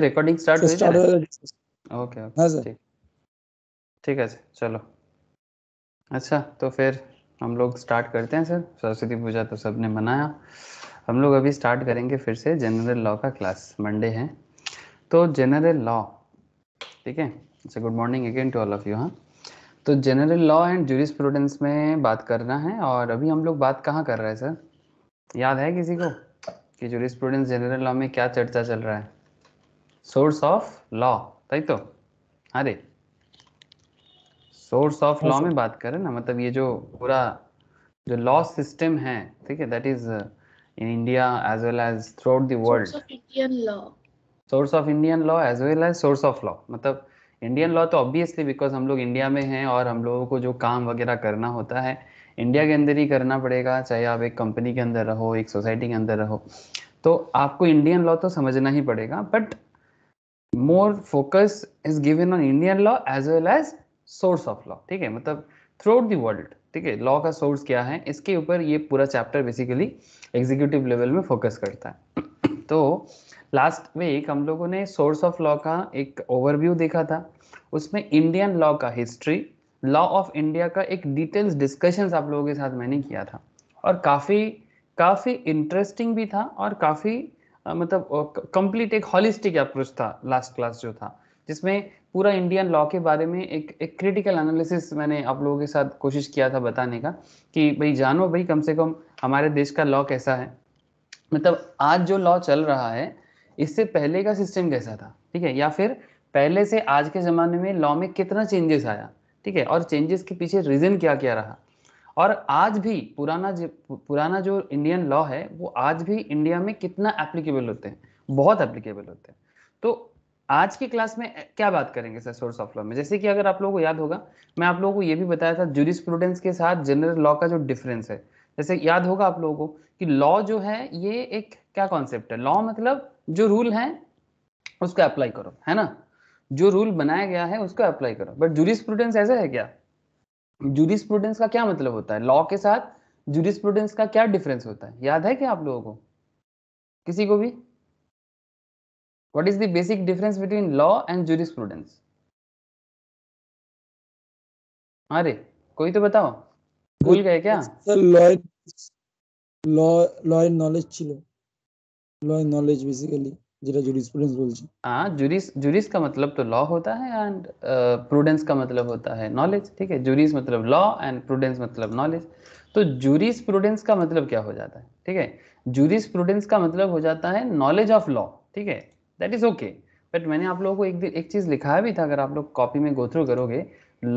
Recording start हुई start okay okay ठीक ठीक है सर चलो अच्छा तो फिर हम लोग स्टार्ट करते हैं सर सरस्वती पूजा तो सबने मनाया हम लोग अभी स्टार्ट करेंगे फिर से जनरल लॉ का क्लास मंडे है तो जनरल लॉ ठीक है अच्छा good morning again to all of you हाँ तो जनरल लॉ एंड जूरिस्प्रूडेंस में बात करना है और अभी हम लोग बात कहाँ कर रहे हैं सर याद है किसी को कि जूरिस्प्रूडेंस जनरल लॉ में क्या चर्चा चल रहा है सोर्स ऑफ लॉ तई तो अरे सोर्स ऑफ लॉ में बात करें ना मतलब ये जो पूरा जो लॉ सिस्टम है ठीक है that is in India as well as throughout the world source of Indian law as well as source of law मतलब इंडियन लॉ तो ऑब्वियसली बिकॉज हम लोग इंडिया में हैं और हम लोगों को जो काम वगैरह करना होता है इंडिया के अंदर ही करना पड़ेगा चाहे आप एक कंपनी के अंदर रहो एक सोसाइटी के अंदर रहो तो आपको इंडियन लॉ तो समझना ही पड़ेगा but more focus is given on indian law as well as source of law ठीक है मतलब throughout the world वर्ल्ड ठीक है लॉ का सोर्स क्या है इसके ऊपर ये पूरा चैप्टर बेसिकली एग्जीक्यूटिव लेवल में फोकस करता है तो लास्ट वीक हम लोगों ने सोर्स ऑफ लॉ का एक ओवरव्यू देखा था उसमें इंडियन लॉ का हिस्ट्री लॉ ऑफ इंडिया का एक डिटेल्स डिस्कशन आप लोगों के साथ मैंने किया था और काफ़ी काफ़ी इंटरेस्टिंग भी था और काफ़ी मतलब कंप्लीट एक हॉलिस्टिक अप्रोच था लास्ट क्लास जो था जिसमें पूरा इंडियन लॉ के बारे में एक एक क्रिटिकल एनालिसिस मैंने आप लोगों के साथ कोशिश किया था बताने का कि भाई जानो भाई कम से कम हमारे देश का लॉ कैसा है मतलब आज जो लॉ चल रहा है इससे पहले का सिस्टम कैसा था ठीक है या फिर पहले से आज के ज़माने में लॉ में कितना चेंजेस आया ठीक है और चेंजेस के पीछे रीज़न क्या क्या रहा और आज भी पुराना जो पुराना जो इंडियन लॉ है वो आज भी इंडिया में कितना एप्लीकेबल होते हैं बहुत एप्लीकेबल होते हैं तो आज की क्लास में क्या बात करेंगे सर सोर्स ऑफ लॉ में जैसे कि अगर आप लोगों को याद होगा मैं आप लोगों को ये भी बताया था प्रूडेंस के साथ जनरल लॉ का जो डिफरेंस है जैसे याद होगा आप लोगों को कि लॉ जो है ये एक क्या कॉन्सेप्ट है लॉ मतलब जो रूल है उसको अप्लाई करो है ना जो रूल बनाया गया है उसको अप्लाई करो बट प्रूडेंस ऐसा है क्या जूरिस्प्रूडेंस का क्या मतलब होता है लॉ के साथ जूरिस्प्रूडेंस का क्या डिफरेंस होता है याद है क्या आप लोगों को किसी को भी what is the basic difference between law and jurisprudence अरे कोई तो बताओ भूल गए क्या law law knowledge knowledge basically যেটা জুরিসপ্রুডেंस বলছি हां জুরিস জুরিস का मतलब तो लॉ होता है एंड प्रूडेंस uh, का मतलब होता है नॉलेज ठीक है जूरिस मतलब लॉ एंड प्रूडेंस मतलब नॉलेज तो जूरिसप्रूडेंस का मतलब क्या हो जाता है ठीक है प्रूडेंस का मतलब हो जाता है नॉलेज ऑफ लॉ ठीक है दैट इज ओके बट मैंने आप लोगों को एक एक चीज लिखा भी था अगर आप लोग कॉपी में गो थ्रू करोगे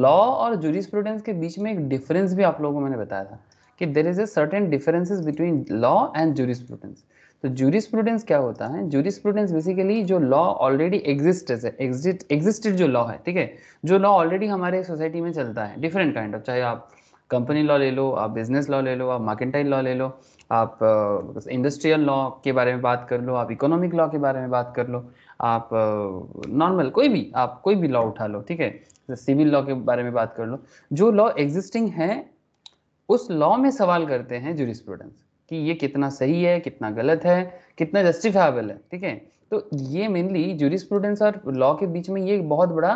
लॉ और प्रूडेंस के बीच में एक डिफरेंस भी आप लोगों को मैंने बताया था कि there is a certain differences between law and prudence तो प्रूडेंस क्या होता है प्रूडेंस बेसिकली जो लॉ ऑलरेडी एग्जिस्ट एग्जिस्टेड जो लॉ है ठीक है जो लॉ ऑलरेडी हमारे सोसाइटी में चलता है डिफरेंट काइंड ऑफ चाहे आप कंपनी लॉ ले लो आप बिजनेस लॉ ले लो आप मार्केटाइल लॉ ले लो आप इंडस्ट्रियल uh, लॉ के बारे में बात कर लो आप इकोनॉमिक लॉ के बारे में बात कर लो आप नॉर्मल uh, कोई भी आप कोई भी लॉ उठा लो ठीक है सिविल लॉ के बारे में बात कर लो जो लॉ एग्जिस्टिंग है उस लॉ में सवाल करते हैं जूरिस्प्रूडेंस कि ये कितना सही है कितना गलत है कितना जस्टिफाइबल है ठीक है तो ये मेनली प्रूडेंस और लॉ के बीच में ये बहुत बड़ा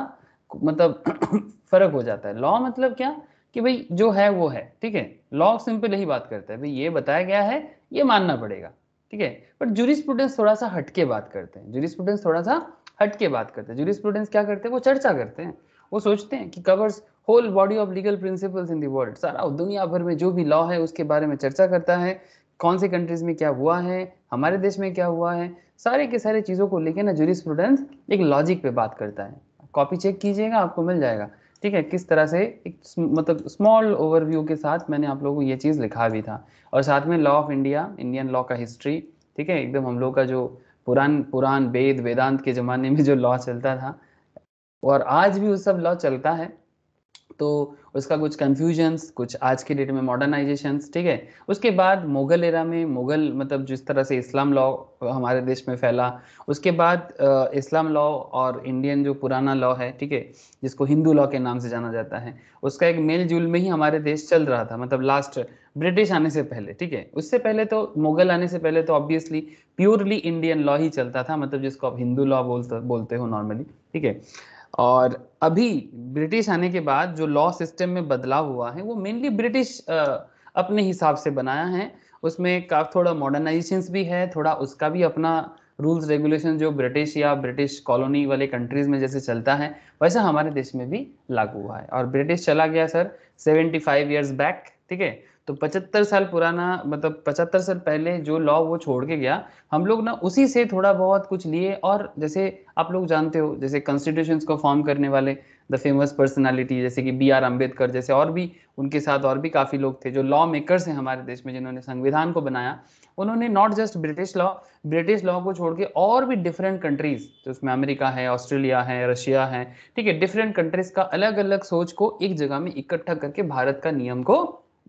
मतलब फर्क हो जाता है लॉ मतलब क्या कि भाई जो है वो है ठीक है लॉ सिंपल ही बात करता है भाई ये बताया गया है ये मानना पड़ेगा ठीक है बट जूरिस्प्रूडेंस थोड़ा सा हटके बात करते हैं प्रूडेंस थोड़ा सा हटके बात करते हैं प्रूडेंस क्या करते हैं वो चर्चा करते हैं वो सोचते हैं कि covers whole body of legal principles in दर्ल्ड वर्ल्ड सारा दुनिया भर में जो भी लॉ है उसके बारे में चर्चा करता है कौन से कंट्रीज में क्या हुआ है हमारे देश में क्या हुआ है सारे के सारे चीज़ों को लेकर ना जूरी स्टूडेंट एक लॉजिक पे बात करता है कॉपी चेक कीजिएगा आपको मिल जाएगा ठीक है किस तरह से एक मतलब स्मॉल ओवरव्यू के साथ मैंने आप लोगों को ये चीज़ लिखा भी था और साथ में law of India Indian law का हिस्ट्री ठीक है एकदम हम लोग का जो पुरान पुरान वेद वेदांत के ज़माने में जो लॉ चलता था और आज भी वो सब लॉ चलता है तो उसका कुछ कन्फ्यूजन्स कुछ आज के डेट में मॉडर्नाइजेशन ठीक है उसके बाद मुगल एरा में मुगल मतलब जिस तरह से इस्लाम लॉ हमारे देश में फैला उसके बाद इस्लाम लॉ और इंडियन जो पुराना लॉ है ठीक है जिसको हिंदू लॉ के नाम से जाना जाता है उसका एक मेल जुल में ही हमारे देश चल रहा था मतलब लास्ट ब्रिटिश आने से पहले ठीक है उससे पहले तो मुगल आने से पहले तो ऑब्वियसली प्योरली इंडियन लॉ ही चलता था मतलब जिसको आप हिंदू लॉ बोलते बोलते हो नॉर्मली ठीक है और अभी ब्रिटिश आने के बाद जो लॉ सिस्टम में बदलाव हुआ है वो मेनली ब्रिटिश अपने हिसाब से बनाया है उसमें काफ़ी थोड़ा मॉडर्नाइजेशन भी है थोड़ा उसका भी अपना रूल्स रेगुलेशन जो ब्रिटिश या ब्रिटिश कॉलोनी वाले कंट्रीज में जैसे चलता है वैसा हमारे देश में भी लागू हुआ है और ब्रिटिश चला गया सर 75 फाइव ईयर्स बैक ठीक है तो पचहत्तर साल पुराना मतलब पचहत्तर साल पहले जो लॉ वो छोड़ के गया हम लोग ना उसी से थोड़ा बहुत कुछ लिए और जैसे आप लोग जानते हो जैसे कॉन्स्टिट्यूशन को फॉर्म करने वाले द फेमस पर्सनालिटी जैसे कि बी आर अम्बेडकर जैसे और भी उनके साथ और भी काफ़ी लोग थे जो लॉ मेकर्स हैं हमारे देश में जिन्होंने संविधान को बनाया उन्होंने not just British law British law को छोड़ के और भी डिफरेंट कंट्रीज तो उसमें अमेरिका है ऑस्ट्रेलिया है रशिया है ठीक है डिफरेंट कंट्रीज का अलग अलग सोच को एक जगह में इकट्ठा करके भारत का नियम को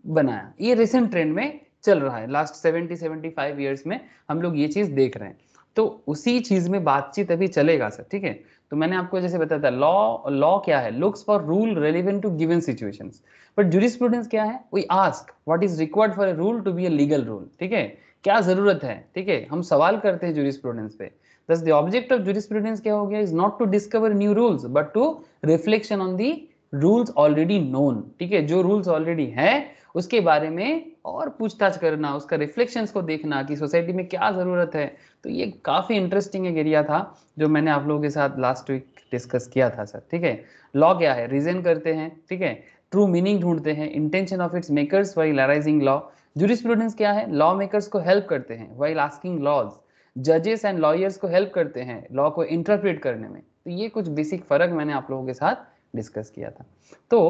बनाया ये रिसेंट ट्रेंड में चल रहा है last seventy seventy five years में हम लोग ये चीज देख रहे हैं तो उसी चीज में बातचीत अभी चलेगा सर ठीक है तो मैंने आपको जैसे बताया था लॉ लॉ क्या है looks for rule relevant to given situations but jurisprudence क्या है we ask what is required for a rule to be a legal rule ठीक है क्या जरूरत है ठीक है हम सवाल करते हैं प्रूडेंस पे दस द ऑब्जेक्ट ऑफ प्रूडेंस क्या हो गया is not to discover new rules but to reflection on the rules already known ठीक है जो रूल्स ऑलरेडी है उसके बारे में और पूछताछ करना उसका रिफ्लेक्शन को देखना कि सोसाइटी में क्या ज़रूरत है तो ये काफ़ी इंटरेस्टिंग एरिया था जो मैंने आप लोगों के साथ लास्ट वीक डिस्कस किया था सर ठीक है लॉ क्या है रीजन करते हैं ठीक है ट्रू मीनिंग ढूंढते हैं intention of its makers by लाराइजिंग लॉ जूरिस्प्रूडेंस क्या है लॉ मेकर्स को हेल्प करते हैं वाई लास्किंग लॉज जजेस एंड लॉयर्स को हेल्प करते हैं लॉ को इंटरप्रेट करने में तो ये कुछ बेसिक फर्क मैंने आप लोगों के साथ डिस्कस किया था तो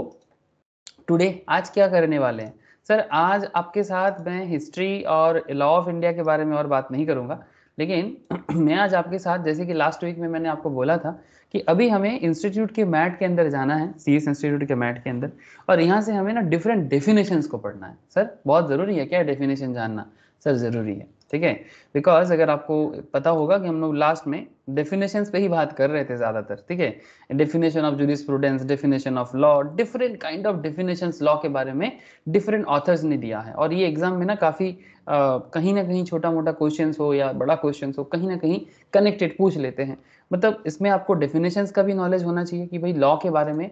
टुडे आज क्या करने वाले हैं सर आज आपके साथ मैं हिस्ट्री और लॉ ऑफ इंडिया के बारे में और बात नहीं करूंगा लेकिन मैं आज आपके साथ जैसे कि लास्ट वीक में मैंने आपको बोला था कि अभी हमें इंस्टीट्यूट के मैट के अंदर जाना है सी एस इंस्टीट्यूट के मैट के अंदर और यहाँ से हमें ना डिफरेंट डेफिनेशंस को पढ़ना है सर बहुत ज़रूरी है क्या डेफिनेशन जानना सर ज़रूरी है ठीक है बिकॉज अगर आपको पता होगा कि हम लोग लास्ट में डेफिनेशन पे ही बात कर रहे थे ज्यादातर ठीक है definition of prudence definition of law different kind of definition law के बारे में डिफरेंट ऑथर्स ने दिया है और ये एग्जाम में ना काफी आ, कहीं ना कहीं छोटा मोटा क्वेश्चन हो या बड़ा क्वेश्चन हो कहीं ना कहीं कनेक्टेड पूछ लेते हैं मतलब इसमें आपको डेफिनेशन का भी नॉलेज होना चाहिए कि भाई लॉ के बारे में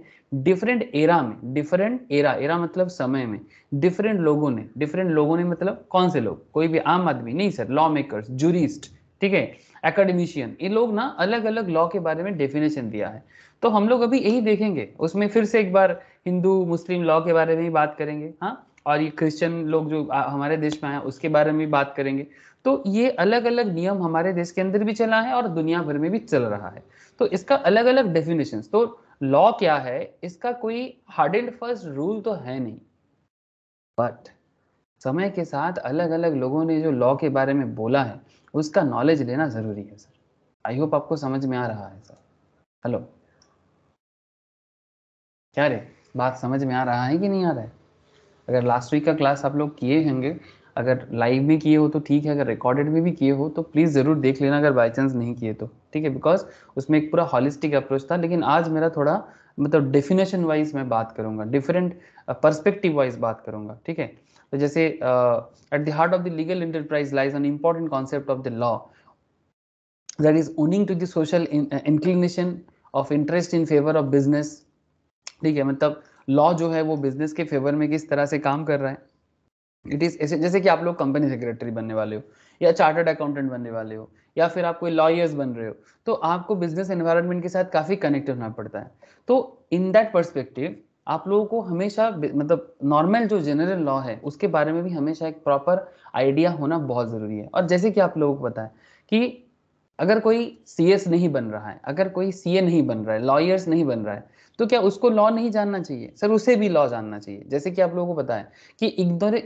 डिफरेंट एरा में डिफरेंट एरा एरा मतलब समय में डिफरेंट लोगों ने डिफरेंट लोगों ने मतलब कौन से लोग कोई भी आम आदमी नहीं सर लॉ मेकर्स जूरिस्ट ठीक है एकेडमिशियन ये लोग ना अलग अलग लॉ के बारे में डेफिनेशन दिया है तो हम लोग अभी यही देखेंगे उसमें फिर से एक बार हिंदू मुस्लिम लॉ के बारे में ही बात करेंगे हाँ और ये क्रिश्चियन लोग जो हमारे देश में आए उसके बारे में भी बात करेंगे तो ये अलग अलग नियम हमारे देश के अंदर भी चला है और दुनिया भर में भी चल रहा है तो इसका अलग अलग डेफिनेशन तो लॉ क्या है इसका कोई हार्ड एंड फर्स्ट रूल तो है नहीं बट समय के साथ अलग अलग लोगों ने जो लॉ के बारे में बोला है उसका नॉलेज लेना ज़रूरी है सर आई होप आपको समझ में आ रहा है सर हेलो क्या रे बात समझ में आ रहा है कि नहीं आ रहा है अगर लास्ट वीक का क्लास आप लोग किए होंगे अगर लाइव में किए हो तो ठीक है अगर रिकॉर्डेड में भी किए हो तो प्लीज़ ज़रूर देख लेना अगर बाई चांस नहीं किए तो ठीक है बिकॉज उसमें एक पूरा हॉलिस्टिक अप्रोच था लेकिन आज मेरा थोड़ा मतलब डेफिनेशन वाइज मैं बात करूँगा डिफरेंट पर्सपेक्टिव वाइज बात करूँगा ठीक है तो जैसे at the heart of the legal enterprise lies an important concept of the law that is owing to the social inclination of interest in favour of business ठीक है मतलब लॉ जो है वो बिजनेस के फेवर में किस तरह से काम कर रहा है इट इज जैसे कि आप लोग कंपनी सेक्रेटरी बनने वाले हो या चार्टर्ड अकाउंटेंट बनने वाले हो या फिर आप कोई लॉयर्स बन रहे हो तो आपको बिजनेस एनवायरनमेंट के साथ काफ़ी कनेक्ट होना पड़ता है तो इन दैट परस्पेक्टिव आप लोगों को हमेशा मतलब नॉर्मल जो जनरल लॉ है उसके बारे में भी हमेशा एक प्रॉपर आइडिया होना बहुत ज़रूरी है और जैसे कि आप लोगों को पता है कि अगर कोई सी नहीं बन रहा है अगर कोई सी नहीं बन रहा है लॉयर्स नहीं बन रहा है तो क्या उसको लॉ नहीं जानना चाहिए सर उसे भी लॉ जानना चाहिए जैसे कि आप लोगों को पता है कि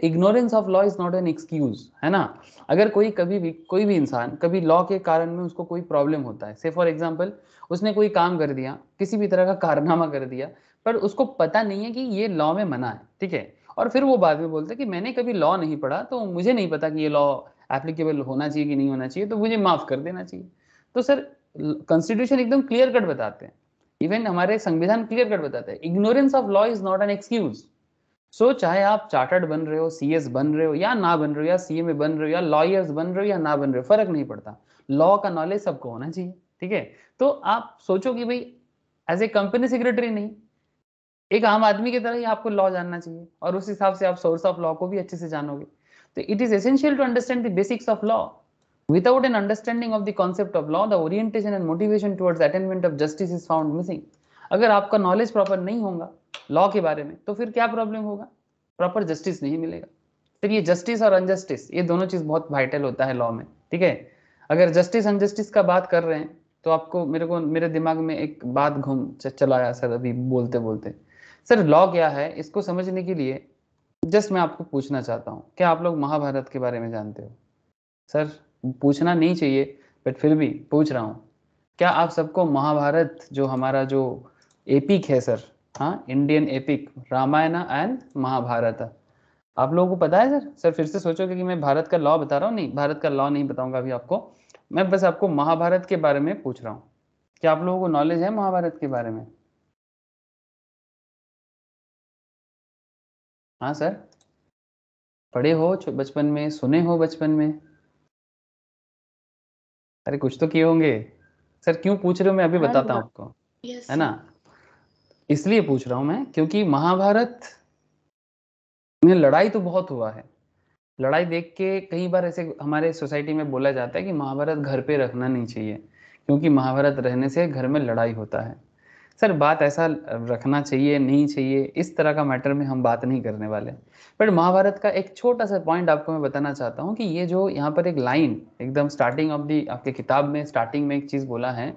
ignorance of law is not an excuse है ना अगर कोई कभी भी कोई भी इंसान कभी लॉ के कारण में उसको कोई प्रॉब्लम होता है से फॉर एग्जाम्पल उसने कोई काम कर दिया किसी भी तरह का कारनामा कर दिया पर उसको पता नहीं है कि ये लॉ में मना है ठीक है और फिर वो बाद में बोलते कि मैंने कभी लॉ नहीं पढ़ा तो मुझे नहीं पता कि ये लॉ एप्लीकेबल होना चाहिए कि नहीं होना चाहिए तो मुझे माफ कर देना चाहिए तो सर कॉन्स्टिट्यूशन एकदम क्लियर कट बताते हैं इवन हमारे संविधान क्लियर कट बताते हैं ignorance of law is not an excuse so चाहे आप चार्टर्ड बन रहे हो सी बन रहे हो या ना बन रहे हो या सी बन रहे हो या लॉयर्स बन रहे हो या ना बन रहे हो फर्क नहीं पड़ता लॉ का नॉलेज सबको होना चाहिए ठीक है तो आप सोचो कि भाई एज ए कंपनी सेक्रेटरी नहीं एक आम आदमी की तरह ही आपको लॉ जानना चाहिए और उस हिसाब से आप सोर्स ऑफ लॉ को भी अच्छे से जानोगे तो it is essential to understand the basics of law without an understanding of the concept of law the orientation and motivation towards attainment of justice is found missing अगर आपका knowledge proper नहीं होगा लॉ के बारे में तो फिर क्या प्रॉब्लम होगा प्रॉपर जस्टिस नहीं मिलेगा फिर ये जस्टिस और अनजस्टिस ये दोनों चीज बहुत वाइटल होता है लॉ में ठीक है अगर जस्टिस अनजस्टिस का बात कर रहे हैं तो आपको मेरे को मेरे दिमाग में एक बात घूम चलाया सर अभी बोलते बोलते सर लॉ क्या है इसको समझने के लिए जस्ट मैं आपको पूछना चाहता हूँ क्या आप लोग महाभारत के बारे में जानते हो सर पूछना नहीं चाहिए बट फिर भी पूछ रहा हूँ क्या आप सबको महाभारत जो हमारा जो एपिक है सर हाँ Indian epic Ramayana and Mahabharata आप लोगों को पता है सर सर फिर से सोचोगे कि मैं भारत का लॉ बता रहा हूँ नहीं भारत का लॉ नहीं बताऊंगा अभी आपको मैं बस आपको महाभारत के बारे में पूछ रहा हूँ क्या आप लोगों को नॉलेज है महाभारत के बारे में हाँ सर पढ़े हो बचपन में सुने हो बचपन में अरे कुछ तो किए होंगे सर क्यों पूछ रहे हो मैं अभी बताता हूँ आपको है ना इसलिए पूछ रहा हूँ मैं क्योंकि महाभारत में लड़ाई तो बहुत हुआ है लड़ाई देख के कई बार ऐसे हमारे सोसाइटी में बोला जाता है कि महाभारत घर पे रखना नहीं चाहिए क्योंकि महाभारत रहने से घर में लड़ाई होता है सर बात ऐसा रखना चाहिए नहीं चाहिए इस तरह का मैटर में हम बात नहीं करने वाले बट महाभारत का एक छोटा सा पॉइंट आपको मैं बताना चाहता हूँ कि ये जो यहाँ पर एक लाइन एकदम स्टार्टिंग ऑफ दी आपके किताब में स्टार्टिंग में एक चीज़ बोला है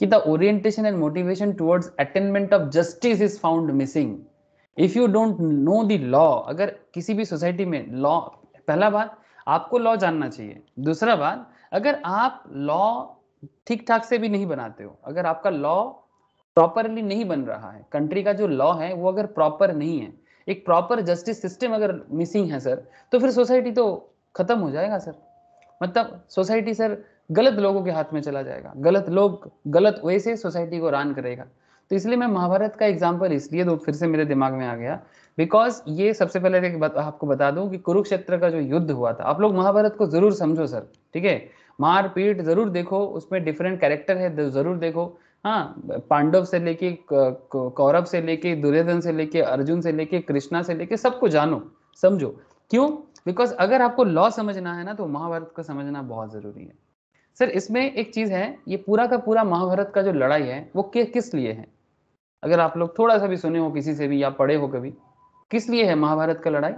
कि the orientation and motivation towards attainment of justice is found missing if you don't know the law अगर किसी भी सोसाइटी में लॉ पहला बात आपको लॉ जानना चाहिए दूसरा बात अगर आप लॉ ठीक ठाक से भी नहीं बनाते हो अगर आपका लॉ प्रॉपरली नहीं बन रहा है कंट्री का जो लॉ है वो अगर प्रॉपर नहीं है एक प्रॉपर जस्टिस सिस्टम अगर मिसिंग है सर तो फिर सोसाइटी तो खत्म हो जाएगा सर मतलब सोसाइटी सर गलत लोगों के हाथ में चला जाएगा गलत लोग गलत वे से सोसाइटी को रान करेगा तो इसलिए मैं महाभारत का एग्जाम्पल इसलिए दो फिर से मेरे दिमाग में आ गया बिकॉज ये सबसे पहले एक बात आपको बता दूं कि कुरुक्षेत्र का जो युद्ध हुआ था आप लोग महाभारत को जरूर समझो सर ठीक है मारपीट जरूर देखो उसमें डिफरेंट कैरेक्टर है जरूर देखो हाँ पांडव से लेके कौरव से लेके दुर्योधन से लेके अर्जुन से लेके कृष्णा से लेके सबको जानो समझो क्यों बिकॉज अगर आपको लॉ समझना है ना तो महाभारत को समझना बहुत जरूरी है सर इसमें एक चीज है ये पूरा का पूरा महाभारत का जो लड़ाई है वो के, किस लिए है अगर आप लोग थोड़ा सा भी सुने हो किसी से भी या पढ़े हो कभी किस लिए है महाभारत का लड़ाई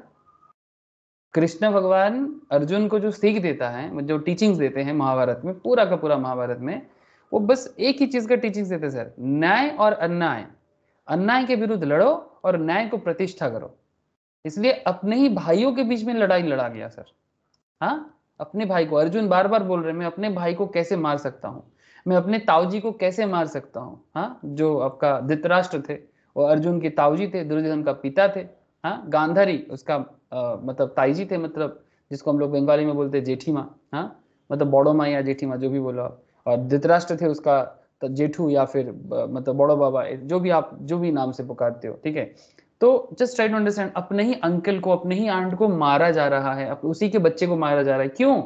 कृष्ण भगवान अर्जुन को जो सीख देता है जो टीचिंग्स देते हैं महाभारत में पूरा का पूरा महाभारत में वो बस एक ही चीज का टीचिंग देते सर न्याय और अन्याय अन्याय के विरुद्ध लड़ो और न्याय को प्रतिष्ठा करो इसलिए अपने ही भाइयों के बीच में लड़ाई लड़ा गया सर हाँ अपने भाई को अर्जुन बार बार बोल रहे हैं मैं अपने भाई को कैसे मार सकता हूँ मैं अपने ताऊजी को कैसे मार सकता हूँ हाँ जो आपका धृतराष्ट्र थे वो अर्जुन के ताऊजी थे दुर्योधन का पिता थे हाँ गांधारी उसका आ, मतलब ताईजी थे मतलब जिसको हम लोग बंगाली में बोलते जेठीमा हाँ मतलब बड़ो माँ या जेठीमा जो भी बोलो आप और धृतराष्ट्र थे उसका तो जेठू या फिर मतलब बड़ो बाबा जो भी आप जो भी नाम से पुकारते हो ठीक है तो जस्ट ट्राई टू अंडरस्टैंड अपने ही अंकल को अपने ही आंट को मारा जा रहा है उसी के बच्चे को मारा जा रहा है क्यों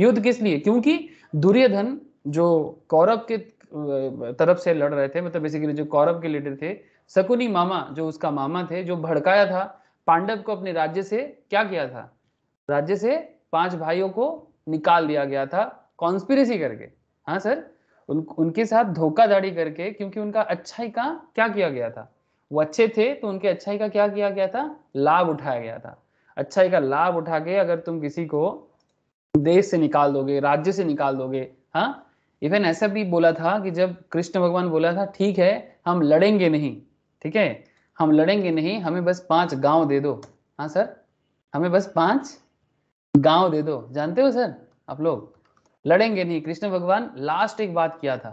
युद्ध किस लिए क्योंकि दुर्योधन जो कौरव के तरफ से लड़ रहे थे मतलब बेसिकली जो कौरव के लीडर थे शकुनी मामा जो उसका मामा थे जो भड़काया था पांडव को अपने राज्य से क्या किया था राज्य से पांच भाइयों को निकाल दिया गया था कॉन्स्पिरेसी करके हाँ सर उन, उनके साथ धोखाधड़ी करके क्योंकि उनका अच्छाई का क्या किया गया था वो अच्छे थे तो उनके अच्छाई का क्या किया गया था लाभ उठाया गया था अच्छाई का लाभ उठा के अगर तुम किसी को देश से निकाल दोगे राज्य से निकाल दोगे हाँ इवन ऐसा भी बोला था कि जब कृष्ण भगवान बोला था ठीक है हम लड़ेंगे नहीं ठीक है हम लड़ेंगे नहीं हमें बस पांच गांव दे दो हाँ सर हमें बस पांच गांव दे दो जानते हो सर आप लोग लड़ेंगे नहीं कृष्ण भगवान लास्ट एक बात किया था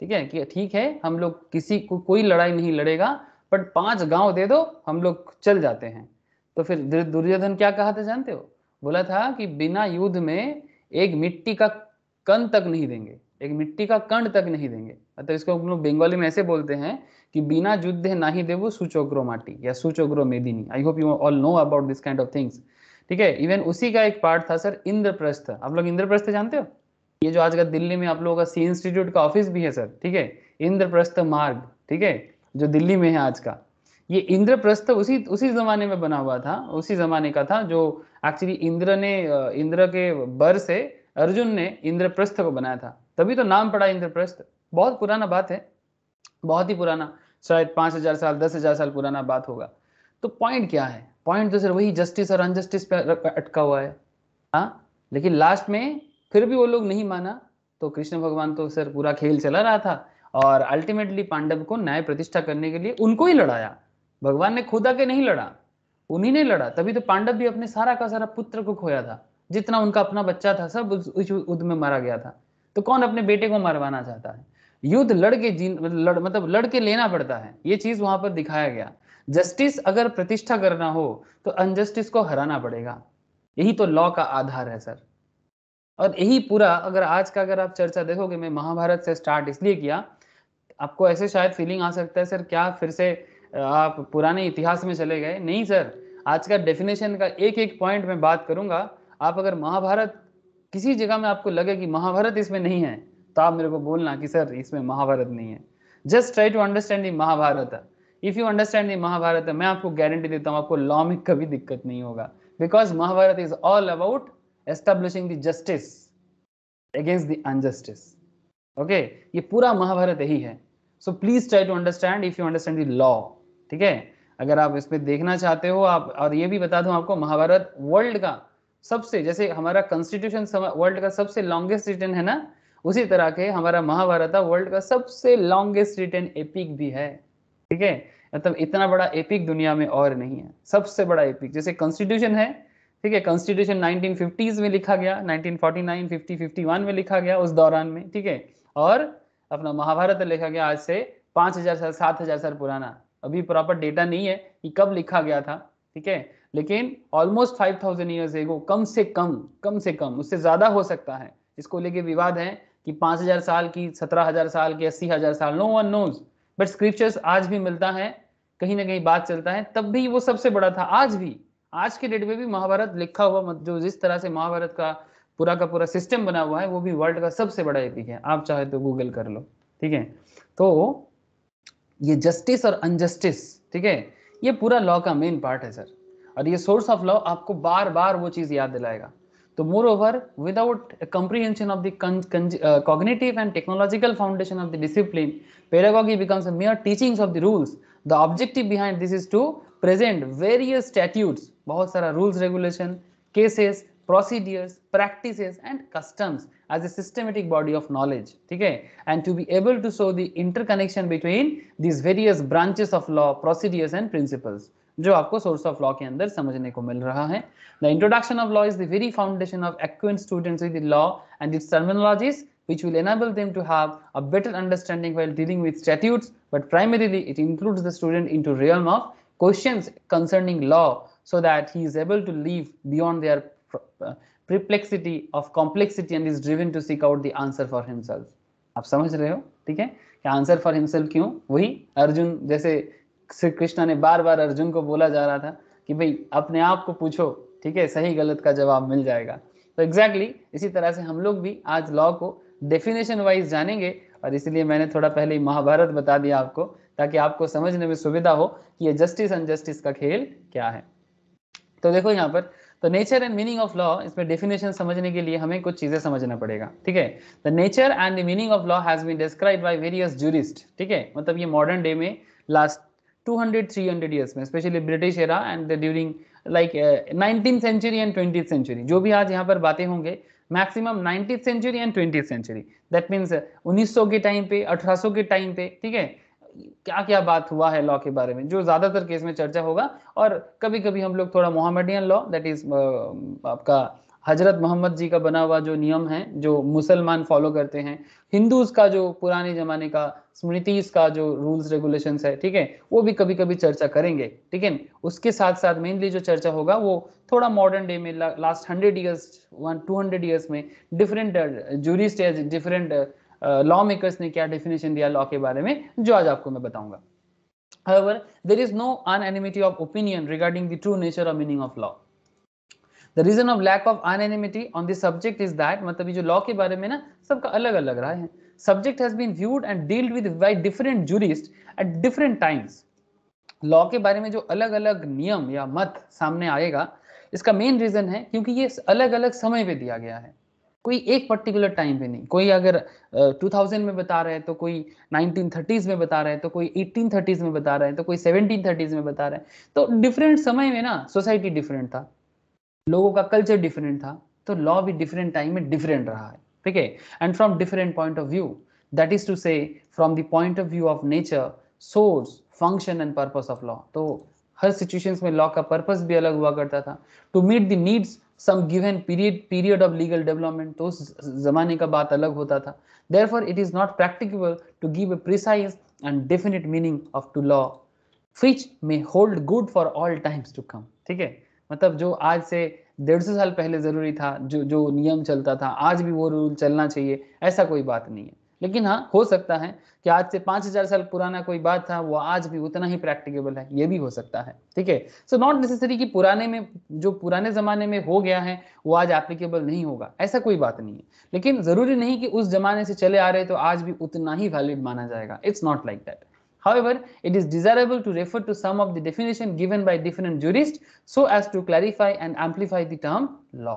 ठीक है कि ठीक है हम लोग किसी को कोई लड़ाई नहीं लड़ेगा बट पांच गांव दे दो हम लोग चल जाते हैं तो फिर दुर्योधन क्या कहा था जानते हो बोला था कि बिना युद्ध में एक मिट्टी का कण तक नहीं देंगे एक मिट्टी का कण तक नहीं देंगे अतः मतलब इसको हम लोग बंगाली में ऐसे बोलते हैं कि बिना युद्ध ना ही देवो सुचोग्रो माटी या सुचोग्रो मेदिनी I hope you all know about this kind of things ठीक है इवन उसी का एक पार्ट था सर इंद्रप्रस्थ आप लोग इंद्रप्रस्थ जानते हो ये जो आज का दिल्ली में आप लोगों का सी इंस्टीट्यूट का ऑफिस भी है सर ठीक है इंद्रप्रस्थ मार्ग ठीक है जो दिल्ली में है आज का ये इंद्रप्रस्थ उसी उसी जमाने में बना हुआ था उसी जमाने का था जो एक्चुअली इंद्र ने इंद्र के बर से अर्जुन ने इंद्रप्रस्थ को बनाया था तभी तो नाम पड़ा इंद्रप्रस्थ बहुत पुराना बात है बहुत ही पुराना शायद पांच हजार साल दस हजार साल पुराना बात होगा तो पॉइंट क्या है पॉइंट तो सर वही जस्टिस और अनजस्टिस पे अटका हुआ है हाँ लेकिन लास्ट में फिर भी वो लोग नहीं माना तो कृष्ण भगवान तो सर पूरा खेल चला रहा था और अल्टीमेटली पांडव को न्याय प्रतिष्ठा करने के लिए उनको ही लड़ाया भगवान ने खुद आके नहीं लड़ा उन्हीं ने लड़ा तभी तो पांडव भी अपने सारा का सारा पुत्र को खोया था जितना उनका अपना बच्चा था सब उस युद्ध में मारा गया था तो कौन अपने बेटे को मरवाना चाहता है युद्ध लड़के जीन लड़ मतलब लड़के लेना पड़ता है ये चीज वहां पर दिखाया गया जस्टिस अगर प्रतिष्ठा करना हो तो अनजस्टिस को हराना पड़ेगा यही तो लॉ का आधार है सर और यही पूरा अगर आज का अगर आप चर्चा देखोगे मैं महाभारत से स्टार्ट इसलिए किया आपको ऐसे शायद फीलिंग आ सकता है सर क्या फिर से आप पुराने इतिहास में चले गए नहीं सर आज का डेफिनेशन का एक एक पॉइंट में बात करूंगा आप अगर महाभारत किसी जगह में आपको लगे कि महाभारत इसमें नहीं है तो आप मेरे को बोलना कि सर इसमें महाभारत नहीं है just try to understand the Mahabharata if you understand the Mahabharata मैं आपको गारंटी देता हूँ आपको लॉ में कभी दिक्कत नहीं होगा because Mahabharata is all about establishing the justice against the unjustice okay ये पूरा महाभारत यही है so please try to understand if you understand the law ठीक है अगर आप इसमें देखना चाहते हो आप और ये भी बता दूं आपको महाभारत वर्ल्ड का सबसे जैसे हमारा कॉन्स्टिट्यूशन वर्ल्ड का सबसे लॉन्गेस्ट रिटर्न है ना उसी तरह के हमारा महाभारत वर्ल्ड का सबसे लॉन्गेस्ट रिटर्न एपिक भी है ठीक है मतलब इतना बड़ा एपिक दुनिया में और नहीं है सबसे बड़ा एपिक जैसे कॉन्स्टिट्यूशन है ठीक है कॉन्स्टिट्यूशन 1950s में लिखा गया 1949, 50, 51 में लिखा गया उस दौरान में ठीक है और अपना महाभारत लिखा गया आज से पांच हजार साल सात हजार साल पुराना अभी प्रॉपर डेटा नहीं है कि कब लिखा गया था ठीक है लेकिन ऑलमोस्ट फाइव थाउजेंड ईयर्स एगो कम से कम कम से कम उससे ज्यादा हो सकता है इसको लेके विवाद है कि पांच हजार साल की सत्रह हजार साल की अस्सी हजार साल no one knows but scriptures आज भी मिलता है कहीं ना कहीं बात चलता है तब भी वो सबसे बड़ा था आज भी आज के डेट में भी महाभारत लिखा हुआ जो जिस तरह से महाभारत का पूरा का पूरा सिस्टम बना हुआ है वो भी वर्ल्ड का सबसे बड़ा एपिक है आप चाहे तो गूगल कर लो ठीक है तो ये जस्टिस और अनजस्टिस ठीक है ये पूरा लॉ का मेन पार्ट है सर और ये सोर्स ऑफ लॉ आपको बार बार वो चीज याद दिलाएगा तो moreover without comprehension of the and technological foundation of the discipline the becomes mere teachings of the rules of the rules. The objective behind this is to present various statutes बहुत सारा rules regulation cases procedures practices and customs as a systematic body of knowledge ठीक है and to be able to show the interconnection between these various branches of law procedures and principles जो आपको source of law के अंदर समझने को मिल रहा है the introduction law law is the very foundation of एक्विन students with law and its terminologies which will enable them to have a better understanding while dealing with statutes but primarily it includes the student into realm of questions concerning law so that he is able to live beyond their uh, perplexity of complexity and is driven to seek out the answer for himself. आप समझ रहे हो ठीक है कि answer for himself क्यों वही अर्जुन जैसे श्री कृष्णा ने बार बार अर्जुन को बोला जा रहा था कि भाई अपने आप को पूछो ठीक है सही गलत का जवाब मिल जाएगा तो एग्जैक्टली exactly, इसी तरह से हम लोग भी आज लॉ को डेफिनेशन वाइज जानेंगे और इसलिए मैंने थोड़ा पहले महाभारत बता दिया आपको ताकि आपको समझने में सुविधा हो कि ये जस्टिस अनजस्टिस का खेल क्या है तो देखो यहाँ पर तो nature and meaning of law इसमें डेफिनेशन समझने के लिए हमें कुछ चीजें समझना पड़ेगा ठीक है the nature and the meaning of law has been describe by various jurist ठीक है मतलब ये मॉडर्न डे में लास्ट 200 300 इयर्स में specially British era and during like nineteen century and twenty century जो भी आज यहाँ पर बातें होंगे maximum nineteen century and twenty century that means 1900 के टाइम पे 1800 के टाइम पे ठीक है क्या क्या बात हुआ है लॉ के बारे में जो ज्यादातर केस में चर्चा होगा और कभी कभी हम लोग थोड़ा मोहम्मदियन लॉ दैट इज आपका हजरत मोहम्मद जी का बना हुआ जो नियम है जो मुसलमान फॉलो करते हैं हिंदूज का जो पुराने जमाने का स्मृतिज का जो रूल्स रेगुलेशंस है ठीक है वो भी कभी कभी चर्चा करेंगे ठीक है उसके साथ साथ मेनली जो चर्चा होगा वो थोड़ा मॉडर्न डे में last hundred years one two hundred years में डिफरेंट जूरिस्ट या डिफरेंट लॉ मेकर्स ने क्या डेफिनेशन दिया लॉ के बारे में जो आज आपको मैं बताऊंगा However, there is no unanimity of opinion regarding the true nature or meaning of law. The reason of lack of unanimity on this subject is that मतलब जो law के बारे में ना सबका अलग अलग राय है Subject has been viewed and dealt with by different jurists at different times. Law के बारे में जो अलग अलग नियम या मत सामने आएगा इसका मेन रीजन है क्योंकि ये अलग अलग समय पे दिया गया है कोई एक पर्टिकुलर टाइम पे नहीं कोई अगर टू uh, थाउजेंड में बता रहा है तो कोई नाइनटीन थर्टीज में बता रहा है तो कोई 1830s थर्टीज में बता रहा है तो कोई 1730s में बता रहा है तो डिफरेंट समय में ना सोसाइटी डिफरेंट था लोगों का कल्चर डिफरेंट था तो लॉ भी डिफरेंट टाइम में डिफरेंट रहा है ठीक है and from different point of view that is to say from the point of view of nature source function and purpose of law तो हर सिचुएशंस में लॉ का पर्पज भी अलग हुआ करता था to meet the needs some given period period of legal development तो उस जमाने का बात अलग होता था therefore it is not practicable to give a precise and definite meaning of to law फ्रिच में hold good for all times to come ठीक है मतलब जो आज से डेढ़ सौ साल पहले जरूरी था जो जो नियम चलता था आज भी वो रूल चलना चाहिए ऐसा कोई बात नहीं है लेकिन हाँ हो सकता है कि आज से पांच हजार साल पुराना कोई बात था वो आज भी उतना ही प्रैक्टिकेबल है ये भी हो सकता है ठीक है सो नॉट नेसेसरी कि पुराने में जो पुराने जमाने में हो गया है वो आज एप्लीकेबल नहीं होगा ऐसा कोई बात नहीं है लेकिन जरूरी नहीं कि उस जमाने से चले आ रहे तो आज भी उतना ही वैलिड माना जाएगा it's not like that However, it is desirable to refer to some of the definition given by different jurists so as to clarify and amplify the term law.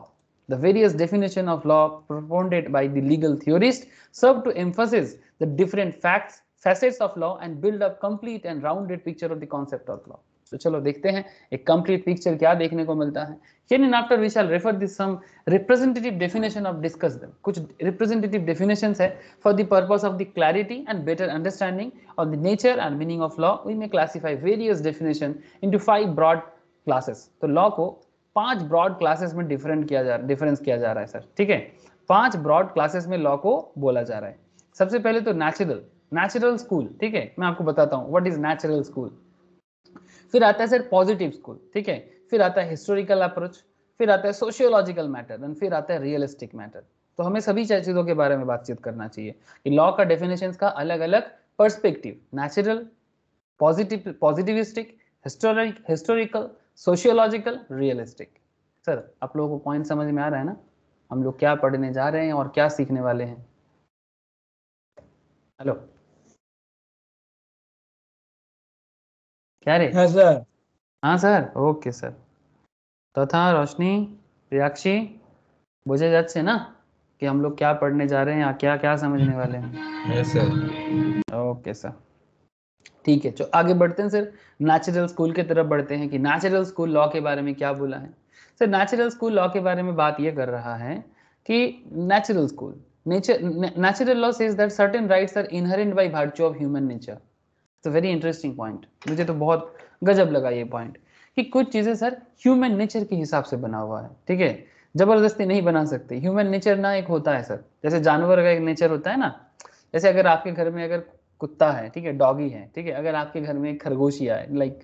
the various definition of law propounded by the legal theorists serve to emphasize the different facts facets of law and build up complete and rounded picture of the concept of law so chalo dekhte hain a complete picture kya dekhne ko milta hai then in after we shall refer this some representative definition of discuss them kuch representative definitions hai for the purpose of the clarity and better understanding of the nature and meaning of law we may classify various definition into five broad classes so law ko पांच broad classes में different किया जा difference किया जा रहा है sir ठीक है पांच ब्रॉड क्लासेस में लॉ को बोला जा रहा है सबसे पहले तो नेचुरल नेचुरल स्कूल ठीक है मैं आपको बताता हूँ व्हाट इज नेचुरल स्कूल फिर आता है सर पॉजिटिव स्कूल ठीक है फिर आता है हिस्टोरिकल अप्रोच फिर आता है सोशियोलॉजिकल मैटर एंड फिर आता है रियलिस्टिक मैटर तो हमें सभी चीज़ों के बारे में बातचीत करना चाहिए कि लॉ का डेफिनेशन का अलग अलग perspective natural positive positivistic historic historical sociological realistic sir आप लोगों को पॉइंट समझ में आ रहा है ना हम लोग क्या पढ़ने जा रहे हैं और क्या सीखने वाले हैं हेलो क्या रे हाँ सर हाँ सर ओके सर तथा तो रोशनी रियाक्षी बुझे जाते ना कि हम लोग क्या पढ़ने जा रहे हैं या क्या क्या समझने वाले हैं yes, सर ओके सर ठीक है जो आगे बढ़ते हैं सर नेचुरल स्कूल की तरफ बढ़ते हैं कि नेचुरल स्कूल लॉ के बारे में क्या बोला है सर नेचुरल स्कूल लॉ के बारे में बात यह कर रहा है कि natural school nature natural law says that certain rights are inherent by virtue of human nature it's a very interesting point मुझे तो बहुत गजब लगा ये पॉइंट कि कुछ चीजें सर ह्यूमन नेचर के हिसाब से बना हुआ है ठीक है जबरदस्ती नहीं बना सकते ह्यूमन नेचर ना एक होता है सर जैसे जानवर का एक नेचर होता है ना जैसे अगर आपके घर में अगर कुत्ता है ठीक है डॉगी है ठीक है अगर आपके घर में एक खरगोशिया लाइक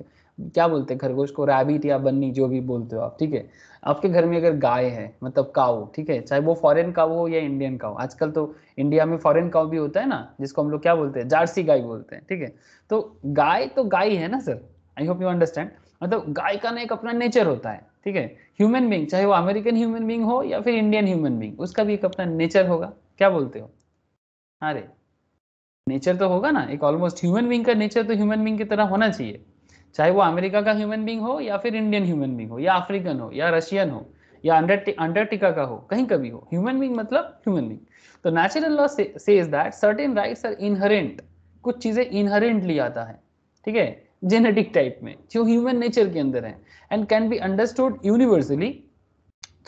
क्या बोलते हैं खरगोश को रैबिट या बन्नी जो भी बोलते हो आप ठीक है आपके घर में अगर गाय है मतलब काओ ठीक है चाहे वो फॉरेन काओ हो या इंडियन काओ आजकल तो इंडिया में फॉरेन काओ भी होता है ना जिसको हम लोग क्या बोलते हैं जार्सी गाय बोलते हैं ठीक है तो गाय तो गाय है ना sir I hope you understand मतलब गाय का ना एक अपना नेचर होता है ठीक है ह्यूमन बींग चाहे वो अमेरिकन ह्यूमन बींग हो या फिर इंडियन ह्यूमन बींग उसका भी एक अपना नेचर होगा क्या बोलते हो हाँ नेचर तो होगा ना एक ऑलमोस्ट ह्यूमन बींग का नेचर तो ह्यूमन बींग की तरह होना चाहिए चाहे वो अमेरिका का ह्यूमन बींग हो या फिर इंडियन ह्यूमन बींग हो या अफ्रीकन हो या रशियन हो या अंटार्टिका का हो कहीं का भी हो ह्यूमन बींग मतलब ह्यूमन बींग तो natural law says that certain rights are inherent कुछ चीजें इनहरेंटली आता है ठीक है जेनेटिक टाइप में जो ह्यूमन नेचर के अंदर है and can be understood universally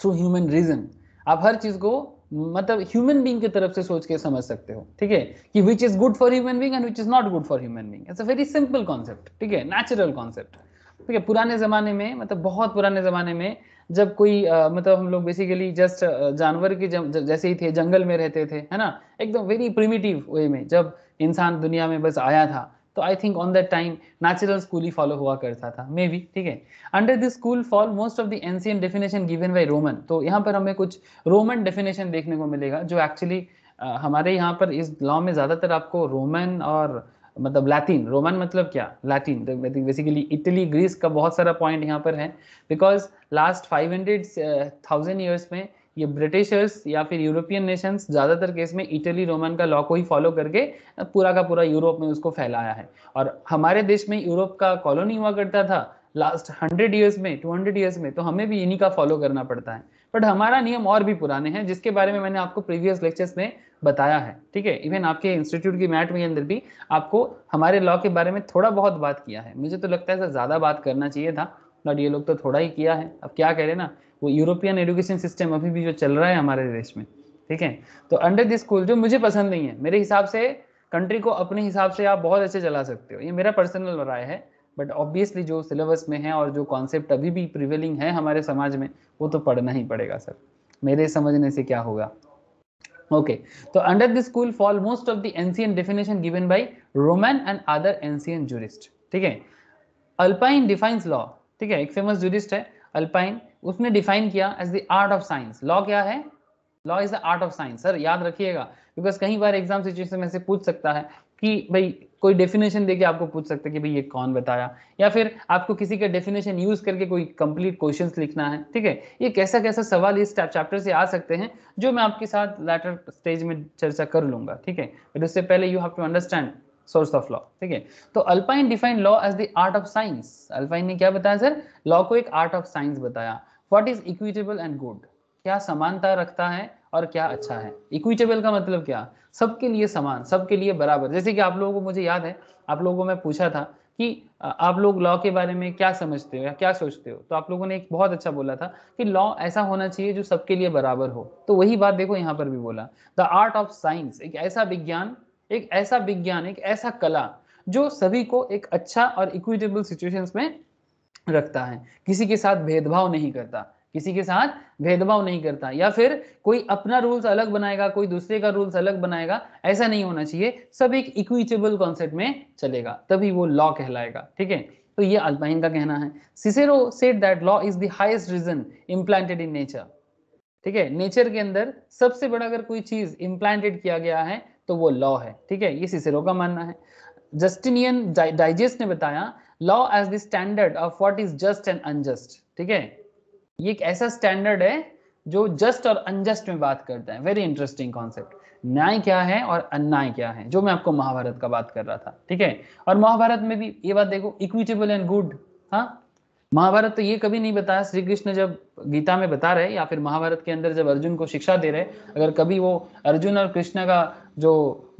through human reason आप हर चीज को मतलब ह्यूमन बींग की तरफ से सोच के समझ सकते हो ठीक है कि which is good for human being and which is not good for human being it's a very simple concept ठीक है नेचुरल कॉन्सेप्ट ठीक है पुराने जमाने में मतलब बहुत पुराने जमाने में जब कोई आ, मतलब हम लोग बेसिकली जस्ट जानवर के जैसे ही थे जंगल में रहते थे है ना एकदम वेरी प्रिमिटिव वे में जब इंसान दुनिया में बस आया था तो I think on that time natural school ही फॉलो हुआ करता था मे बी ठीक है under this school fall most of the ancient definition given by Roman तो यहाँ पर हमें कुछ रोमन डेफिनेशन देखने को मिलेगा जो एक्चुअली हमारे यहाँ पर इस लॉ में ज़्यादातर आपको रोमन और मतलब लैटिन रोमन मतलब क्या लैटिन बेसिकली इटली ग्रीस का बहुत सारा पॉइंट यहाँ पर है because last five hundred thousand years में ये ब्रिटिशर्स या फिर यूरोपियन नेशंस ज़्यादातर केस में इटली रोमन का लॉ को ही फॉलो करके पूरा का पूरा यूरोप में उसको फैलाया है और हमारे देश में यूरोप का कॉलोनी हुआ करता था लास्ट हंड्रेड ईयर्स में टू हंड्रेड ईयर्स में तो हमें भी इन्हीं का फॉलो करना पड़ता है बट हमारा नियम और भी पुराने हैं जिसके बारे में मैंने आपको प्रीवियस लेक्चर्स में बताया है ठीक है इवन आपके इंस्टीट्यूट की मैट में अंदर भी आपको हमारे लॉ के बारे में थोड़ा बहुत बात किया है मुझे तो लगता है सर ज़्यादा बात करना चाहिए था बट ये लोग तो थोड़ा ही किया है अब क्या करें ना वो यूरोपियन एजुकेशन सिस्टम अभी भी जो चल रहा है हमारे देश में ठीक है तो अंडर दिस स्कूल जो मुझे पसंद नहीं है मेरे हिसाब से कंट्री को अपने हिसाब से आप बहुत अच्छे चला सकते हो ये मेरा पर्सनल राय है बट ऑब्वियसली जो सिलेबस में है और जो कॉन्सेप्ट अभी भी प्रिवेलिंग है हमारे समाज में वो तो पढ़ना ही पड़ेगा सर मेरे समझने से क्या होगा ओके तो under this school fall most of the ancient definition given by Roman and other ancient jurist ठीक है अल्पाइन डिफाइंस लॉ ठीक है एक फेमस जूरिस्ट है अल्पाइन उसने डिफाइन किया as the art of science law क्या है law is the art of science sir याद रखिएगा बिकॉज कहीं बार एग्जाम सिचुएशन में से पूछ सकता है कि भाई कोई डेफिनेशन देके आपको पूछ सकते हैं कि भाई ये कौन बताया या फिर आपको किसी का डेफिनेशन यूज करके कोई कंप्लीट क्वेश्चंस लिखना है ठीक है ये कैसा कैसा सवाल इस चैप्टर से आ सकते हैं जो मैं आपके साथ लेटर स्टेज में चर्चा कर लूंगा ठीक है बट उससे पहले you have to understand source of law ठीक है तो Ulpian define law as the art of science Ulpian ने क्या बताया सर लॉ को एक आर्ट ऑफ साइंस बताया what is equitable and good क्या समानता रखता है और क्या अच्छा है इक्विटेबल का मतलब क्या सबके लिए समान सबके लिए बराबर जैसे कि आप लोगों को मुझे याद है आप लोगों को मैं पूछा था कि आप लोग लॉ के बारे में क्या समझते हो या क्या सोचते हो तो आप लोगों ने एक बहुत अच्छा बोला था कि लॉ ऐसा होना चाहिए जो सबके लिए बराबर हो तो वही बात देखो यहाँ पर भी बोला द आर्ट ऑफ साइंस एक ऐसा विज्ञान एक ऐसा विज्ञान एक ऐसा कला जो सभी को एक अच्छा और इक्विटेबल सिचुएशंस में रखता है किसी के साथ भेदभाव नहीं करता किसी के साथ भेदभाव नहीं करता या फिर कोई अपना रूल्स अलग बनाएगा कोई दूसरे का रूल्स अलग बनाएगा ऐसा नहीं होना चाहिए सब एक इक्विटेबल कॉन्सेप्ट में चलेगा तभी वो लॉ कहलाएगा ठीक है तो ये अल्पाइन का कहना है Cicero said that law is the highest reason implanted in nature ठीक है नेचर के अंदर सबसे बड़ा अगर कोई चीज इम्प्लांटेड किया गया है तो वो लॉ है ठीक है ये सिसेरो का मानना है जस्टिनियन डाइजेस्ट ने बताया law as the standard of what is just and unjust ठीक है ये एक ऐसा स्टैंडर्ड है जो जस्ट और अनजस्ट में बात करता है वेरी इंटरेस्टिंग कॉन्सेप्ट न्याय क्या है और अन्याय क्या है जो मैं आपको महाभारत का बात कर रहा था ठीक है और महाभारत में भी ये बात देखो इक्विटेबल एंड गुड हाँ महाभारत तो ये कभी नहीं बताया श्री कृष्ण जब गीता में बता रहे या फिर महाभारत के अंदर जब अर्जुन को शिक्षा दे रहे अगर कभी वो अर्जुन और कृष्ण का जो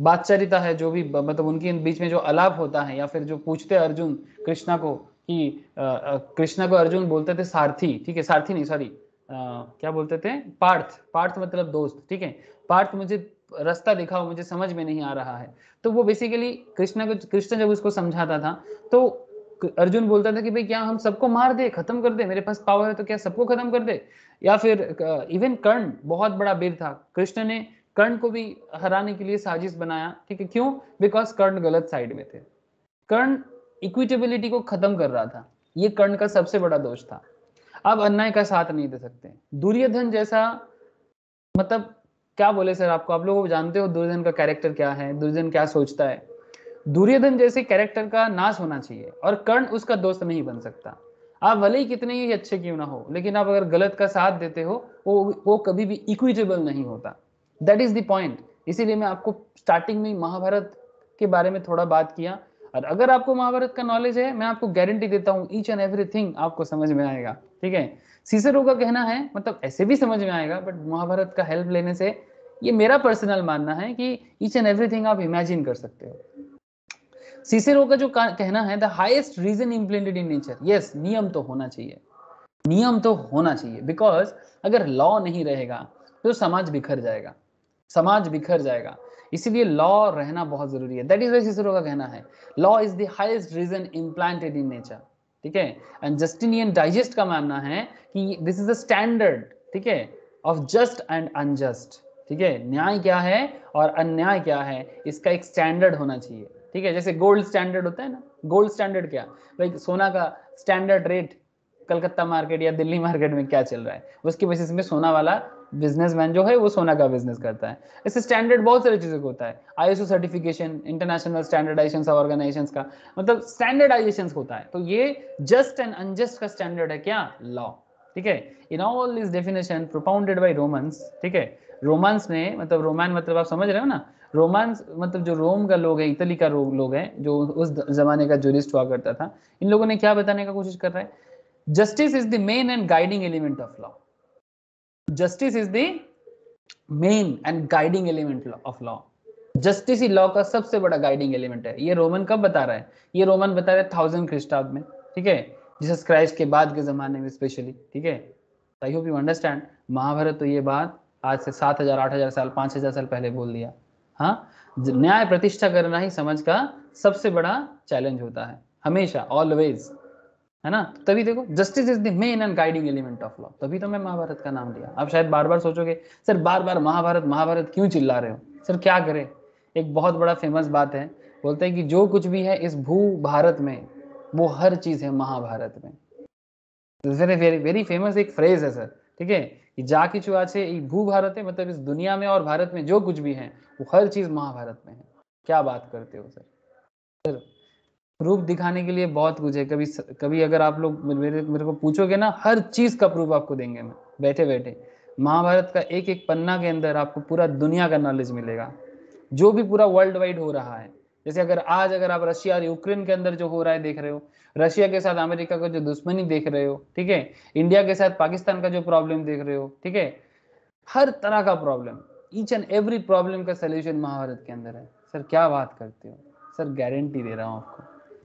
बातचरिता है जो भी मतलब उनके बीच में जो अलाप होता है या फिर जो पूछते अर्जुन कृष्णा को कि कृष्णा को अर्जुन बोलते थे सारथी ठीक है सारथी नहीं सॉरी क्या बोलते थे पार्थ पार्थ मतलब दोस्त ठीक है पार्थ मुझे रास्ता दिखाओ मुझे समझ में नहीं आ रहा है तो वो बेसिकली कृष्णा को कृष्ण जब उसको समझाता था तो अर्जुन बोलता था कि भाई क्या हम सबको मार दे खत्म कर दे मेरे पास पावर है तो क्या सबको खत्म कर दे या फिर इवन कर्ण बहुत बड़ा वीर था कृष्ण ने कर्ण को भी हराने के लिए साजिश बनाया ठीक है क्यों बिकॉज कर्ण गलत साइड में थे कर्ण इक्विटेबिलिटी को खत्म कर रहा था ये कर्ण का सबसे बड़ा दोष था अब अन्याय का साथ नहीं दे सकते दुर्योधन जैसा मतलब क्या बोले सर आपको आप लोग जानते हो दुर्योधन का कैरेक्टर क्या है दुर्योधन क्या सोचता है दुर्योधन जैसे कैरेक्टर का नाश होना चाहिए और कर्ण उसका दोस्त नहीं बन सकता आप भले ही कितने ही अच्छे क्यों ना हो लेकिन आप अगर गलत का साथ देते हो वो वो कभी भी इक्विटेबल नहीं होता दैट इज द पॉइंट इसीलिए मैं आपको स्टार्टिंग में महाभारत के बारे में थोड़ा बात किया और अगर आपको महाभारत का नॉलेज है मैं आपको गारंटी देता हूँ ईच एंड एवरी आपको समझ में आएगा ठीक है सीसरों का कहना है मतलब ऐसे भी समझ में आएगा बट महाभारत का हेल्प लेने से ये मेरा पर्सनल मानना है कि ईच एंड एवरीथिंग आप इमेजिन कर सकते हो सीसेरो का जो कहना है the highest reason implanted in nature yes नियम तो होना चाहिए नियम तो होना चाहिए बिकॉज अगर लॉ नहीं रहेगा तो समाज बिखर जाएगा समाज बिखर जाएगा इसीलिए लॉ रहना बहुत जरूरी है दैट इज वाई का कहना है law is the highest reason implanted in nature ठीक है एंड जस्टिनियन डाइजेस्ट का मानना है कि दिस इज अ स्टैंडर्ड ठीक है ऑफ जस्ट एंड अनजस्ट ठीक है न्याय क्या है और अन्याय क्या है इसका एक स्टैंडर्ड होना चाहिए ठीक है जैसे गोल्ड स्टैंडर्ड होता है ना गोल्ड स्टैंडर्ड क्या लाइक सोना का स्टैंडर्ड रेट कलकत्ता मार्केट या दिल्ली मार्केट में क्या चल रहा है उसकी बेसिस में सोना वाला बिजनेसमैन जो है वो सोना का बिजनेस करता है ऐसे स्टैंडर्ड बहुत सारी चीज़ों को होता है ISO certification international standardization organization का मतलब स्टैंडर्डाइजेशन होता है तो ये जस्ट एंड अनजस्ट का स्टैंडर्ड है क्या लॉ ठीक है in all this definition propounded by Romans ठीक है रोमांस ने मतलब रोमान मतलब आप समझ रहे हो ना रोमांस मतलब जो रोम का लोग है इटली का लोग है जो उस जमाने का जूरिस्ट हुआ करता था इन लोगों ने क्या बताने का कोशिश कर रहा है justice is the main and guiding element of law justice is the main and guiding element of law justice ही लॉ का सबसे बड़ा गाइडिंग एलिमेंट है ये रोमन कब बता रहा है ये रोमन बता रहा है थाउजेंड क्रिस्टाब में ठीक है जीसस क्राइस्ट के बाद के जमाने में स्पेशली ठीक है I hope you understand Mahabharata तो ये बात आज से सात हजार आठ हजार साल पांच हजार साल पहले बोल दिया हाँ न्याय प्रतिष्ठा करना ही समझ का सबसे बड़ा चैलेंज होता है हमेशा ऑलवेज है ना तभी देखो justice is the main and guiding element of law तभी तो मैं महाभारत का नाम लिया आप शायद बार बार सोचोगे सर बार बार महाभारत महाभारत क्यों चिल्ला रहे हो सर क्या करे एक बहुत बड़ा फेमस बात है बोलते हैं कि जो कुछ भी है इस भू भारत में वो हर चीज है महाभारत में वेरी वेरी फेमस एक फ्रेज है सर ठीक है যা কিছু भू भारत है मतलब इस दुनिया में और भारत में जो कुछ भी है वो हर चीज महाभारत में है क्या बात करते हो सर सर प्रूफ दिखाने के लिए बहुत कुछ है कभी कभी अगर आप लोग मेरे मेरे को पूछोगे ना हर चीज का प्रूफ आपको देंगे मैं बैठे बैठे महाभारत का एक एक पन्ना के अंदर आपको पूरा दुनिया का नॉलेज मिलेगा जो भी पूरा वर्ल्ड वाइड हो रहा है जैसे अगर आज अगर आप रशिया और यूक्रेन के अंदर जो हो रहा है देख रहे हो रशिया के साथ अमेरिका का जो दुश्मनी देख रहे हो ठीक है इंडिया के साथ पाकिस्तान का जो प्रॉब्लम देख रहे हो ठीक है हर तरह का problem each and every problem का सोल्यूशन महाभारत के अंदर है सर क्या बात करते हो सर गारंटी दे रहा हूँ आपको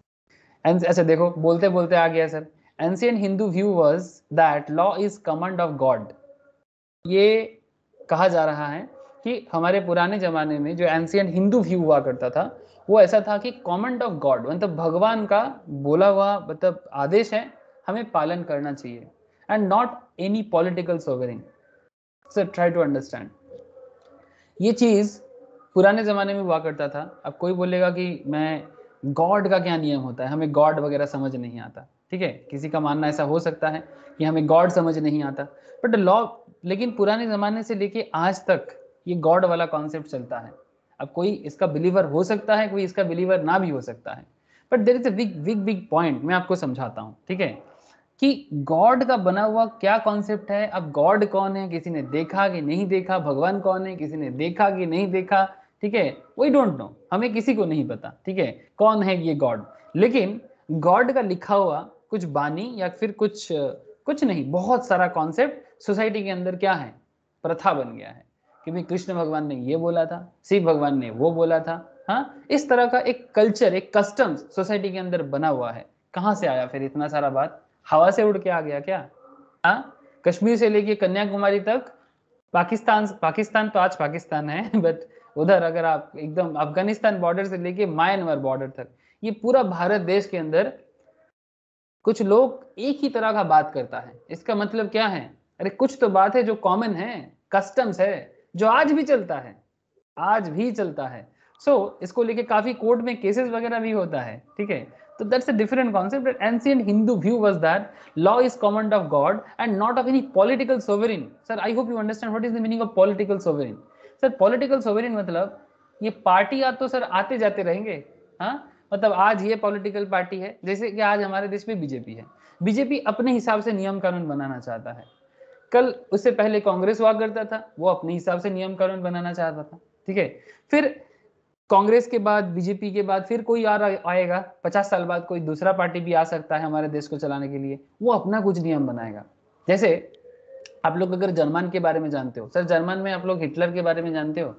ऐसे अच्छा, देखो बोलते बोलते आ गया sir ancient Hindu view was that law is command of God ये कहा जा रहा है कि हमारे पुराने जमाने में जो एंसियन हिंदू व्यू हुआ करता था वो ऐसा था कि कॉमेंट ऑफ गॉड मतलब भगवान का बोला हुआ मतलब आदेश है हमें पालन करना चाहिए and not any political sovereign sir try to understand ये चीज पुराने जमाने में हुआ करता था अब कोई बोलेगा कि मैं गॉड का क्या नियम होता है हमें गॉड वगैरह समझ नहीं आता ठीक है किसी का मानना ऐसा हो सकता है कि हमें गॉड समझ नहीं आता बट लॉ लेकिन पुराने जमाने से लेके आज तक ये गॉड वाला कॉन्सेप्ट चलता है अब कोई इसका बिलीवर हो सकता है कोई इसका बिलीवर ना भी हो सकता है but there is big big big point मैं आपको समझाता हूँ ठीक है कि गॉड का बना हुआ क्या कॉन्सेप्ट है अब गॉड कौन है किसी ने देखा कि नहीं देखा भगवान कौन है किसी ने देखा कि नहीं देखा ठीक है वी डोंट नो हमें किसी को नहीं पता ठीक है कौन है ये गॉड लेकिन गॉड का लिखा हुआ कुछ बानी या फिर कुछ कुछ नहीं बहुत सारा कॉन्सेप्ट सोसाइटी के अंदर क्या है प्रथा बन गया है कि भाई कृष्ण भगवान ने ये बोला था शिव भगवान ने वो बोला था हाँ इस तरह का एक कल्चर एक कस्टम्स सोसाइटी के अंदर बना हुआ है कहाँ से आया फिर इतना सारा बात हवा से उड़ के आ गया क्या हाँ कश्मीर से लेके कन्याकुमारी तक पाकिस्तान पाकिस्तान तो आज पाकिस्तान है बट उधर अगर आप एकदम अफगानिस्तान बॉर्डर से लेके म्यांमार बॉर्डर तक ये पूरा भारत देश के अंदर कुछ लोग एक ही तरह का बात करता है इसका मतलब क्या है अरे कुछ तो बात है जो कॉमन है कस्टम्स है जो आज भी चलता है आज भी चलता है सो so, इसको लेके काफी कोर्ट में केसेस वगैरह भी होता है ठीक है तो that's a different concept ancient Hindu view was that law is command of God and not of any political sovereign sir I hope you understand what is the meaning of political sovereign sir political sovereign मतलब ये party तो sir आते जाते रहेंगे हाँ मतलब आज ये पॉलिटिकल पार्टी है जैसे कि आज हमारे देश में बीजेपी है बीजेपी अपने हिसाब से नियम कानून बनाना चाहता है कल उससे पहले कांग्रेस हुआ करता था वो अपने हिसाब से नियम कानून बनाना चाहता था ठीक है फिर कांग्रेस के बाद बीजेपी के बाद फिर कोई आ आएगा पचास साल बाद कोई दूसरा पार्टी भी आ सकता है हमारे देश को चलाने के लिए वो अपना कुछ नियम बनाएगा जैसे आप लोग अगर जर्मन के बारे में जानते हो सर जर्मन में आप लोग हिटलर के बारे में जानते हो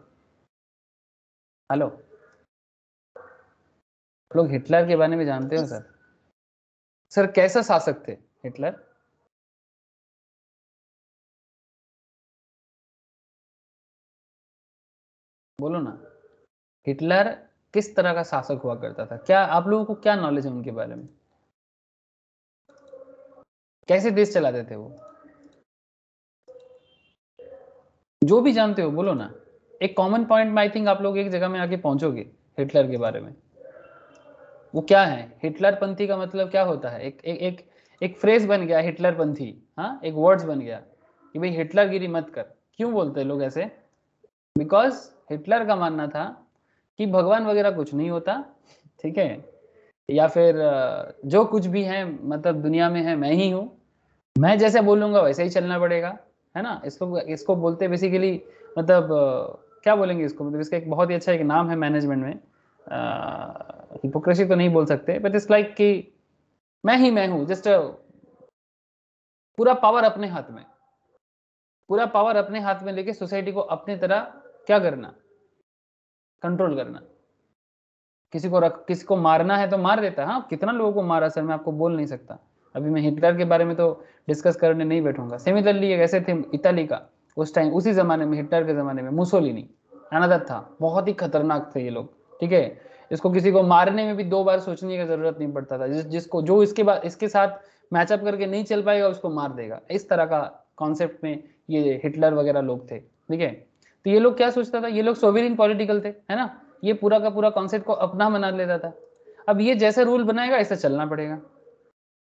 हेलो लोग हिटलर के बारे में जानते हो सर सर कैसा शासक थे हिटलर बोलो ना हिटलर किस तरह का शासक हुआ करता था क्या आप लोगों को क्या नॉलेज है उनके बारे में कैसे देश चलाते थे वो जो भी जानते हो बोलो ना एक कॉमन पॉइंट में आई थिंक आप लोग एक जगह में आके पहुंचोगे हिटलर के बारे में वो क्या है हिटलर पंथी का मतलब क्या होता है एक एक एक, एक फ्रेज बन गया हिटलर पंथी हाँ एक वर्ड्स बन गया कि भाई हिटलर गिरी मत कर क्यों बोलते हैं लोग ऐसे बिकॉज हिटलर का मानना था कि भगवान वगैरह कुछ नहीं होता ठीक है या फिर जो कुछ भी है मतलब दुनिया में है मैं ही हूँ मैं जैसे बोलूंगा वैसे ही चलना पड़ेगा है ना इसको इसको बोलते बेसिकली मतलब क्या बोलेंगे इसको मतलब इसका एक बहुत ही अच्छा एक नाम है मैनेजमेंट में हिपोक्रेसी तो नहीं बोल सकते बट इट्स लाइक कि मैं ही मैं हूँ जस्ट पूरा पावर अपने हाथ में पूरा पावर अपने हाथ में लेके सोसाइटी को अपनी तरह क्या करना कंट्रोल करना किसी को रख किसी को मारना है तो मार देता हाँ कितना लोगों को मारा सर मैं आपको बोल नहीं सकता अभी मैं हिटलर के बारे में तो डिस्कस करने नहीं बैठूंगा सिमिलरली एक ऐसे थे इटली का उस टाइम उसी जमाने में हिटलर के जमाने में मुसोलिनी अनादत था बहुत ही खतरनाक थे ये लोग ठीक है इसको किसी को मारने में भी दो बार सोचने की जरूरत नहीं पड़ता था जिस जिसको जो इसके बाद इसके साथ मैचअप करके नहीं चल पाएगा उसको मार देगा इस तरह का कॉन्सेप्ट में ये हिटलर वगैरह लोग थे ठीक है तो ये लोग क्या सोचता था ये लोग सोवेरिन पॉलिटिकल थे है ना ये पूरा का पूरा कॉन्सेप्ट को अपना बना लेता था अब ये जैसे रूल बनाएगा ऐसा चलना पड़ेगा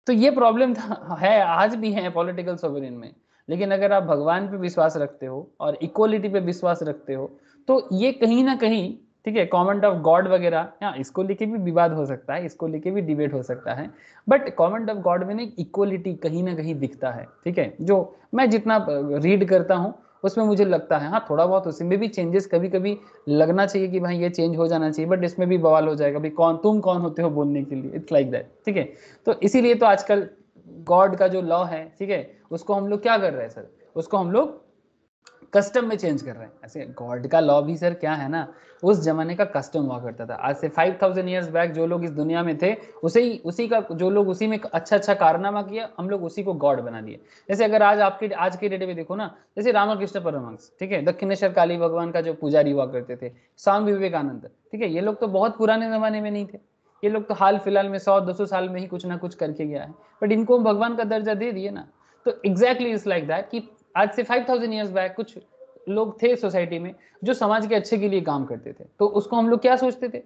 तो ये प्रॉब्लम था है आज भी है पॉलिटिकल सोवेरिन में लेकिन अगर आप भगवान पे विश्वास रखते हो और इक्वलिटी पे विश्वास रखते हो तो ये कहीं ना कहीं ठीक है कॉमेंट ऑफ गॉड वगैरह या इसको लेके भी विवाद हो सकता है इसको लेके भी डिबेट हो सकता है बट कॉमेंट ऑफ गॉड में ना इक्वलिटी कहीं ना कहीं दिखता है ठीक है जो मैं जितना रीड करता हूँ उसमें मुझे लगता है हाँ थोड़ा बहुत उसमें भी चेंजेस कभी कभी लगना चाहिए कि भाई ये चेंज हो जाना चाहिए बट इसमें भी बवाल हो जाएगा भाई कौन तुम कौन होते हो बोलने के लिए इट्स लाइक दैट ठीक है तो इसीलिए तो आजकल गॉड का जो लॉ है ठीक है उसको हम लोग क्या कर रहे हैं सर उसको हम लोग कस्टम में चेंज कर रहे हैं ऐसे गॉड का लॉ भी सर क्या है ना उस जमाने का कस्टम हुआ करता था आज से फाइव थाउजेंड ईयर्स बैक जो लोग इस दुनिया में थे उसे ही उसी का जो लोग उसी में अच्छा अच्छा कारनामा किया हम लोग उसी को गॉड बना दिए जैसे अगर आज आपके आज के डेट में देखो ना जैसे रामकृष्ण परमहंस ठीक है दक्षिणेश्वर काली भगवान का जो पुजारी हुआ करते थे स्वामी विवेकानंद ठीक है ये लोग तो बहुत पुराने जमाने में नहीं थे ये लोग तो हाल फिलहाल में सौ दो सौ साल में ही कुछ ना कुछ करके गया है बट इनको भगवान का दर्जा दे दिए ना तो एग्जैक्टली इज लाइक दैट कि आज से फाइव थाउजेंड ईयर्स बैक कुछ लोग थे सोसाइटी में जो समाज के अच्छे के लिए काम करते थे तो उसको हम लोग क्या सोचते थे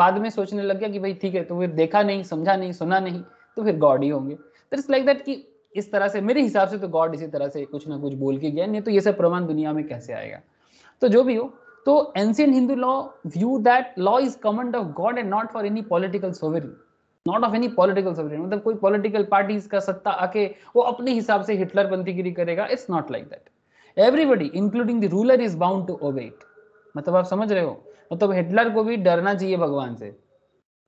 बाद में सोचने लग गया कि भाई ठीक है तो फिर देखा नहीं समझा नहीं सुना नहीं तो फिर गॉड ही होंगे तो इट्स लाइक दैट कि इस तरह से मेरे हिसाब से तो गॉड इसी तरह से कुछ ना कुछ बोल के गया नहीं तो ये सब प्रमाण दुनिया में कैसे आएगा तो जो भी हो तो ancient Hindu law view that law is command of God and not for any political sovereign not of any political subject मतलब कोई पॉलिटिकल पार्टीज का सत्ता आके वो अपने हिसाब से हिटलर बंदीगिरी करेगा it's not like that everybody including the ruler is bound to obey मतलब आप समझ रहे हो मतलब हिटलर को भी डरना चाहिए भगवान से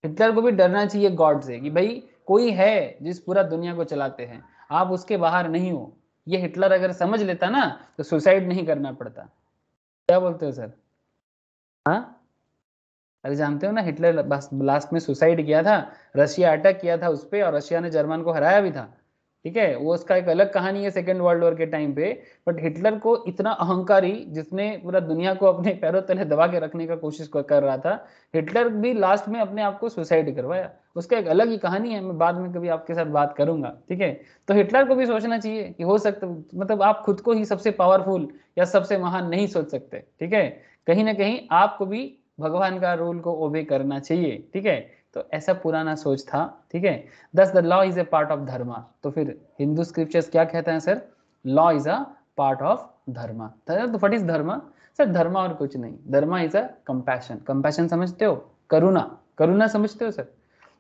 हिटलर को भी डरना चाहिए गॉड से कि भाई कोई है जिस पूरा दुनिया को चलाते हैं आप उसके बाहर नहीं हो ये हिटलर अगर समझ लेता ना तो सुसाइड नहीं करना पड़ता क्या बोलते हो सर हाँ अरे जानते हो ना हिटलर लास्ट में सुसाइड किया था रशिया अटैक किया था उस पर और रशिया ने जर्मन को हराया भी था ठीक है वो उसका एक अलग कहानी है सेकेंड वर्ल्ड वॉर के टाइम पे बट हिटलर को इतना अहंकारी जिसने पूरा दुनिया को अपने पैरों तले दबा के रखने का कोशिश कर रहा था हिटलर भी लास्ट में अपने आप को सुसाइड करवाया उसका एक अलग ही कहानी है मैं बाद में कभी आपके साथ बात करूंगा ठीक है तो हिटलर को भी सोचना चाहिए कि हो सकता मतलब आप खुद को ही सबसे पावरफुल या सबसे महान नहीं सोच सकते ठीक है कहीं ना कहीं आपको भी भगवान का रूल को ओबे करना चाहिए ठीक है तो ऐसा पुराना सोच था ठीक है thus the law is a part of dharma तो फिर हिंदू स्क्रिप्चर्स क्या कहते हैं sir law is a part of dharma तो what is dharma sir dharma और कुछ नहीं dharma is a compassion compassion समझते हो करुणा करुणा समझते हो सर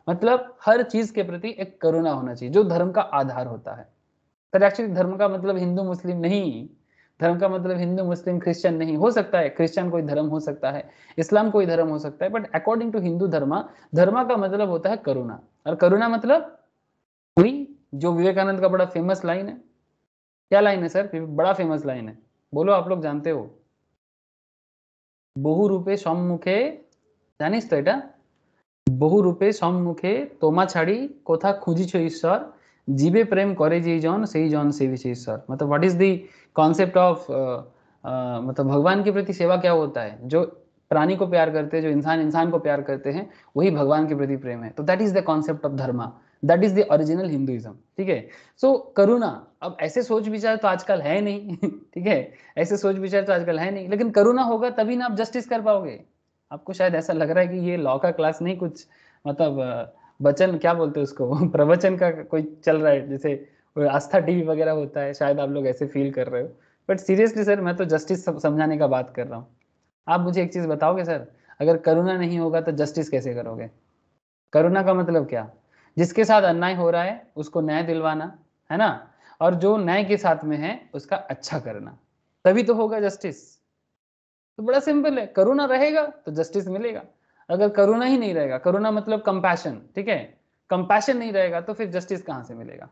मतलब हर चीज के प्रति एक करुणा होना चाहिए जो धर्म का आधार होता है सर एक्चुअली धर्म का मतलब हिंदू मुस्लिम नहीं धर्म का मतलब हिंदू मुस्लिम क्रिश्चियन नहीं हो सकता है क्रिश्चियन कोई धर्म हो सकता है इस्लाम कोई धर्म हो सकता है but according to Hindu dharma dharma का मतलब होता है करुणा और करुणा मतलब पूरी जो विवेकानंद का बड़ा फेमस लाइन है क्या लाइन है सर बड़ा फेमस लाइन है बोलो आप लोग जानते हो বহু রূপে সম্মুখে জানিস তো बहु रूपे सम्मुखे तो तोमा छाड़ी कोथा खुजी छो ईश्वर जीवे प्रेम करे जी जन से जॉन सेवी से सर मतलब what is the concept of मतलब भगवान के प्रति सेवा क्या होता है जो प्राणी को प्यार करते हैं जो इंसान इंसान को प्यार करते हैं वही भगवान के प्रति प्रेम है तो that is the concept of dharma that is the original Hinduism ठीक है सो करुणा अब ऐसे सोच विचार तो आजकल है नहीं ठीक है ऐसे सोच विचार तो आजकल है नहीं लेकिन करुणा होगा तभी ना आप जस्टिस कर पाओगे आपको शायद ऐसा लग रहा है कि ये लॉ का क्लास नहीं कुछ मतलब uh, वचन क्या बोलते हैं उसको प्रवचन का कोई चल रहा है जैसे आस्था टीवी वगैरह होता है शायद आप लोग ऐसे फील कर रहे हो बट सीरियसली सर मैं तो जस्टिस समझाने का बात कर रहा हूँ आप मुझे एक चीज़ बताओगे सर अगर करुणा नहीं होगा तो जस्टिस कैसे करोगे करुणा का मतलब क्या जिसके साथ अन्याय हो रहा है उसको न्याय दिलवाना है ना और जो न्याय के साथ में है उसका अच्छा करना तभी तो होगा जस्टिस तो बड़ा सिंपल है करुणा रहेगा तो जस्टिस मिलेगा अगर करुणा ही नहीं रहेगा करुणा मतलब कंपैशन ठीक है कंपैशन नहीं रहेगा तो फिर जस्टिस कहां से मिलेगा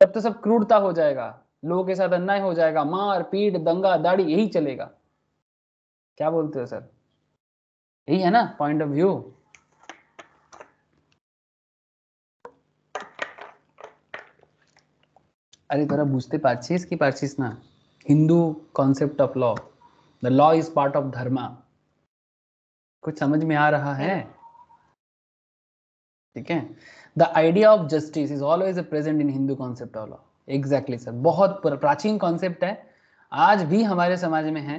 तब तो सब क्रूरता हो जाएगा लोगों के साथ अन्याय हो जाएगा मार पीट दंगा दाढ़ी यही चलेगा क्या बोलते हो सर यही है ना पॉइंट ऑफ व्यू अरे तरह बुझते पारछीस की पारछीस ना Hindu concept of law the law is part of dharma कुछ समझ में आ रहा है हाँ। ठीक है the idea of justice is always present in Hindu concept all exactly sir बहुत प्राचीन कॉन्सेप्ट है आज भी हमारे समाज में है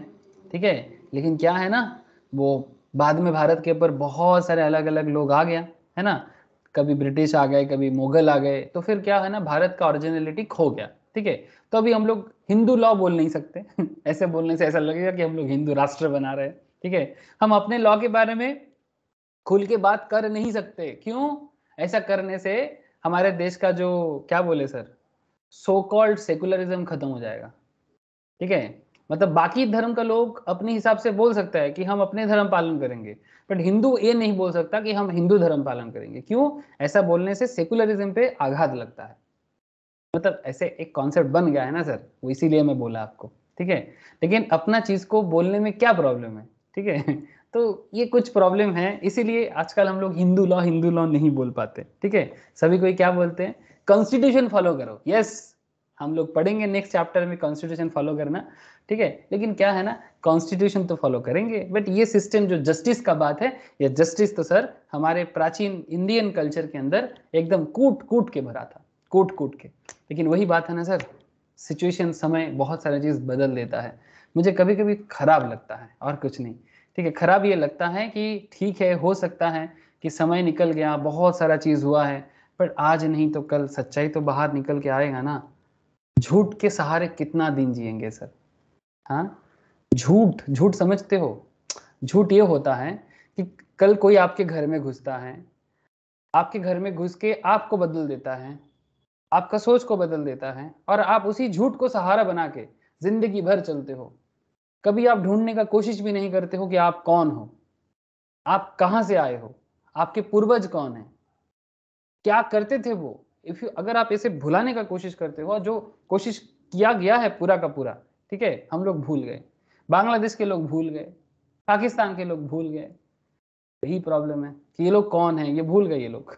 ठीक है लेकिन क्या है ना वो बाद में भारत के ऊपर बहुत सारे अलग अलग लोग आ गया है ना कभी ब्रिटिश आ गए कभी मुगल आ गए तो फिर क्या है ना भारत का ओरिजिनलिटी खो गया ठीक है तो अभी हम लोग हिंदू लॉ बोल नहीं सकते ऐसे बोलने से ऐसा लगेगा कि हम लोग हिंदू राष्ट्र बना रहे हैं ठीक है हम अपने लॉ के बारे में खुल के बात कर नहीं सकते क्यों ऐसा करने से हमारे देश का जो क्या बोले सर सो कॉल्ड सेकुलरिज्म खत्म हो जाएगा ठीक है मतलब बाकी धर्म का लोग अपने हिसाब से बोल सकता है कि हम अपने धर्म पालन करेंगे बट हिंदू ये नहीं बोल सकता कि हम हिंदू धर्म पालन करेंगे क्यों ऐसा बोलने से सेकुलरिज्म पे आघात लगता है मतलब ऐसे एक कॉन्सेप्ट बन गया है ना सर वो इसीलिए मैं बोला आपको ठीक है लेकिन अपना चीज को बोलने में क्या प्रॉब्लम है ठीक है तो ये कुछ प्रॉब्लम है इसीलिए आजकल हम लोग हिंदू लॉ हिंदू लॉ नहीं बोल पाते ठीक है सभी को क्या बोलते हैं कॉन्स्टिट्यूशन फॉलो करो यस हम लोग पढ़ेंगे नेक्स्ट चैप्टर में कॉन्स्टिट्यूशन फॉलो करना ठीक है लेकिन क्या है ना कॉन्स्टिट्यूशन तो फॉलो करेंगे बट ये सिस्टम जो जस्टिस का बात है ये जस्टिस तो सर हमारे प्राचीन इंडियन कल्चर के अंदर एकदम कूट कूट के भरा था कूट कूट के लेकिन वही बात है ना सर सिचुएशन समय बहुत सारी चीज़ बदल देता है मुझे कभी कभी खराब लगता है और कुछ नहीं ठीक है खराब ये लगता है कि ठीक है हो सकता है कि समय निकल गया बहुत सारा चीज़ हुआ है पर आज नहीं तो कल सच्चाई तो बाहर निकल के आएगा ना झूठ के सहारे कितना दिन जिएंगे सर हाँ झूठ झूठ समझते हो झूठ ये होता है कि कल कोई आपके घर में घुसता है आपके घर में घुस के आपको बदल देता है आपका सोच को बदल देता है और आप उसी झूठ को सहारा बना के जिंदगी भर चलते हो कभी आप ढूंढने का कोशिश भी नहीं करते हो कि आप कौन हो आप कहाँ से आए हो आपके पूर्वज कौन है क्या करते थे वो इफ यू अगर आप इसे भुलाने का कोशिश करते हो जो कोशिश किया गया है पूरा का पूरा ठीक है हम लोग भूल गए बांग्लादेश के लोग भूल गए पाकिस्तान के लोग भूल गए यही प्रॉब्लम है कि ये लोग कौन है ये भूल गए ये लोग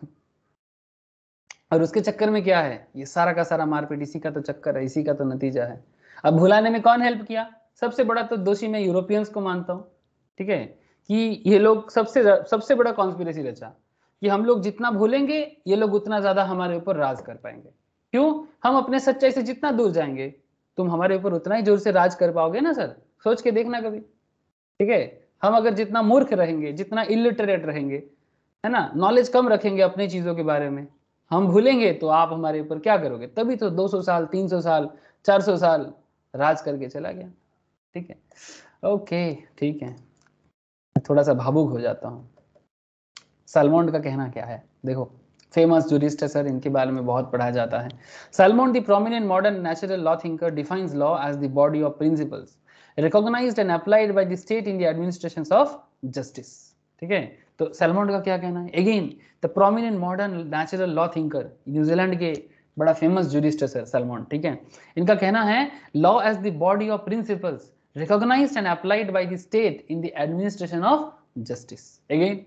और उसके चक्कर में क्या है ये सारा का सारा मारपीट इसी का तो चक्कर है इसी का तो नतीजा है अब भुलाने में कौन हेल्प किया सबसे बड़ा तो दोषी मैं यूरोपियंस को मानता हूँ ठीक है कि ये लोग सबसे सबसे बड़ा कॉन्स्पिरेसी रचा कि हम लोग जितना भूलेंगे ये लोग उतना ज्यादा हमारे ऊपर राज कर पाएंगे क्यों हम अपने सच्चाई से जितना दूर जाएंगे तुम हमारे ऊपर उतना ही जोर से राज कर पाओगे ना सर सोच के देखना कभी ठीक है हम अगर जितना मूर्ख रहेंगे जितना इलिटरेट रहेंगे है ना नॉलेज कम रखेंगे अपनी चीजों के बारे में हम भूलेंगे तो आप हमारे ऊपर क्या करोगे तभी तो 200 साल 300 साल 400 साल राज करके चला गया ठीक है ओके ठीक है थोड़ा सा भावुक हो जाता हूँ सलमोंड का कहना क्या है देखो फेमस जूरिस्ट है सर इनके बारे में बहुत पढ़ा जाता है Salmond the prominent modern natural law thinker defines law as the body of principles recognized and applied by the state in the administration of justice ठीक है तो सलमोंड का क्या कहना है again the prominent modern natural law thinker New Zealand के बड़ा famous jurist है सर सलमोंड ठीक है इनका कहना है law as the body of principles recognized and applied by the state in the administration of justice. Again,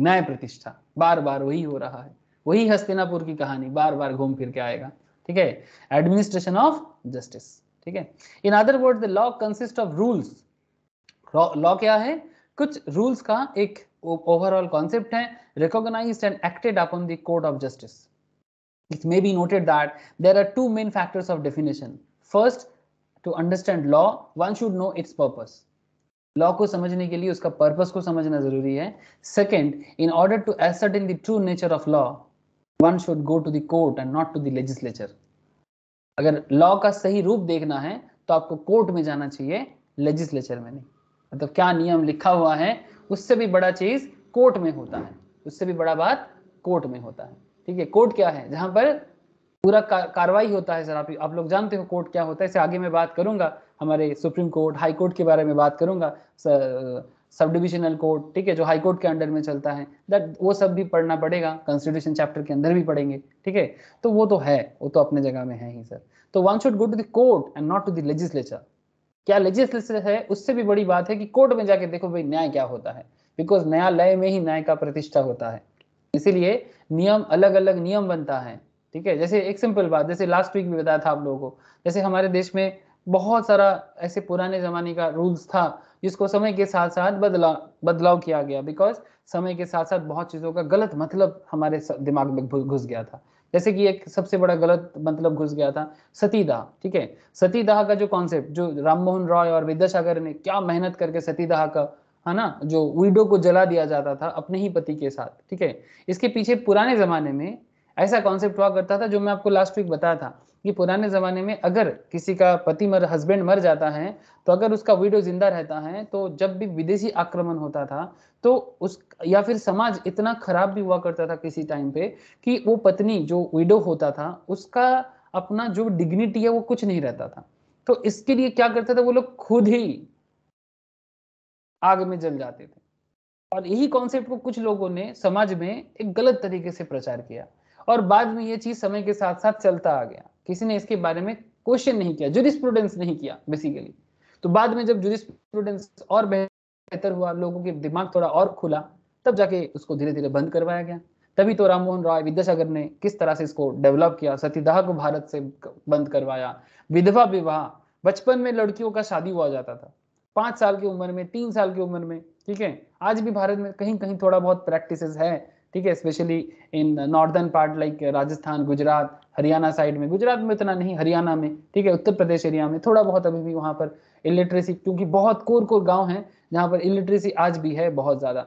न्याय प्रतिष्ठा बार बार वही हो रहा है वही हस्तिनापुर की कहानी बार बार घूम फिर के आएगा ठीक है एडमिनिस्ट्रेशन ऑफ जस्टिस ठीक है in other word the law consist of rules law क्या है कुछ रूल्स का एक ओवरऑल कॉन्सेप्ट है recognized and acted upon the code of justice it may be noted that there are two main factors of definition first to understand law one should know its purpose law को समझने के लिए उसका purpose को समझना जरूरी है second in order to assert in the true nature of law one should go to the court and not to the legislature अगर लॉ का सही रूप देखना है तो आपको कोर्ट में जाना चाहिए लेजिस्लेचर में नहीं मतलब तो क्या नियम लिखा हुआ है उससे भी बड़ा चीज कोर्ट में होता है उससे भी बड़ा बात कोर्ट में होता है ठीक है कोर्ट क्या है जहां पर पूरा कार्रवाई होता है सर आप आप लोग जानते हो कोर्ट क्या होता है इसे आगे मैं बात करूंगा हमारे सुप्रीम कोर्ट हाई कोर्ट के बारे में बात करूंगा सब डिविजनल कोर्ट ठीक है जो हाई कोर्ट के अंडर में चलता है दैट वो सब भी पढ़ना पड़ेगा कॉन्स्टिट्यूशन चैप्टर के अंदर भी पढ़ेंगे ठीक है तो वो तो है वो तो अपने जगह में है ही सर तो one should go to the court and not to the legislature क्या लेजिस्लेचर है उससे भी बड़ी बात है कि कोर्ट में जाके देखो भाई न्याय क्या होता है बिकॉज न्यायालय में ही न्याय का प्रतिष्ठा होता है इसीलिए नियम अलग अलग नियम बनता है ठीक है जैसे एक सिंपल बात जैसे लास्ट वीक भी बताया था आप लोगों को जैसे हमारे देश में बहुत सारा ऐसे पुराने जमाने का रूल्स था जिसको समय के साथ साथ बदला बदलाव किया गया बिकॉज समय के साथ साथ बहुत चीज़ों का गलत मतलब हमारे दिमाग में घुस गया था जैसे कि एक सबसे बड़ा गलत मतलब घुस गया था सतीदाह ठीक है सतीदाह का जो कॉन्सेप्ट जो राममोहन रॉय और विद्यासागर ने क्या मेहनत करके सतीदाह का है ना जो वीडो को जला दिया जाता था अपने ही पति के साथ ठीक है इसके पीछे पुराने जमाने में ऐसा कॉन्सेप्ट हुआ करता था जो मैं आपको लास्ट वीक बताया था कि पुराने ज़माने में अगर किसी का पति मर हस्बैंड मर जाता है तो अगर उसका वीडियो जिंदा रहता है तो जब भी विदेशी आक्रमण होता था तो उस या फिर समाज इतना खराब भी हुआ करता था किसी टाइम पे कि वो पत्नी जो विडो होता था उसका अपना जो डिग्निटी है वो कुछ नहीं रहता था तो इसके लिए क्या करते थे वो लोग खुद ही आग में जल जाते थे और यही कॉन्सेप्ट को कुछ लोगों ने समाज में एक गलत तरीके से प्रचार किया और बाद में ये चीज समय के साथ साथ चलता आ गया किसी ने इसके बारे में क्वेश्चन नहीं किया जुडिस प्रूडेंस नहीं किया बेसिकली तो बाद में जब जुडिस प्रूडेंस और बेहतर हुआ लोगों के दिमाग थोड़ा और खुला तब जाके उसको धीरे धीरे बंद करवाया गया तभी तो राममोहन रॉय विद्यासागर ने किस तरह से इसको डेवलप किया सतीदाह को भारत से बंद करवाया विधवा विवाह बचपन में लड़कियों का शादी हुआ जाता था पांच साल की उम्र में तीन साल की उम्र में ठीक है आज भी भारत में कहीं कहीं थोड़ा बहुत प्रैक्टिसेस है ठीक है specially in northern part like Rajasthan Gujarat Haryana side में गुजरात में इतना नहीं हरियाणा में ठीक है उत्तर प्रदेश एरिया में थोड़ा बहुत अभी भी वहां पर इलिटरेसी क्योंकि बहुत कोर कोर गांव है जहां पर इलिटरेसी आज भी है बहुत ज़्यादा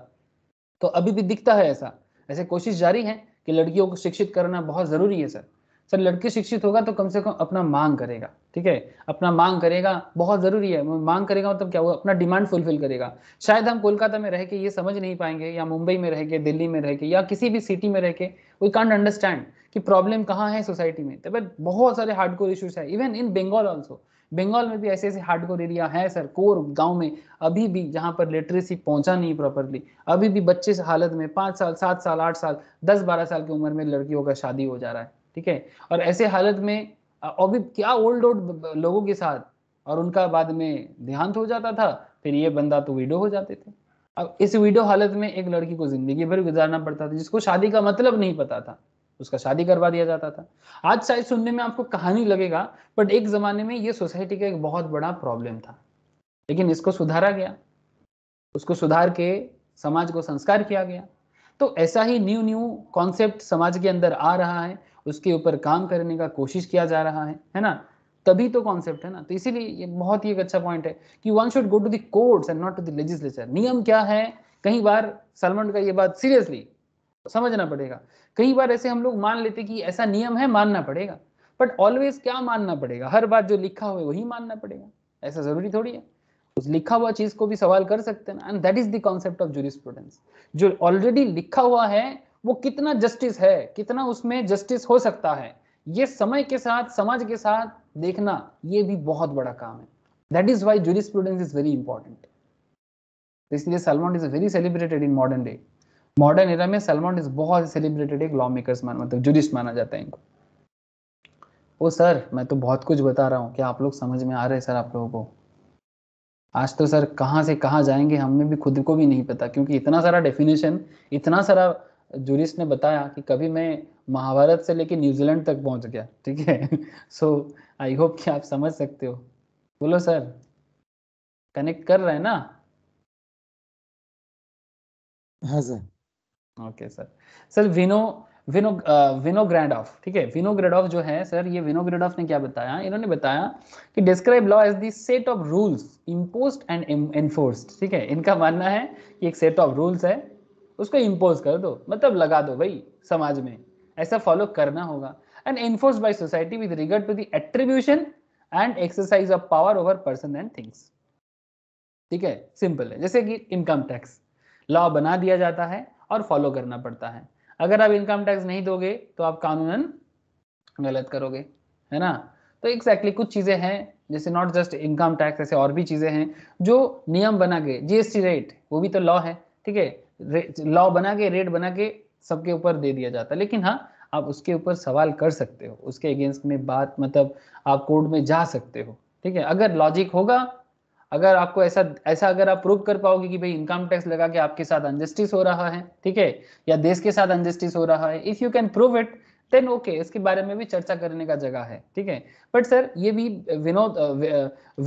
तो अभी भी दिखता है ऐसा ऐसे कोशिश जारी है कि लड़कियों को शिक्षित करना बहुत ज़रूरी है सर सर लड़की शिक्षित होगा तो कम से कम अपना मांग करेगा ठीक है अपना मांग करेगा बहुत जरूरी है मांग करेगा मतलब क्या होगा अपना डिमांड फुलफिल करेगा शायद हम कोलकाता में रह के ये समझ नहीं पाएंगे या मुंबई में रह के दिल्ली में रह के या किसी भी सिटी में रह के वी कांट अंडरस्टैंड कि प्रॉब्लम कहाँ है सोसाइटी में तो बहुत सारे हार्ड कोर इशूज है even in Bengal also Bengal में भी ऐसे ऐसे हार्ड कोर एरिया है सर कोर गांव में अभी भी जहाँ पर लिटरेसी पहुंचा नहीं प्रॉपरली अभी भी बच्चे हालत में पांच साल सात साल आठ साल दस बारह साल की उम्र में लड़कियों का शादी हो जा रहा है ठीक है और ऐसे हालत में और भी क्या ओल्ड ओल्ड लोगों के साथ और उनका बाद में देहांत हो जाता था फिर ये बंदा तो वीडो हो जाते थे अब इस वीडो हालत में एक लड़की को जिंदगी भर गुजारना पड़ता था जिसको शादी का मतलब नहीं पता था उसका शादी करवा दिया जाता था आज शायद सुनने में आपको कहानी लगेगा बट एक जमाने में ये सोसाइटी का एक बहुत बड़ा प्रॉब्लम था लेकिन इसको सुधारा गया उसको सुधार के समाज को संस्कार किया गया तो ऐसा ही न्यू न्यू कॉन्सेप्ट समाज के अंदर आ रहा है उसके ऊपर काम करने का कोशिश किया जा रहा है है ना तभी तो कॉन्सेप्ट है ना तो इसीलिए ये बहुत ही एक अच्छा पॉइंट है कि one should go to the courts and not to the नियम क्या है कई बार सलमान का ये बात सीरियसली समझना पड़ेगा कई बार ऐसे हम लोग मान लेते कि ऐसा नियम है मानना पड़ेगा बट ऑलवेज क्या मानना पड़ेगा हर बात जो लिखा हुआ है वही मानना पड़ेगा ऐसा जरूरी थोड़ी है उस लिखा हुआ चीज को भी सवाल कर सकते हैं and that is the concept of jurisprudence जो ऑलरेडी लिखा हुआ है वो कितना जस्टिस है कितना उसमें जस्टिस हो सकता है ये समय के साथ समाज के साथ देखना ये भी बहुत बड़ा काम है that is why jury student is very important इसलिए Salmond is very celebrated in modern day modern era में सलमान इज बहुत सेलिब्रेटेड एक लॉ मेकर्स माना मतलब जूरिस्ट माना जाता है इनको ओ सर मैं तो बहुत कुछ बता रहा हूँ क्या आप लोग समझ में आ रहे हैं सर आप लोगों को आज तो सर कहाँ से कहाँ जाएंगे हमें भी खुद को भी नहीं पता क्योंकि इतना सारा डेफिनेशन इतना सारा जूरिस ने बताया कि कभी मैं महाभारत से लेके न्यूजीलैंड तक पहुंच गया ठीक है सो आई होप कि आप समझ सकते हो बोलो सर कनेक्ट कर रहे हैं ना हाँ sir okay sir sir Vino Vino Vinogradoff ठीक है विनो ग्रेड ऑफ जो है सर ये विनो ग्रेड ऑफ ने क्या बताया इन्होंने बताया कि describe law as the set of rules impose and enforce ठीक है इनका मानना है कि एक सेट ऑफ रूल्स है उसको इम्पोज कर दो मतलब लगा दो भाई समाज में ऐसा फॉलो करना होगा and enforce by society with regard to attribution and exercise of power over person and things ठीक है सिंपल है जैसे कि इनकम टैक्स लॉ बना दिया जाता है और फॉलो करना पड़ता है अगर आप इनकम टैक्स नहीं दोगे तो आप कानूनन गलत करोगे है ना तो एक्सैक्टली exactly कुछ चीज़ें हैं जैसे नॉट जस्ट इनकम टैक्स ऐसे और भी चीज़ें हैं जो नियम बना के जीएसटी रेट वो भी तो लॉ है ठीक है लॉ बना के रेट बना के सबके ऊपर दे दिया जाता है लेकिन हाँ आप उसके ऊपर सवाल कर सकते हो उसके अगेंस्ट में बात मतलब आप कोर्ट में जा सकते हो ठीक है अगर लॉजिक होगा अगर आपको ऐसा ऐसा अगर आप प्रूव कर पाओगे कि भाई इनकम टैक्स लगा के आपके साथ अनजस्टिस हो रहा है ठीक है या देश के साथ अनजस्टिस हो रहा है if you can prove it then okay इसके बारे में भी चर्चा करने का जगह है ठीक है बट सर ये भी विनोद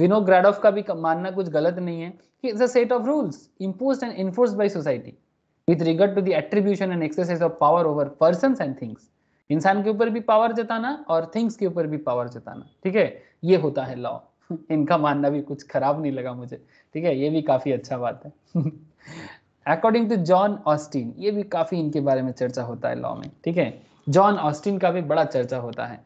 विनोद ग्राडोफ का भी मानना कुछ गलत नहीं है is a set of rules imposed and enforced by society with regard to the attribution and exercise of power over persons and things इंसान के ऊपर भी पावर जताना और थिंग्स के ऊपर भी पावर जताना ठीक है ये होता है लॉ इनका मानना भी कुछ खराब नहीं लगा मुझे ठीक है ये भी काफी अच्छा बात है अकॉर्डिंग टू जॉन ऑस्टिन ये भी काफी इनके बारे में चर्चा होता है लॉ में ठीक है जॉन ऑस्टिन का भी बड़ा चर्चा होता है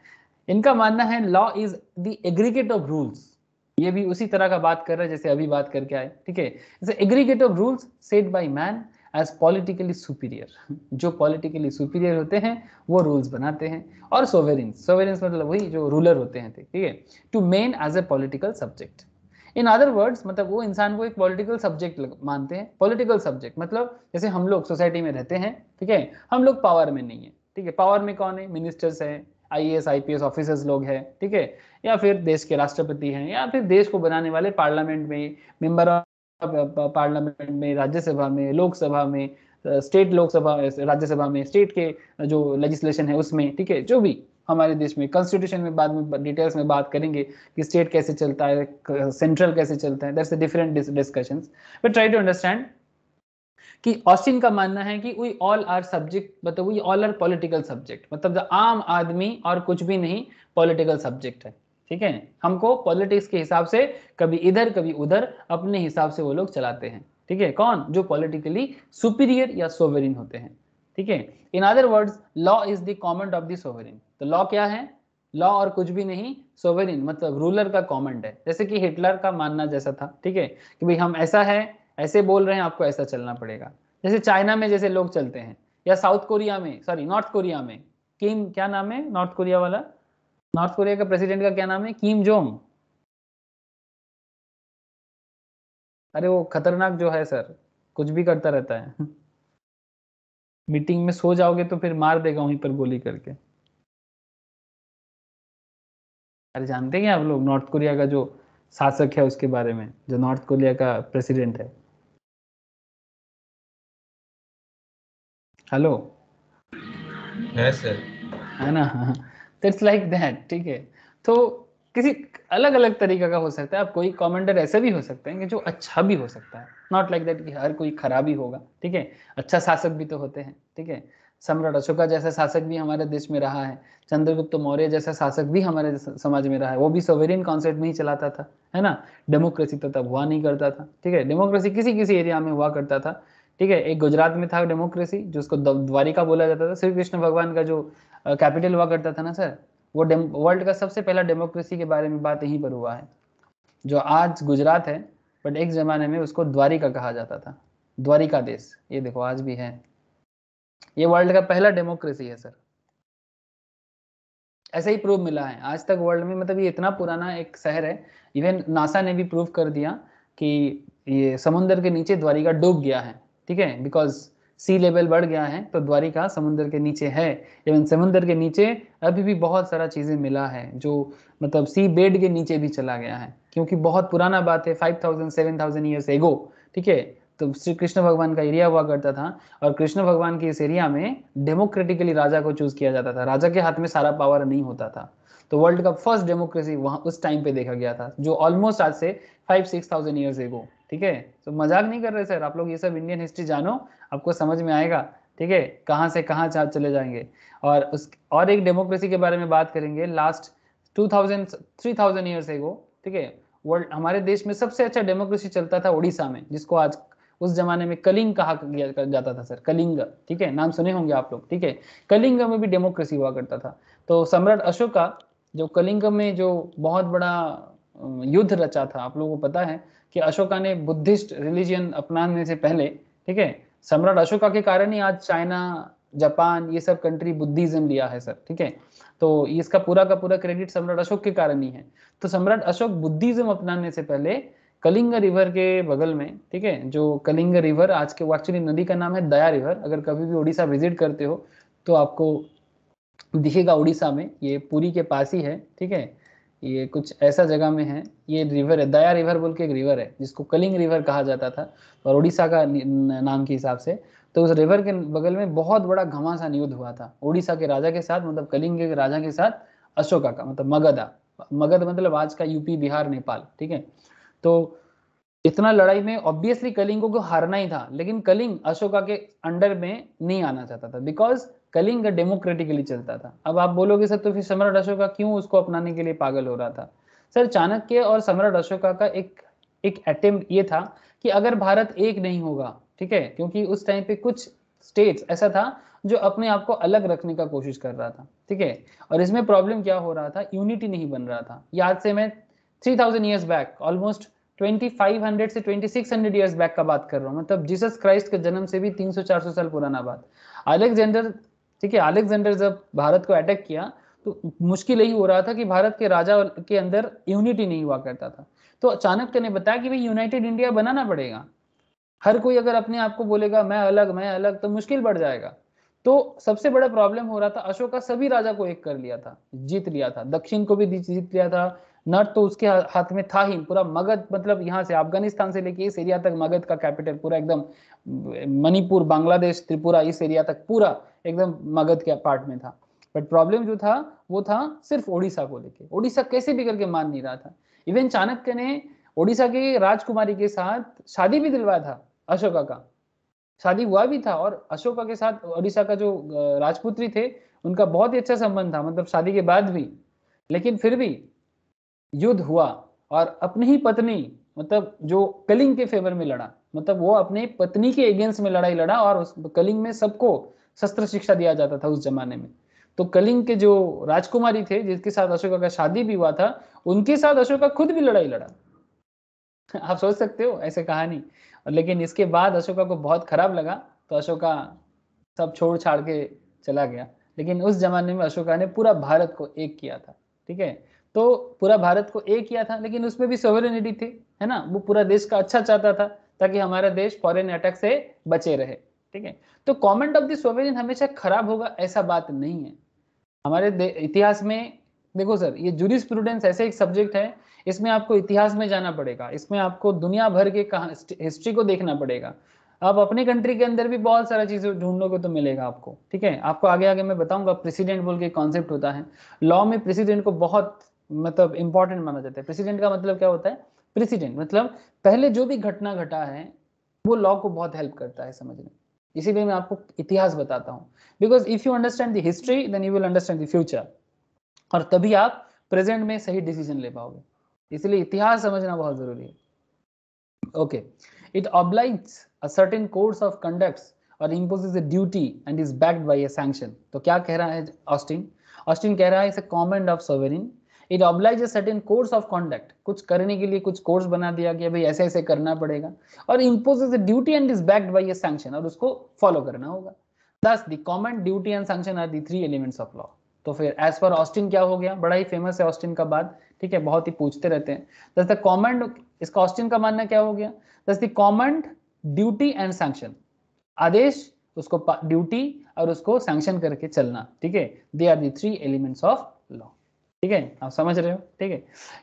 इनका मानना है law is the aggregate of rules ये भी उसी तरह का बात कर रहा है जैसे अभी बात करके आए ठीक है aggregate of rules set by man as politically superior जो पॉलिटिकली सुपीरियर होते हैं वो रूल्स बनाते हैं और सोवेरेंस सोवेरेंस मतलब वही जो रूलर होते हैं ठीक है to men as a political subject in other words मतलब वो इंसान को एक पॉलिटिकल सब्जेक्ट मानते हैं पॉलिटिकल सब्जेक्ट मतलब जैसे हम लोग सोसाइटी में रहते हैं ठीक है हम लोग पावर में नहीं है ठीक है पावर में कौन है मिनिस्टर्स हैं I S I P S officers लोग हैं ठीक है या फिर देश के राष्ट्रपति हैं या फिर देश को बनाने वाले पार्लियामेंट में मेंबर पार्लियामेंट में राज्यसभा में लोकसभा में स्टेट लोकसभा राज्यसभा में स्टेट के जो लेजिस्लेशन है उसमें ठीक है जो भी हमारे देश में कॉन्स्टिट्यूशन में बाद में डिटेल्स में बात करेंगे कि स्टेट कैसे चलता है सेंट्रल कैसे चलता है that's a different discussions but try to understand कि ऑस्टिन का मानना है कि वी ऑल आर सब्जेक्ट मतलब we all are political subject मतलब द आम आदमी और कुछ भी नहीं पॉलिटिकल सब्जेक्ट है ठीक है हमको पॉलिटिक्स के हिसाब से कभी इधर कभी उधर अपने हिसाब से वो लोग चलाते हैं ठीक है कौन जो पॉलिटिकली सुपीरियर या सोवेरिन होते हैं ठीक है in other words law is the comment of the sovereign तो लॉ क्या है लॉ और कुछ भी नहीं सोवेरिन मतलब रूलर का कॉमेंट है जैसे कि हिटलर का मानना जैसा था ठीक है कि भाई हम ऐसा है ऐसे बोल रहे हैं आपको ऐसा चलना पड़ेगा जैसे चाइना में जैसे लोग चलते हैं या साउथ कोरिया में सॉरी नॉर्थ कोरिया में किम क्या नाम है नॉर्थ कोरिया वाला नॉर्थ कोरिया का प्रेसिडेंट का क्या नाम है किम जोंग अरे वो खतरनाक जो है सर कुछ भी करता रहता है मीटिंग में सो जाओगे तो फिर मार देगा वहीं पर गोली करके अरे जानते हैं आप लोग नॉर्थ कोरिया का जो शासक है उसके बारे में जो नॉर्थ कोरिया का प्रेसिडेंट है हेलो सर है ना तो इट्स लाइक दैट ठीक है तो किसी अलग अलग तरीका का हो सकता है आप कोई कमेंटर ऐसे भी हो सकते हैं कि जो अच्छा भी हो सकता है नॉट लाइक दैट कि हर कोई खराब ही होगा ठीक है अच्छा शासक भी तो होते हैं ठीक है सम्राट अशोका जैसा शासक भी हमारे देश में रहा है चंद्रगुप्त मौर्य जैसा शासक भी हमारे समाज में रहा है वो भी सोवेरियन कॉन्सेप्ट में ही चलाता था है ना डेमोक्रेसी तो तब हुआ नहीं करता था ठीक है डेमोक्रेसी किसी किसी एरिया में हुआ करता था ठीक है एक गुजरात में था डेमोक्रेसी जिसको द्वारिका बोला जाता था श्री कृष्ण भगवान का जो कैपिटल हुआ करता था ना सर वो वर्ल्ड का सबसे पहला डेमोक्रेसी के बारे में बात यहीं पर हुआ है जो आज गुजरात है बट एक जमाने में उसको द्वारिका कहा जाता था द्वारिका देश ये देखो आज भी है ये वर्ल्ड का पहला डेमोक्रेसी है सर ऐसा ही प्रूफ मिला है आज तक वर्ल्ड में मतलब ये इतना पुराना एक शहर है इवन नासा ने भी प्रूफ कर दिया कि ये समुन्द्र के नीचे द्वारिका डूब गया है ठीक है बिकॉज सी लेवल बढ़ गया है तो द्वारिका समुद्र के नीचे है इवन समुद्र के नीचे अभी भी बहुत सारा चीज़ें मिला है जो मतलब सी बेड के नीचे भी चला गया है क्योंकि बहुत पुराना बात है five thousand seven thousand years ago ठीक है तो श्री कृष्ण भगवान का एरिया हुआ करता था और कृष्ण भगवान के इस एरिया में डेमोक्रेटिकली राजा को चूज किया जाता था राजा के हाथ में सारा पावर नहीं होता था तो वर्ल्ड का फर्स्ट डेमोक्रेसी वहां उस टाइम पे देखा गया था जो ऑलमोस्ट आज से five six thousand years ago ठीक है तो मजाक नहीं कर रहे सर आप लोग ये सब इंडियन हिस्ट्री जानो आपको समझ में आएगा ठीक है कहाँ से कहाँ चार चले जाएंगे और उस और एक डेमोक्रेसी के बारे में बात करेंगे last two thousand three thousand years वो ठीक है वर्ल्ड हमारे देश में सबसे अच्छा डेमोक्रेसी चलता था उड़ीसा में जिसको आज उस जमाने में कलिंग कहा जाता था सर कलिंग ठीक है नाम सुने होंगे आप लोग ठीक है कलिंग में भी डेमोक्रेसी हुआ करता था तो सम्राट अशोका जो कलिंग में जो बहुत बड़ा युद्ध रचा था आप लोगों को पता है कि अशोका ने बुद्धिस्ट रिलीजियन अपनाने से पहले ठीक है सम्राट अशोका के कारण ही आज चाइना जापान ये सब कंट्री बुद्धिज्म लिया है सर ठीक है तो इसका पूरा का पूरा क्रेडिट सम्राट अशोक के कारण ही है तो सम्राट अशोक बुद्धिज्म अपनाने से पहले कलिंग रिवर के बगल में ठीक है जो कलिंग रिवर आज के एक्चुअली नदी का नाम है दया रिवर अगर कभी भी उड़ीसा विजिट करते हो तो आपको दिखेगा उड़ीसा में ये पुरी के पास ही है ठीक है ये कुछ ऐसा जगह में है ये रिवर है दया रिवर बोल के एक रिवर है जिसको कलिंग रिवर कहा जाता था और उड़ीसा का नाम के हिसाब से तो उस रिवर के बगल में बहुत बड़ा घमासान युद्ध हुआ था उड़ीसा के राजा के साथ मतलब कलिंग के राजा के साथ अशोका का मतलब मगधा मगध मतलब आज का यूपी बिहार नेपाल ठीक है तो इतना लड़ाई में ऑब्वियसली कलिंगों को हारना ही था लेकिन कलिंग अशोका के अंडर में नहीं आना चाहता था बिकॉज कलिंग डेमोक्रेटिकली चलता था अब आप बोलोगे सर तो फिर सम्राट अशोका क्यों उसको अपनाने के लिए पागल हो रहा था सर चाणक्य और सम्राट अशोका का एक एक अटेम्प्ट ये था कि अगर भारत एक नहीं होगा ठीक है क्योंकि उस टाइम पे कुछ स्टेट्स ऐसा था जो अपने आप को अलग रखने का कोशिश कर रहा था ठीक है और इसमें प्रॉब्लम क्या हो रहा था यूनिटी नहीं बन रहा था याद से मैं 3000 थाउजेंड ईयर्स बैक ऑलमोस्ट 2500 से 2600 ईयर्स बैक का बात कर रहा हूँ मतलब जीसस क्राइस्ट के जन्म से भी 300-400 साल पुराना बात अलेक्जेंडर ठीक है अलेक्जेंडर जब भारत को अटैक किया तो मुश्किल यही हो रहा था कि भारत के राजा के अंदर यूनिटी नहीं हुआ करता था तो चाणक्य ने बताया कि भाई यूनाइटेड इंडिया बनाना पड़ेगा हर कोई अगर अपने आप को बोलेगा मैं अलग मैं अलग तो मुश्किल बढ़ जाएगा तो सबसे बड़ा प्रॉब्लम हो रहा था अशोक का सभी राजा को एक कर लिया था जीत लिया था दक्षिण को भी जीत लिया था नर्थ तो उसके हाथ में था ही पूरा मगध मतलब यहाँ से अफगानिस्तान से लेके इस एरिया तक मगध का कैपिटल पूरा एकदम मणिपुर बांग्लादेश त्रिपुरा इस एरिया तक पूरा एकदम मगध के पार्ट में था बट प्रॉब्लम जो था वो था सिर्फ ओडिशा को लेके ओडिशा कैसे भी करके मान नहीं रहा था इवन चाणक्य ने ओडिशा के राजकुमारी के साथ शादी भी दिलवाया था अशोका का शादी हुआ भी था और अशोका के साथ ओडिशा का जो राजपुत्री थे उनका बहुत ही अच्छा संबंध था मतलब शादी के बाद भी लेकिन फिर भी युद्ध हुआ और अपनी ही पत्नी मतलब जो कलिंग के फेवर में लड़ा मतलब वो अपने पत्नी के अगेंस्ट में लड़ाई लड़ा और उस कलिंग में सबको शस्त्र शिक्षा दिया जाता था उस जमाने में तो कलिंग के जो राजकुमारी थे जिसके साथ अशोका का शादी भी हुआ था उनके साथ अशोका खुद भी लड़ाई लड़ा आप सोच सकते हो ऐसे कहानी और लेकिन इसके बाद अशोका को बहुत खराब लगा तो अशोका सब छोड़ छाड़ के चला गया लेकिन उस जमाने में अशोका ने पूरा भारत को एक किया था ठीक है तो पूरा भारत को एक किया था लेकिन उसमें भी सोवरेनिटी थी है ना वो पूरा देश का अच्छा चाहता था ताकि हमारा देश फॉरेन अटैक से बचे रहे ठीक है तो कॉमेंट ऑफ द सोवरेन हमेशा खराब होगा ऐसा बात नहीं है हमारे इतिहास में देखो सर ये जुरिस ऐसे एक सब्जेक्ट है इसमें आपको इतिहास में जाना पड़ेगा इसमें आपको दुनिया भर के कहा हिस्ट्री को देखना पड़ेगा आप अपने कंट्री के अंदर भी बहुत सारा चीजें ढूंढने को तो मिलेगा आपको ठीक है आपको आगे आगे मैं बताऊंगा प्रेसिडेंट बोल के कॉन्सेप्ट होता है लॉ में प्रेसिडेंट को बहुत मतलब इंपॉर्टेंट माना जाता है प्रेसिडेंट का मतलब क्या होता है प्रेसिडेंट मतलब पहले जो भी घटना घटा है वो लॉ को बहुत हेल्प करता है समझने इसीलिए मैं आपको इतिहास बताता हूँ because if you understand the history then you will understand the future और तभी आप प्रेजेंट में सही डिसीजन ले पाओगे इसलिए इतिहास समझना बहुत जरूरी है okay it obliges a certain course of conducts or imposes a duty and is backed by a sanction तो क्या कह रहा है ऑस्टिन ऑस्टिन कह रहा है it's a command of sovereign it obliges a certain course of conduct कुछ करने के लिए कुछ कोर्स बना दिया गया भाई ऐसे ऐसे करना पड़ेगा और impose a duty and is backed by a sanction और उसको फॉलो करना होगा thus the common duty and sanction are the three elements of law तो फिर एज पर ऑस्टिन क्या हो गया बड़ा ही फेमस है ऑस्टिन का बात ठीक है बहुत ही पूछते रहते हैं दस द कॉमन इसका ऑस्टिन का मानना क्या हो गया thus the common duty and sanction आदेश उसको ड्यूटी और उसको सैंक्शन करके चलना ठीक है they are the three elements of law ठीक है आप समझ रहे हो ठीक है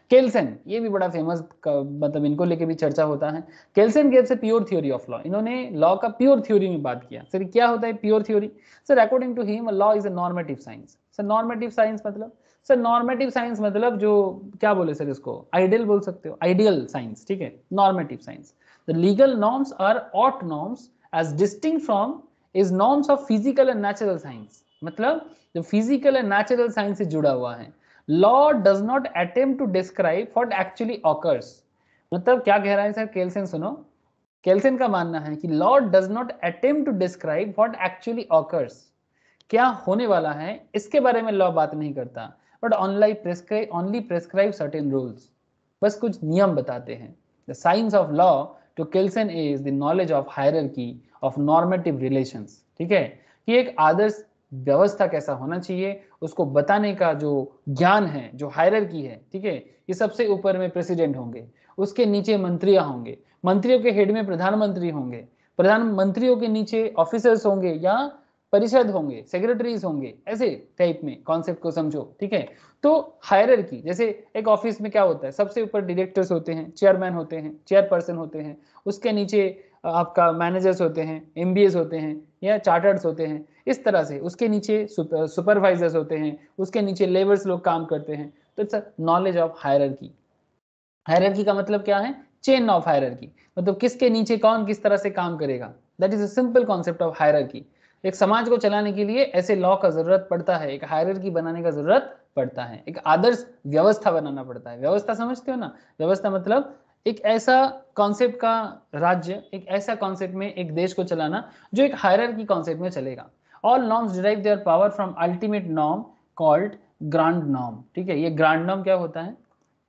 केल्सन ये भी बड़ा फेमस मतलब इनको लेके भी चर्चा होता है केल्सन गेव से प्योर थ्योरी ऑफ लॉ इन्होंने लॉ का प्योर थ्योरी में बात किया सर क्या होता है pure theory sir according to him law is a normative science sir normative science मतलब सर नॉर्मेटिव साइंस मतलब जो क्या बोले सर इसको आइडियल बोल सकते हो आइडियल साइंस ठीक है normative science the legal norms are ought norms as distinguished from is norms of physical and natural science मतलब जो फिजिकल एंड नेचुरल साइंस से जुड़ा हुआ है law does not attempt to describe what actually occurs मतलब क्या कह रहा है सर केल्सन सुनो केल्सन का मानना है कि law does not attempt to describe what actually occurs क्या होने वाला है इसके बारे में लॉ बात नहीं करता but online prescribe only prescribe certain rules बस कुछ नियम बताते हैं the science of law to Kelsen is the knowledge of की ऑफ नॉर्मेटिव रिलेशन ठीक है कि एक आदर्श व्यवस्था कैसा होना चाहिए उसको बताने का जो ज्ञान है जो हायर की है ठीक है ये सबसे ऊपर में प्रेसिडेंट होंगे उसके नीचे मंत्रियां होंगे मंत्रियों के हेड में प्रधानमंत्री होंगे प्रधानमंत्रियों के नीचे ऑफिसर्स होंगे या परिषद होंगे सेक्रेटरीज होंगे ऐसे टाइप में कॉन्सेप्ट को समझो ठीक है तो हायर की जैसे एक ऑफिस में क्या होता है सबसे ऊपर डायरेक्टर्स होते हैं चेयरमैन होते हैं चेयरपर्सन होते हैं उसके नीचे आपका मैनेजर्स होते हैं एम होते हैं या चार्टर्स होते हैं इस तरह से उसके नीचे सुपरवाइजर्स होते हैं उसके नीचे लेबर्स लोग काम करते हैं तो it's knowledge of hierarchy hierarchy का मतलब क्या है चेन ऑफ हायरकी मतलब किसके नीचे कौन किस तरह से काम करेगा that is a simple concept of hierarchy एक समाज को चलाने के लिए ऐसे लॉ का जरूरत पड़ता है एक हायरकी बनाने का जरूरत पड़ता है एक आदर्श व्यवस्था बनाना पड़ता है व्यवस्था समझते हो ना व्यवस्था मतलब एक ऐसा कॉन्सेप्ट का राज्य एक ऐसा कॉन्सेप्ट में एक देश को चलाना जो एक हायरकी कॉन्सेप्ट में चलेगा all norms derive their power from ultimate norm called grundnorm ठीक है ये ग्रांड नॉर्म क्या होता है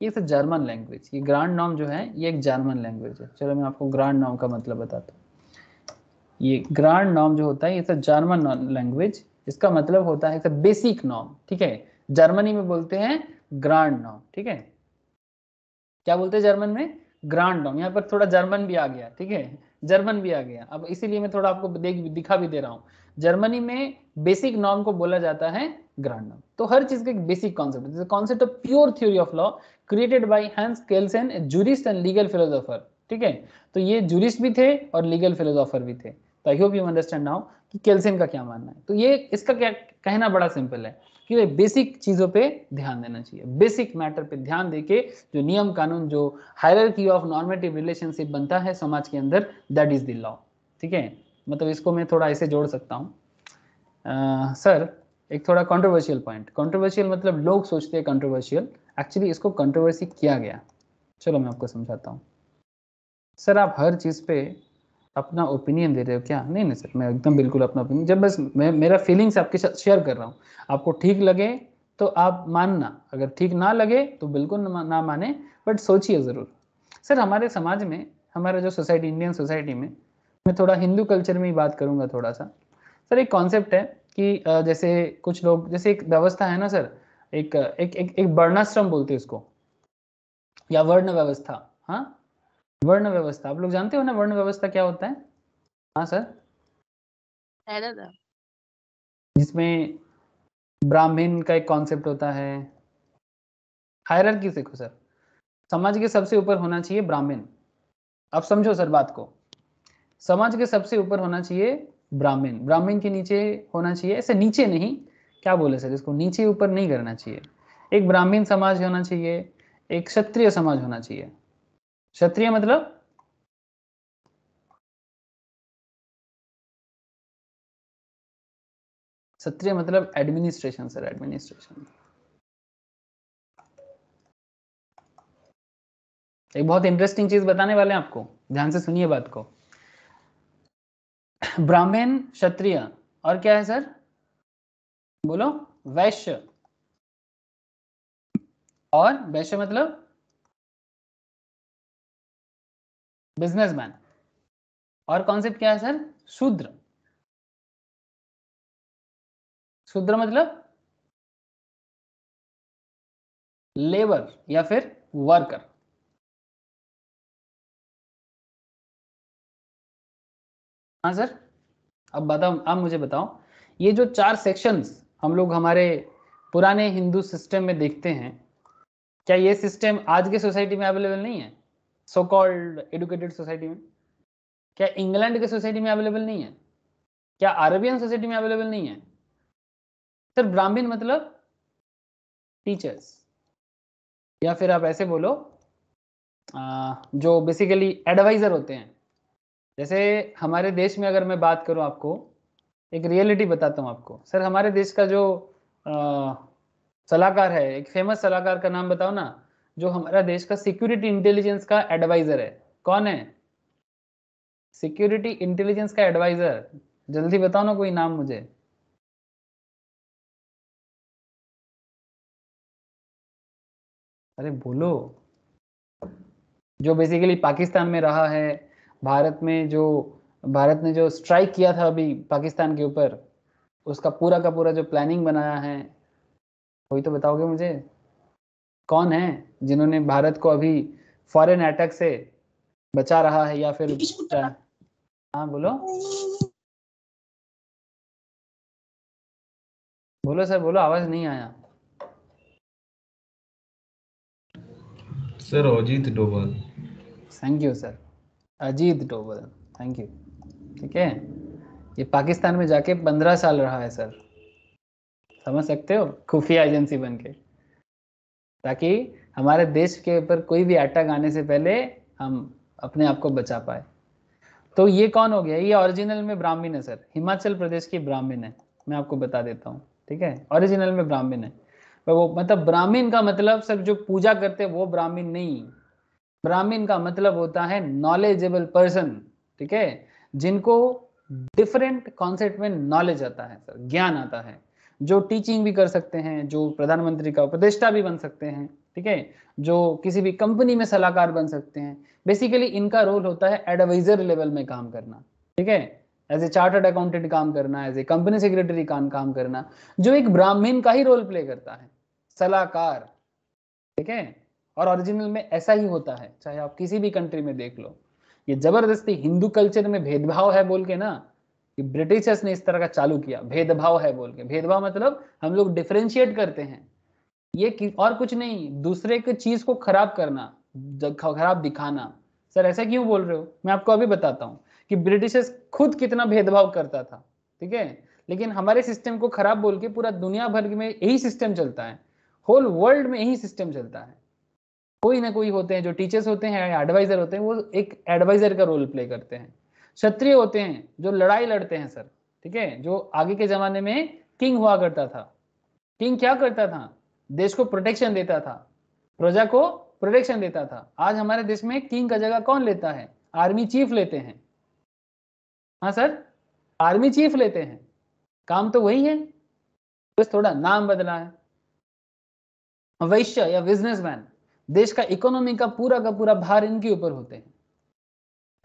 ये से जर्मन लैंग्वेज ये ग्रांड नॉर्म जो है ये एक जर्मन लैंग्वेज है चलो मैं आपको ग्रांड नॉर्म का मतलब बताता हूँ ये ग्रांड नॉर्म जो होता है ये सर जर्मन लैंग्वेज इसका मतलब होता है सर बेसिक नॉर्म ठीक है जर्मनी में बोलते हैं ग्रांड नॉम ठीक है क्या बोलते हैं जर्मन में ग्रांड नॉम यहाँ पर थोड़ा जर्मन भी आ गया ठीक है जर्मन भी आ गया अब इसीलिए मैं थोड़ा आपको देख दिखा भी दे रहा हूँ जर्मनी में बेसिक नॉर्म को बोला जाता है ग्रांड नॉर्म तो हर चीज का एक basic concept concept of pure theory of law created by Hans Kelsen jurist and legal philosopher ठीक है तो ये जूरिस्ट भी थे और लीगल फिलोसोफर भी थे तो I hope you understand now कि केल्सन का क्या मानना है तो ये इसका क्या कहना बड़ा सिंपल है कि बेसिक चीजों पे ध्यान देना चाहिए बेसिक मैटर पे ध्यान देके जो नियम कानून जो हायरकी ऑफ नॉर्मेटिव रिलेशनशिप बनता है समाज के अंदर दैट इज द लॉ ठीक है मतलब इसको मैं थोड़ा ऐसे जोड़ सकता हूँ सर एक थोड़ा कंट्रोवर्शियल पॉइंट कंट्रोवर्शियल मतलब लोग सोचते हैं कंट्रोवर्शियल एक्चुअली इसको कंट्रोवर्सी किया गया चलो मैं आपको समझाता हूँ सर आप हर चीज़ पे अपना ओपिनियन दे रहे हो क्या नहीं नहीं सर मैं एकदम बिल्कुल अपना ओपिनियन जब बस मैं मेरा फीलिंग्स आपके साथ शेयर कर रहा हूँ आपको ठीक लगे तो आप मानना अगर ठीक ना लगे तो बिल्कुल ना माने बट सोचिए ज़रूर सर हमारे समाज में हमारा जो सोसाइटी इंडियन सोसाइटी में मैं थोड़ा हिंदू कल्चर में ही बात करूंगा थोड़ा सा सर एक कॉन्सेप्ट है कि जैसे कुछ लोग जैसे एक व्यवस्था है ना सर एक एक एक, एक वर्णाश्रम बोलते हैं उसको या वर्ण व्यवस्था हाँ वर्ण व्यवस्था आप लोग जानते हो ना वर्ण व्यवस्था क्या होता है हाँ सर जिसमें ब्राह्मण का एक कॉन्सेप्ट होता है हायरकी सीखो सर समाज के सबसे ऊपर होना चाहिए ब्राह्मण आप समझो सर बात को समाज के सबसे ऊपर होना चाहिए ब्राह्मण ब्राह्मण के नीचे होना चाहिए ऐसे नीचे नहीं क्या बोले सर इसको नीचे ऊपर नहीं करना चाहिए एक ब्राह्मण समाज होना चाहिए एक क्षत्रिय समाज होना चाहिए क्षत्रिय मतलब क्षत्रिय मतलब एडमिनिस्ट्रेशन सर एडमिनिस्ट्रेशन एक बहुत इंटरेस्टिंग चीज बताने वाले हैं आपको ध्यान से सुनिए बात को ब्राह्मण क्षत्रिय और क्या है सर बोलो वैश्य और वैश्य मतलब बिजनेसमैन और कॉन्सेप्ट क्या है सर शूद्र शूद्र मतलब लेबर या फिर वर्कर हाँ सर अब बताओ आप मुझे बताओ ये जो चार सेक्शंस हम लोग हमारे पुराने हिंदू सिस्टम में देखते हैं क्या ये सिस्टम आज के सोसाइटी में अवेलेबल नहीं है सो कॉल्ड एडुकेटेड सोसाइटी में क्या इंग्लैंड के सोसाइटी में अवेलेबल नहीं है क्या अरबियन सोसाइटी में अवेलेबल नहीं है सर ब्राह्मीण मतलब टीचर्स या फिर आप ऐसे बोलो आ, जो बेसिकली एडवाइजर होते हैं जैसे हमारे देश में अगर मैं बात करूं आपको एक रियलिटी बताता हूं आपको सर हमारे देश का जो आ, सलाहकार है एक फेमस सलाहकार का नाम बताओ ना जो हमारा देश का सिक्योरिटी इंटेलिजेंस का एडवाइजर है कौन है सिक्योरिटी इंटेलिजेंस का एडवाइजर जल्दी बताओ ना कोई नाम मुझे अरे बोलो जो बेसिकली पाकिस्तान में रहा है भारत में जो भारत ने जो स्ट्राइक किया था अभी पाकिस्तान के ऊपर उसका पूरा का पूरा जो प्लानिंग बनाया है वही तो बताओगे मुझे कौन है जिन्होंने भारत को अभी फॉरेन अटैक से बचा रहा है या फिर हाँ बोलो बोलो सर बोलो आवाज नहीं आया sir Ajit Doval thank you sir Ajit Doval thank you ठीक है ये पाकिस्तान में जाके पंद्रह साल रहा है सर समझ सकते हो खुफिया एजेंसी बन के ताकि हमारे देश के ऊपर कोई भी अटक आने से पहले हम अपने आप को बचा पाए तो ये कौन हो गया ये ओरिजिनल में ब्राह्मण है सर हिमाचल प्रदेश की ब्राह्मण है मैं आपको बता देता हूँ ठीक है ओरिजिनल में ब्राह्मण है वो मतलब ब्राह्मीण का मतलब सर जो पूजा करते वो ब्राह्मीण नहीं ब्राह्मीण का मतलब होता है नॉलेजेबल पर्सन ठीक है जिनको डिफरेंट कॉन्सेप्ट में नॉलेज आता है सर ज्ञान आता है जो टीचिंग भी कर सकते हैं जो प्रधानमंत्री का उपदेष्टा भी बन सकते हैं ठीक है जो किसी भी कंपनी में सलाहकार बन सकते हैं बेसिकली इनका रोल होता है एडवाइजर लेवल में काम करना ठीक है एज ए चार्टर्ड अकाउंटेंट काम करना एज ए कंपनी सेक्रेटरी काम काम करना जो एक ब्राह्मीण का ही रोल प्ले करता है सलाहकार ठीक है और ओरिजिनल में ऐसा ही होता है चाहे आप किसी भी कंट्री में देख लो ये जबरदस्ती हिंदू कल्चर में भेदभाव है बोल के ना कि ब्रिटिशर्स ने इस तरह का चालू किया भेदभाव है बोल के भेदभाव मतलब हम लोग डिफ्रेंशिएट करते हैं ये और कुछ नहीं दूसरे के चीज को खराब करना खराब दिखाना सर ऐसा क्यों बोल रहे हो मैं आपको अभी बताता हूँ कि ब्रिटिशर्स खुद कितना भेदभाव करता था ठीक है लेकिन हमारे सिस्टम को खराब बोल के पूरा दुनिया भर में यही सिस्टम चलता है होल वर्ल्ड में यही सिस्टम चलता है कोई ना कोई होते हैं जो टीचर्स होते हैं या एडवाइजर होते हैं वो एक एडवाइजर का रोल प्ले करते हैं क्षत्रिय होते हैं जो लड़ाई लड़ते हैं सर ठीक है जो आगे के जमाने में किंग हुआ करता था किंग क्या करता था देश को प्रोटेक्शन देता था प्रजा को प्रोटेक्शन देता था आज हमारे देश में किंग का जगह कौन लेता है आर्मी चीफ लेते हैं हाँ सर आर्मी चीफ लेते हैं काम तो वही है बस थोड़ा नाम बदला है वैश्य या बिजनेसमैन देश का इकोनॉमी का पूरा का पूरा भार इनके ऊपर होते हैं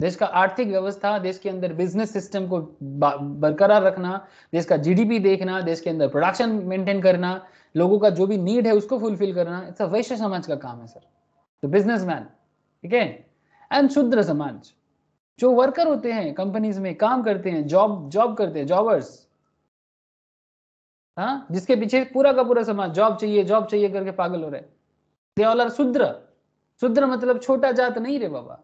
देश का आर्थिक व्यवस्था देश के अंदर बिजनेस सिस्टम को बरकरार रखना देश का जीडीपी देखना देश के अंदर प्रोडक्शन मेंटेन करना लोगों का जो भी नीड है उसको फुलफिल करना इट्स अ वैश्य समाज का काम है सर तो बिजनेसमैन ठीक है एंड शुद्र समाज जो वर्कर होते हैं कंपनीज में काम करते हैं जॉब जॉब करते हैं जॉबर्स हाँ जिसके पीछे पूरा का पूरा समाज जॉब चाहिए जॉब चाहिए करके पागल हो रहे हैं दे ऑल आर शूद्र शूद्र मतलब छोटा जात नहीं रे बाबा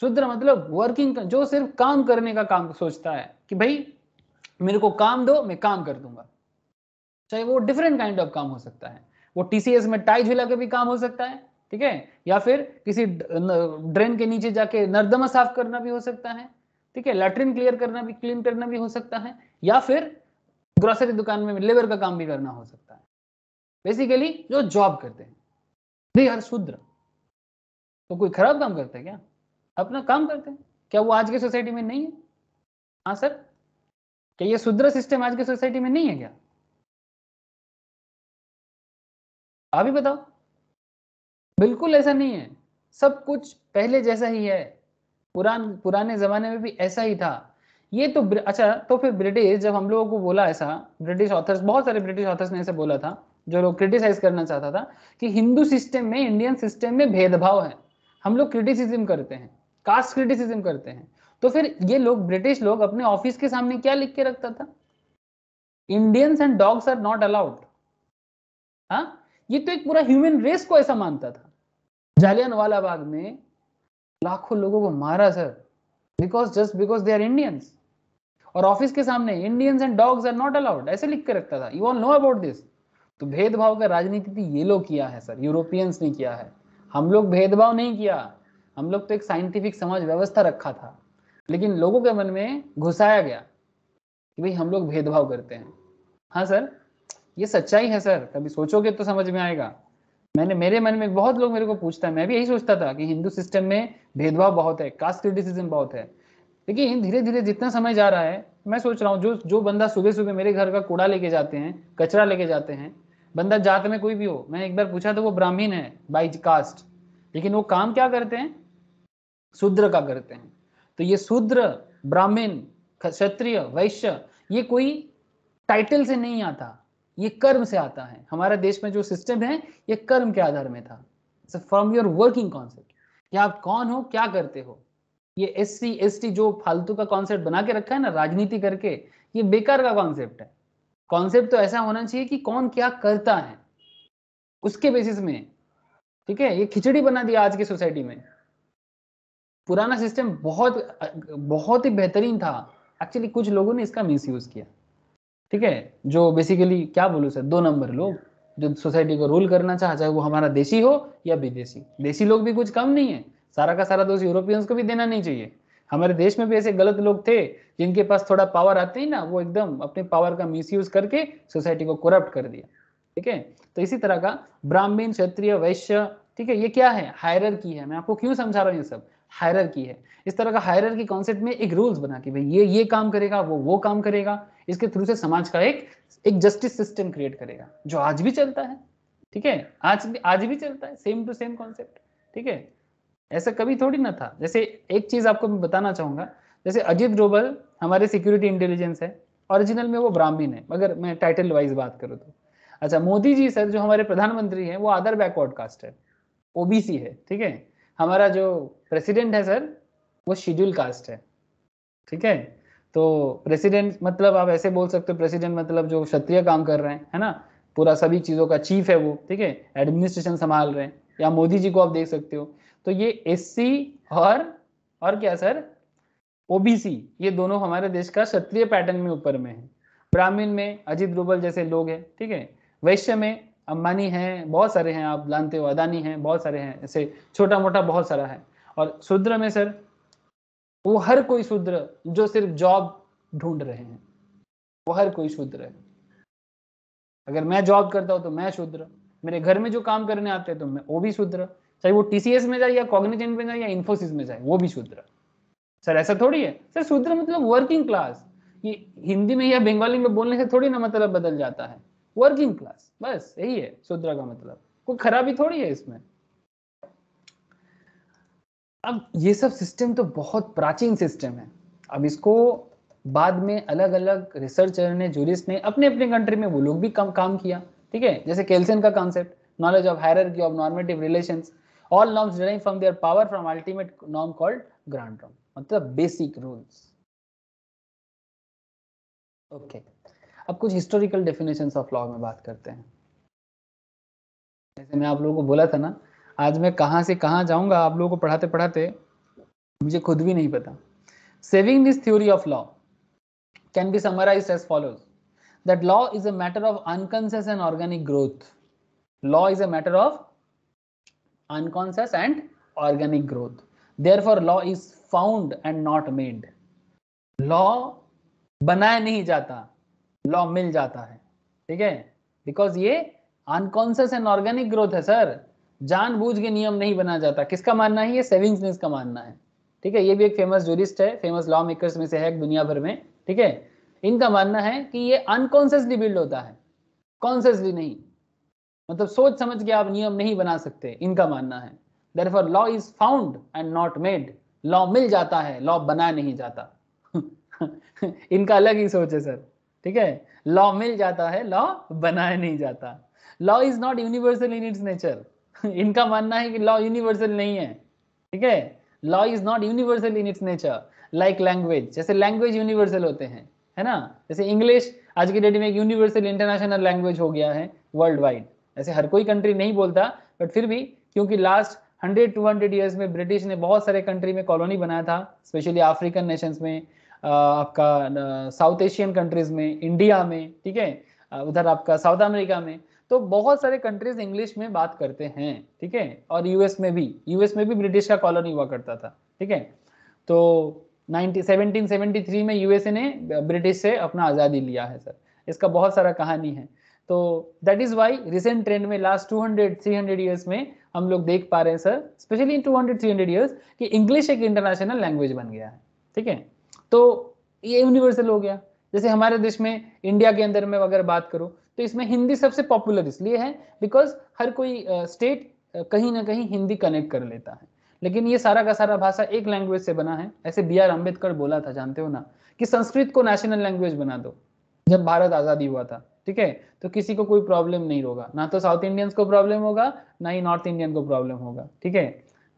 शूद्र मतलब वर्किंग जो सिर्फ काम करने का काम सोचता है कि भाई मेरे को काम दो मैं काम कर दूंगा चाहे वो डिफरेंट काइंड ऑफ काम हो सकता है वो टीसीएस में टाई झुला के भी काम हो सकता है ठीक है या फिर किसी ड्रेन के नीचे जाके नर्दमा साफ करना भी हो सकता है ठीक है लैटरिन क्लियर करना भी क्लीन करना भी हो सकता है या फिर ग्रोसरी दुकान में लेबर का काम भी करना हो सकता है बेसिकली जो जॉब करते हैं दे आर शूद्र तो कोई खराब काम करता है क्या अपना काम करते हैं क्या वो आज की सोसाइटी में नहीं है हाँ सर क्या ये शूद्र सिस्टम आज की सोसाइटी में नहीं है क्या आप ही बताओ बिल्कुल ऐसा नहीं है सब कुछ पहले जैसा ही है पुरान पुराने जमाने में भी ऐसा ही था ये तो अच्छा तो फिर ब्रिटिश जब हम लोगों को बोला ऐसा ब्रिटिश ऑथर्स बहुत सारे ब्रिटिश ऑथर्स ने ऐसे बोला था जो लोग क्रिटिसाइज करना चाहता था कि हिंदू सिस्टम में इंडियन सिस्टम में भेदभाव है हम लोग क्रिटिसिज्म करते हैं कास्ट क्रिटिसिज्म करते हैं तो फिर ये लोग ब्रिटिश लोग अपने ऑफिस के सामने क्या लिख के रखता था Indians and dogs are not allowed हाँ ये तो एक पूरा ह्यूमन रेस को ऐसा मानता था जालियनवाला बाग में लाखों लोगों को मारा sir because just because they are Indians और ऑफिस के सामने Indians and dogs are not allowed ऐसे लिख के रखता था you all know about this तो भेदभाव का राजनीति तो ये लोग किया है सर यूरोपियंस ने किया है हम लोग भेदभाव नहीं किया हम लोग तो एक साइंटिफिक समाज व्यवस्था रखा था लेकिन लोगों के मन में घुसाया गया कि भाई हम लोग भेदभाव करते हैं हाँ सर ये सच्चाई है सर कभी सोचोगे तो समझ में आएगा मैंने मेरे मन में बहुत लोग मेरे को पूछता है मैं भी यही सोचता था कि हिंदू सिस्टम में भेदभाव बहुत है कास्ट क्रिटिसिज्म बहुत है लेकिन धीरे धीरे जितना समय जा रहा है मैं सोच रहा हूँ जो जो बंदा सुबह सुबह मेरे घर का कूड़ा लेके जाते हैं कचरा लेके जाते हैं बंदा जात में कोई भी हो मैंने एक बार पूछा तो वो ब्राह्मीण है बाई कास्ट लेकिन वो काम क्या करते हैं शूद्र का करते हैं तो ये शूद्र ब्राह्मीण क्षत्रिय वैश्य ये कोई टाइटल से नहीं आता ये कर्म से आता है हमारे देश में जो सिस्टम है ये कर्म के आधार में था फ्रॉम योर वर्किंग कॉन्सेप्ट कि आप कौन हो क्या करते हो ये एस सी एस टी जो फालतू का कॉन्सेप्ट बना के रखा है ना राजनीति करके ये बेकार का कॉन्सेप्ट है कॉन्सेप्ट तो ऐसा होना चाहिए कि कौन क्या करता है उसके बेसिस में ठीक है ये खिचड़ी बना दिया आज की सोसाइटी में पुराना सिस्टम बहुत बहुत ही बेहतरीन था एक्चुअली कुछ लोगों ने इसका मिस यूज किया ठीक है जो बेसिकली क्या बोलो सर दो नंबर लोग जो सोसाइटी को रूल करना चाह चाहे वो हमारा देशी हो या विदेशी देशी लोग भी कुछ कम नहीं है सारा का सारा दोष यूरोपियंस को भी देना नहीं चाहिए हमारे देश में भी ऐसे गलत लोग थे जिनके पास थोड़ा पावर आते ही ना वो एकदम अपने पावर का मिस करके सोसाइटी को करप्ट कर दिया ठीक है तो इसी तरह का ब्राह्मीण क्षत्रिय वैश्य ठीक है ये क्या है हायर की है मैं आपको क्यों समझा रहा हूँ ये सब हायर की है इस तरह का हायर की कॉन्सेप्ट में एक रूल्स बना के भाई ये ये काम करेगा वो वो काम करेगा इसके थ्रू से समाज का एक एक जस्टिस सिस्टम क्रिएट करेगा जो आज भी चलता है ठीक है आज भी आज भी चलता है सेम टू सेम कॉन्सेप्ट ठीक है ऐसा कभी थोड़ी ना था जैसे एक चीज आपको मैं बताना चाहूंगा जैसे अजीत डोबल हमारे सिक्योरिटी इंटेलिजेंस है ओरिजिनल में वो ब्राह्मीण है मगर मैं टाइटल वाइज बात करूँ तो अच्छा मोदी जी सर जो हमारे प्रधानमंत्री हैं वो अदर बैकवर्ड कास्ट है ओबीसी है ठीक है हमारा जो प्रेसिडेंट है सर वो शेड्यूल कास्ट है ठीक है तो प्रेसिडेंट मतलब आप ऐसे बोल सकते हो प्रेसिडेंट मतलब जो क्षत्रिय काम कर रहे हैं है ना पूरा सभी चीज़ों का चीफ है वो ठीक है एडमिनिस्ट्रेशन संभाल रहे हैं या मोदी जी को आप देख सकते हो तो ये एस और और क्या सर ओबीसी ये दोनों हमारे देश का क्षत्रिय पैटर्न में ऊपर में है ब्राह्मीण में अजीत रूबल जैसे लोग हैं ठीक है वैश्य में अंबानी हैं बहुत सारे हैं आप जानते हो अदानी हैं बहुत सारे हैं ऐसे छोटा मोटा बहुत सारा है और शूद्र में सर वो हर कोई शूद्र जो सिर्फ जॉब ढूंढ रहे हैं वो हर कोई शूद्र है अगर मैं जॉब करता हूं तो मैं शूद्र मेरे घर में जो काम करने आते हैं तो मैं वो भी शूद्र चाहे वो टीसीएस में जाए या कॉग्निजेंट में जाए या इन्फोसिस में जाए वो भी शूद्र सर ऐसा थोड़ी है सर शूद्र मतलब वर्किंग क्लास ये हिंदी में या बंगाली में बोलने से थोड़ी ना मतलब बदल जाता है वर्किंग क्लास बस यही है शूद्र का मतलब कोई खराबी थोड़ी है इसमें अब ये सब सिस्टम तो बहुत प्राचीन सिस्टम है अब इसको बाद में अलग अलग रिसर्चर ने जूरिस्ट ने अपने अपने कंट्री में वो लोग भी कम काम किया ठीक है जैसे कैल्सियन का concept knowledge of hierarchy of normative relations all norms deriving from their power from ultimate norm called grand norm मतलब basic rules okay. अब कुछ historical definitions of law में बात करते हैं जैसे मैं आप लोगों को बोला था ना आज मैं कहाँ से कहाँ जाऊंगा आप लोगों को पढ़ाते पढ़ाते मुझे खुद भी नहीं पता सेविंग this theory of law can be summarise as follows that law is a matter of unconscious and organic growth law is a matter of unconscious and organic growth therefore law is found and not made law बनाया नहीं जाता law मिल जाता है ठीक है because ये unconscious and organic growth है सर जानबूझ के नियम नहीं बनाया जाता किसका मानना है ये सेविंग्स का मानना है ठीक है ये भी एक फेमस जूरिस्ट है फेमस लॉ मेकर्स में से है दुनिया भर में ठीक है इनका मानना है कि ये अनकॉन्सियसली बिल्ड होता है कॉन्सियसली नहीं मतलब सोच समझ के आप नियम नहीं बना सकते इनका मानना है therefore law is found and not made law मिल जाता है लॉ बना नहीं जाता इनका अलग ही सोच है सर ठीक है लॉ मिल जाता है लॉ बनाया नहीं जाता law is not universal in its nature इनका मानना है कि लॉ यूनिवर्सल नहीं है ठीक है law is not universal in its nature like language जैसे लैंग्वेज यूनिवर्सल होते हैं है ना जैसे इंग्लिश आज की डेट में एक यूनिवर्सल इंटरनेशनल लैंग्वेज हो गया है वर्ल्ड वाइड ऐसे हर कोई कंट्री नहीं बोलता बट फिर भी क्योंकि last hundred two hundred years में ब्रिटिश ने बहुत सारे कंट्री में कॉलोनी बनाया था स्पेशली अफ्रीकन नेशंस में आपका साउथ एशियन कंट्रीज में इंडिया में ठीक है उधर आपका साउथ अमेरिका में तो बहुत सारे कंट्रीज इंग्लिश में बात करते हैं ठीक है और यूएस में भी यूएस में भी ब्रिटिश का कॉलोनी हुआ करता था ठीक है तो 1773 में यूएसए ने ब्रिटिश से अपना आज़ादी लिया है सर इसका बहुत सारा कहानी है तो that is why recent trend में लास्ट 200 300 ईयर्स में हम लोग देख पा रहे हैं सर स्पेशली इन 200 300 ईयर्स कि इंग्लिश एक इंटरनेशनल लैंग्वेज बन गया है ठीक है तो ये यूनिवर्सल हो गया जैसे हमारे देश में इंडिया के अंदर में अगर बात करो तो इसमें हिंदी सबसे पॉपुलर इसलिए है बिकॉज हर कोई स्टेट uh, uh, कहीं ना कहीं हिंदी कनेक्ट कर लेता है लेकिन ये सारा का सारा भाषा एक लैंग्वेज से बना है ऐसे बी आर अम्बेडकर बोला था जानते हो ना कि संस्कृत को नेशनल लैंग्वेज बना दो जब भारत आज़ादी हुआ था ठीक है तो किसी को कोई प्रॉब्लम नहीं होगा ना तो साउथ इंडियंस को प्रॉब्लम होगा ना ही नॉर्थ इंडियन को प्रॉब्लम होगा ठीक है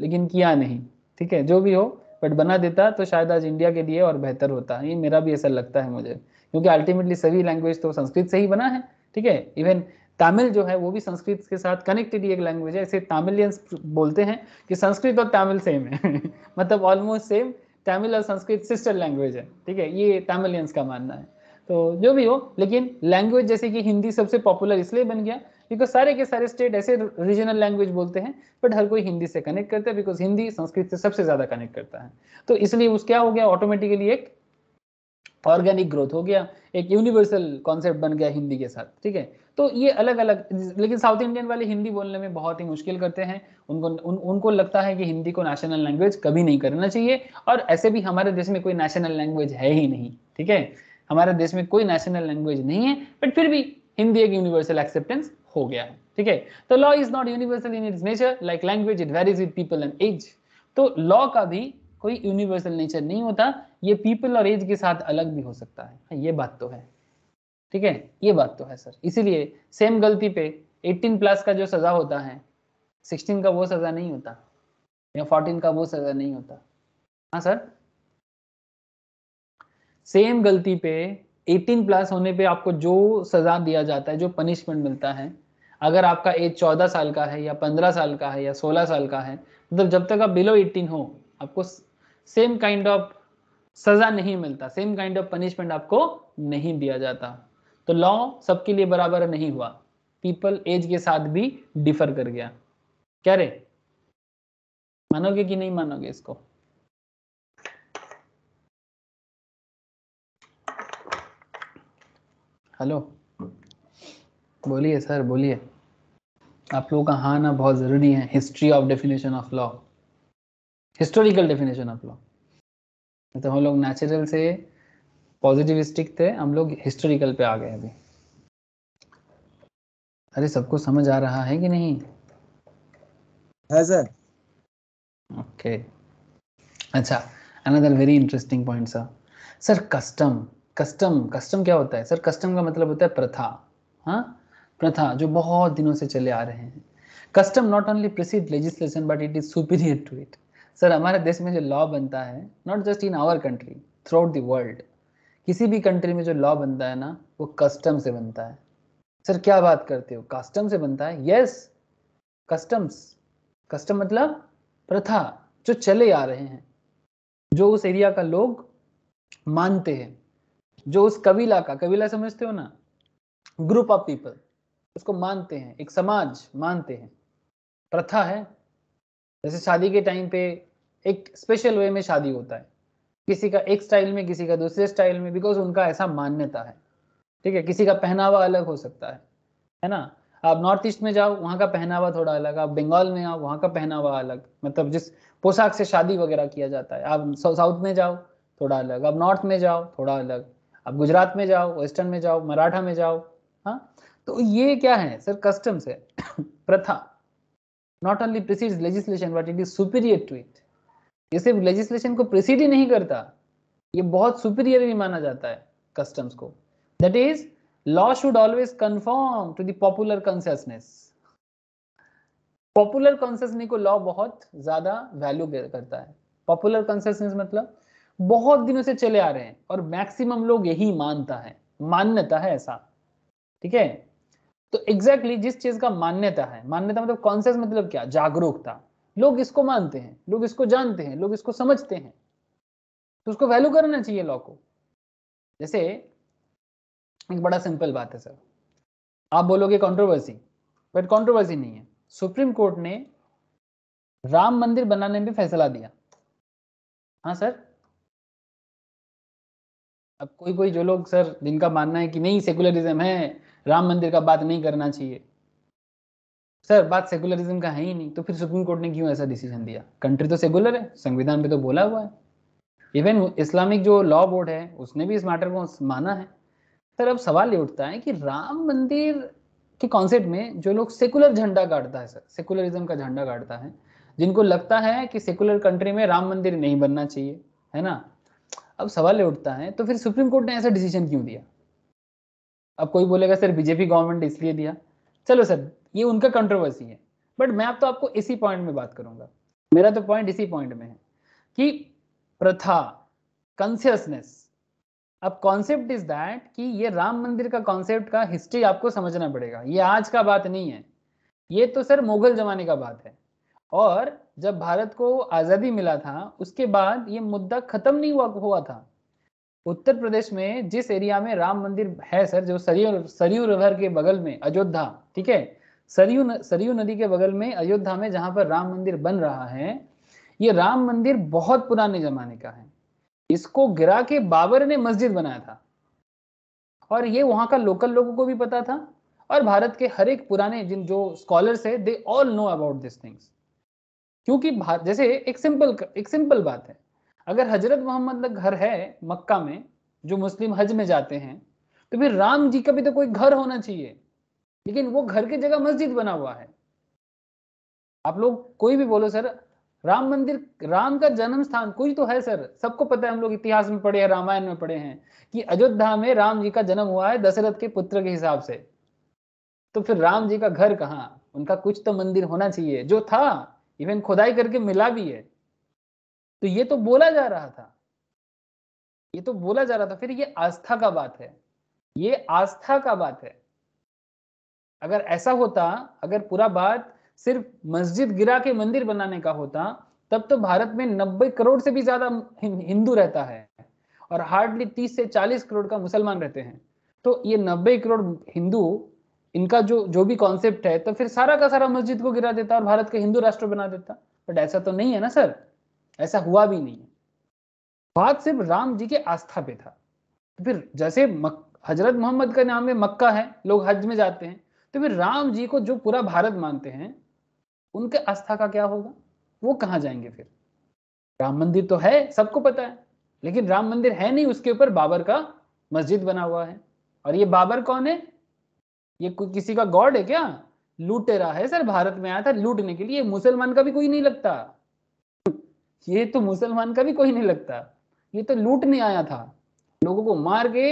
लेकिन किया नहीं ठीक है जो भी हो बट बना देता तो शायद आज इंडिया के लिए और बेहतर होता ये मेरा भी ऐसा लगता है मुझे क्योंकि अल्टीमेटली सभी लैंग्वेज तो संस्कृत से ही बना है ठीक है इवन तमिल जो है वो भी संस्कृत के साथ कनेक्टेड एक लैंग्वेज है इसे तमिलियंस बोलते हैं कि संस्कृत और तमिल सेम है मतलब ऑलमोस्ट सेम तमिल और संस्कृत सिस्टर लैंग्वेज है ठीक है ये तमिलियंस का मानना है तो जो भी हो लेकिन लैंग्वेज जैसे कि हिंदी सबसे पॉपुलर इसलिए बन गया बिकॉज सारे के सारे स्टेट ऐसे रीजनल लैंग्वेज बोलते हैं बट हर कोई हिंदी से कनेक्ट करता है बिकॉज हिंदी संस्कृत से सबसे ज्यादा कनेक्ट करता है तो इसलिए उस क्या हो गया ऑटोमेटिकली एक ऑर्गेनिक ग्रोथ हो गया एक यूनिवर्सल कॉन्सेप्ट बन गया हिंदी के साथ ठीक है तो ये अलग अलग लेकिन साउथ इंडियन वाले हिंदी बोलने में बहुत ही मुश्किल करते हैं उनको उन, उनको लगता है कि हिंदी को नेशनल लैंग्वेज कभी नहीं करना चाहिए और ऐसे भी हमारे देश में कोई नेशनल लैंग्वेज है ही नहीं ठीक है हमारे देश में कोई नेशनल लैंग्वेज नहीं है बट फिर भी हिंदी एक यूनिवर्सल एक्सेप्टेंस हो गया है ठीक है तो law is not universal in its nature like language it varies with people and as तो लॉ का भी कोई यूनिवर्सल नेचर नहीं होता ये पीपल और एज के साथ अलग भी हो सकता है हाँ, ये बात तो है ठीक है ये बात तो है सर इसीलिए सेम गलती पे 18 प्लस का जो सजा होता है 16 का वो सजा नहीं होता या 14 का वो सजा नहीं होता हाँ सर सेम गलती पे 18 प्लस होने पे आपको जो सजा दिया जाता है जो पनिशमेंट मिलता है अगर आपका एज 14 साल का है या 15 साल का है या 16 साल का है मतलब तो जब तक आप बिलो 18 हो आपको सेम काइंड ऑफ सजा नहीं मिलता सेम काइंड ऑफ पनिशमेंट आपको नहीं दिया जाता तो लॉ सबके लिए बराबर नहीं हुआ पीपल एज के साथ भी डिफर कर गया क्या रे मानोगे कि नहीं मानोगे इसको हेलो बोलिए सर बोलिए आप लोगों का हाँ ना बहुत ज़रूरी है history of definition of law historical definition of law तो हम लोग नेचुरल से पॉजिटिविस्टिक थे हम लोग हिस्टोरिकल पे आ गए अभी अरे सबको समझ आ रहा है कि नहीं है सर ओके अच्छा another very interesting point sir sir custom custom custom क्या होता है सर कस्टम का मतलब होता है प्रथा हाँ प्रथा जो बहुत दिनों से चले आ रहे हैं custom not only precede legislation but it is superior to it sir हमारे देश में जो लॉ बनता है not just in our country throughout the world किसी भी कंट्री में जो लॉ बनता है ना वो कस्टम से बनता है सर क्या बात करते हो कस्टम से बनता है यस कस्टम्स कस्टम मतलब प्रथा जो चले आ रहे हैं जो उस एरिया का लोग मानते हैं जो उस कबीला का कबीला समझते हो ना ग्रुप ऑफ पीपल उसको मानते हैं एक समाज मानते हैं प्रथा है जैसे शादी के टाइम पे एक स्पेशल वे में शादी होता है किसी का एक स्टाइल में किसी का दूसरे स्टाइल में बिकॉज उनका ऐसा मान्यता है ठीक है किसी का पहनावा अलग हो सकता है है ना आप नॉर्थ ईस्ट में जाओ वहाँ का पहनावा थोड़ा अलग आप बंगाल में आओ वहाँ का पहनावा अलग मतलब जिस पोशाक से शादी वगैरह किया जाता है आप साउथ में जाओ थोड़ा अलग आप नॉर्थ में जाओ थोड़ा अलग आप गुजरात में जाओ वेस्टर्न में जाओ मराठा में जाओ हाँ तो ये क्या है सर कस्टम्स है प्रथा not only precede legislation but it is superior to it ये सिर्फ लेजिस्लेशन को प्रिसीड ही नहीं करता ये बहुत सुपीरियर भी माना जाता है कस्टम्स को that is law should always conform to the popular consciousness popular consciousness को लॉ बहुत ज्यादा वैल्यू करता है पॉपुलर कॉन्सियसनेस मतलब बहुत दिनों से चले आ रहे हैं और मैक्सिमम लोग यही मानता है मान्यता है ऐसा ठीक है तो एग्जैक्टली exactly जिस चीज का मान्यता है मान्यता मतलब कॉन्सेप्ट मतलब क्या जागरूकता लोग इसको मानते हैं लोग इसको जानते हैं लोग इसको समझते हैं तो उसको वैल्यू करना चाहिए लॉ को जैसे एक बड़ा सिंपल बात है सर आप बोलोगे कंट्रोवर्सी बट कंट्रोवर्सी नहीं है सुप्रीम कोर्ट ने राम मंदिर बनाने में फैसला दिया हाँ सर अब कोई कोई जो लोग सर जिनका मानना है कि नहीं सेकुलरिज्म है राम मंदिर का बात नहीं करना चाहिए सर बात सेकुलरिज्म का है ही नहीं तो फिर सुप्रीम कोर्ट ने क्यों ऐसा डिसीजन दिया कंट्री तो सेकुलर है संविधान पे तो बोला हुआ है इवन इस्लामिक जो लॉ बोर्ड है उसने भी इस मैटर को माना है सर अब सवाल ये उठता है कि राम मंदिर के कॉन्सेप्ट में जो लोग सेकुलर झंडा गाड़ता है सर सेकुलरिज्म का झंडा गाड़ता है जिनको लगता है कि सेकुलर कंट्री में राम मंदिर नहीं बनना चाहिए है ना अब सवाल उठता है तो फिर सुप्रीम कोर्ट ने ऐसा डिसीजन क्यों दिया अब कोई बोलेगा सर बीजेपी गवर्नमेंट इसलिए दिया चलो सर ये उनका कंट्रोवर्सी है बट मैं अब तो आपको इसी पॉइंट में बात करूंगा मेरा तो पॉइंट इसी पॉइंट में है कि प्रथा कॉन्सियसनेस अब कॉन्सेप्ट इज दैट कि ये राम मंदिर का कॉन्सेप्ट का हिस्ट्री आपको समझना पड़ेगा ये आज का बात नहीं है ये तो सर मुगल जमाने का बात है और जब भारत को आजादी मिला था उसके बाद ये मुद्दा खत्म नहीं हुआ हुआ था उत्तर प्रदेश में जिस एरिया में राम मंदिर है सर जो सरयू सरयू रिवर के बगल में अयोध्या ठीक है सरयू सरयू नदी के बगल में अयोध्या में जहां पर राम मंदिर बन रहा है ये राम मंदिर बहुत पुराने जमाने का है इसको गिरा के बाबर ने मस्जिद बनाया था और ये वहां का लोकल लोगों को भी पता था और भारत के हर एक पुराने जिन जो स्कॉलर्स है they all know about this things क्योंकि जैसे एक सिंपल एक सिंपल बात है अगर हजरत मोहम्मद का घर है मक्का में जो मुस्लिम हज में जाते हैं तो फिर राम जी का भी तो कोई घर होना चाहिए लेकिन वो घर की जगह मस्जिद बना हुआ है आप लोग कोई भी बोलो सर राम मंदिर राम का जन्म स्थान कोई तो है सर सबको पता है हम लोग इतिहास में पढ़े हैं रामायण में पढ़े हैं कि अयोध्या में राम जी का जन्म हुआ है दशरथ के पुत्र के हिसाब से तो फिर राम जी का घर कहाँ उनका कुछ तो मंदिर होना चाहिए जो था इवन खुदाई करके मिला भी है तो ये तो बोला जा रहा था ये तो बोला जा रहा था फिर ये आस्था का बात है ये आस्था का बात है अगर ऐसा होता अगर पूरा बात सिर्फ मस्जिद गिरा के मंदिर बनाने का होता तब तो भारत में नब्बे करोड़ से भी ज्यादा हिंदू रहता है और हार्डली तीस से चालीस करोड़ का मुसलमान रहते हैं तो ये नब्बे करोड़ हिंदू इनका जो जो भी कॉन्सेप्ट है तो फिर सारा का सारा मस्जिद को गिरा देता और भारत का हिंदू राष्ट्र बना देता बट ऐसा तो नहीं है ना सर ऐसा हुआ भी नहीं है बात सिर्फ राम जी के आस्था पे था तो फिर जैसे मक, हजरत मोहम्मद का नाम में मक्का है लोग हज में जाते हैं तो फिर राम जी को जो पूरा भारत मानते हैं उनके आस्था का क्या होगा वो कहाँ जाएंगे फिर राम मंदिर तो है सबको पता है लेकिन राम मंदिर है नहीं उसके ऊपर बाबर का मस्जिद बना हुआ है और ये बाबर कौन है ये किसी का गॉड है क्या लूटेरा है सर भारत में आया था लूटने के लिए मुसलमान का भी कोई नहीं लगता ये तो मुसलमान का भी कोई नहीं लगता ये तो लूटने आया था लोगों को मार के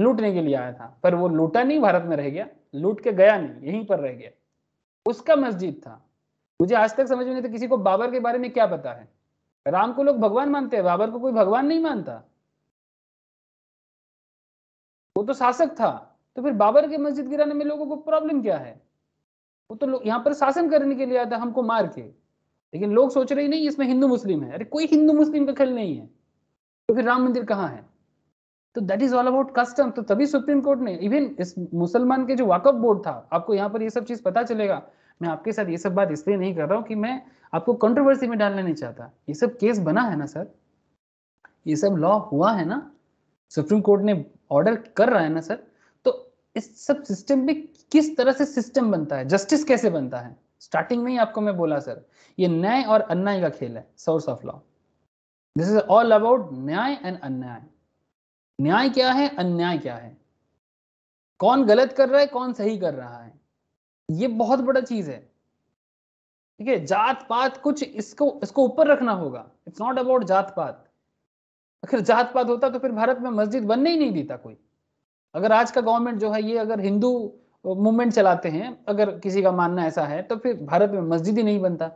लूटने के लिए आया था पर वो लूटा नहीं भारत में रह गया लूट के गया नहीं यहीं पर रह गया उसका मस्जिद था मुझे आज तक समझ में नहीं था किसी को बाबर के बारे में क्या पता है राम को लोग भगवान मानते हैं बाबर को कोई भगवान नहीं मानता वो तो शासक था तो फिर बाबर की मस्जिद गिराने में लोगों को प्रॉब्लम क्या है वो तो लोग यहाँ पर शासन करने के लिए आया था हमको मार के लेकिन लोग सोच रहे नहीं इसमें हिंदू मुस्लिम है अरे कोई हिंदू मुस्लिम का खेल नहीं है तो फिर राम मंदिर कहाँ है तो that is all about custom तो तभी सुप्रीम कोर्ट ने इवन इस मुसलमान के जो वाकअप बोर्ड था आपको यहाँ पर ये सब चीज पता चलेगा मैं आपके साथ ये सब बात इसलिए नहीं कर रहा हूँ कि मैं आपको कंट्रोवर्सी में डालना नहीं चाहता ये सब केस बना है ना सर ये सब लॉ हुआ है ना सुप्रीम कोर्ट ने ऑर्डर कर रहा है ना सर इस सब सिस्टम में किस तरह से सिस्टम बनता है जस्टिस कैसे बनता है स्टार्टिंग में ही आपको मैं बोला सर ये न्याय और अन्याय का खेल है source of law this is all about न्याय एंड अन्याय न्याय क्या है अन्याय क्या है कौन गलत कर रहा है कौन सही कर रहा है ये बहुत बड़ा चीज है ठीक है जात पात कुछ इसको इसको ऊपर रखना होगा इट्स नॉट अबाउट जात पात अगर जात पात होता तो फिर भारत में मस्जिद बनने ही नहीं देता कोई अगर आज का गवर्नमेंट जो है ये अगर हिंदू मूवमेंट चलाते हैं अगर किसी का मानना ऐसा है तो फिर भारत में मस्जिद ही नहीं बनता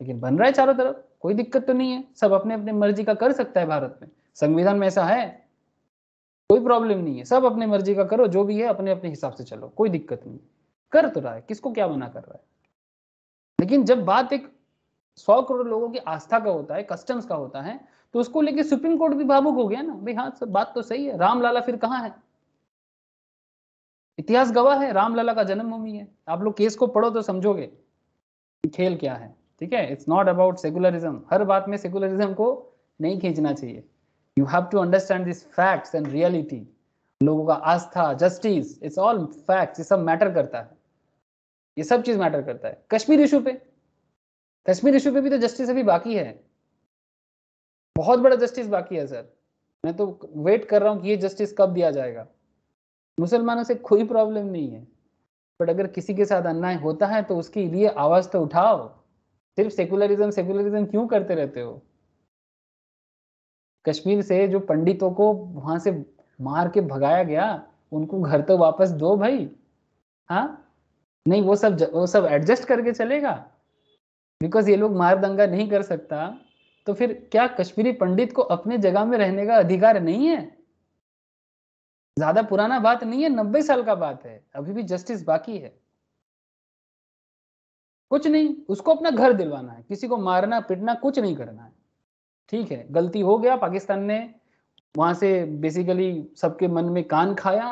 लेकिन बन रहा है चारों तरफ कोई दिक्कत तो नहीं है सब अपने अपने मर्जी का कर सकता है भारत में संविधान में ऐसा है कोई प्रॉब्लम नहीं है सब अपने मर्जी का करो जो भी है अपने अपने हिसाब से चलो कोई दिक्कत नहीं कर तो रहा है किसको क्या मना कर रहा है लेकिन जब बात एक सौ करोड़ लोगों की आस्था का होता है कस्टम्स का होता है तो उसको लेके सुप्रीम कोर्ट भी भावुक हो गया ना भाई हाँ सब बात तो सही है रामलाला फिर कहाँ है इतिहास गवाह है रामलला का जन्मभूमि है आप लोग केस को पढ़ो तो समझोगे खेल क्या है ठीक है इट्स नॉट अबाउट सेकुलरिज्म हर बात में सेकुलरिज्म को नहीं खींचना चाहिए you have to understand this facts and reality लोगों का आस्था जस्टिस इट्स ऑल फैक्ट्स ये सब मैटर करता है ये सब चीज मैटर करता है कश्मीर इशू पे कश्मीर इशू पे भी तो जस्टिस अभी बाकी है बहुत बड़ा जस्टिस बाकी है सर मैं तो वेट कर रहा हूँ कि ये जस्टिस कब दिया जाएगा मुसलमानों से कोई प्रॉब्लम नहीं है बट अगर किसी के साथ अन्याय होता है तो उसके लिए आवाज तो उठाओ सिर्फ सेकुलरिज्म सेकुलरिज्म क्यों करते रहते हो कश्मीर से जो पंडितों को वहां से मार के भगाया गया उनको घर तो वापस दो भाई हाँ नहीं वो सब वो सब एडजस्ट करके चलेगा बिकॉज ये लोग मार दंगा नहीं कर सकता तो फिर क्या कश्मीरी पंडित को अपने जगह में रहने का अधिकार नहीं है ज्यादा पुराना बात नहीं है नब्बे साल का बात है अभी भी जस्टिस बाकी है कुछ नहीं उसको अपना घर दिलवाना है किसी को मारना पीटना कुछ नहीं करना है ठीक है गलती हो गया पाकिस्तान ने वहां से बेसिकली सबके मन में कान खाया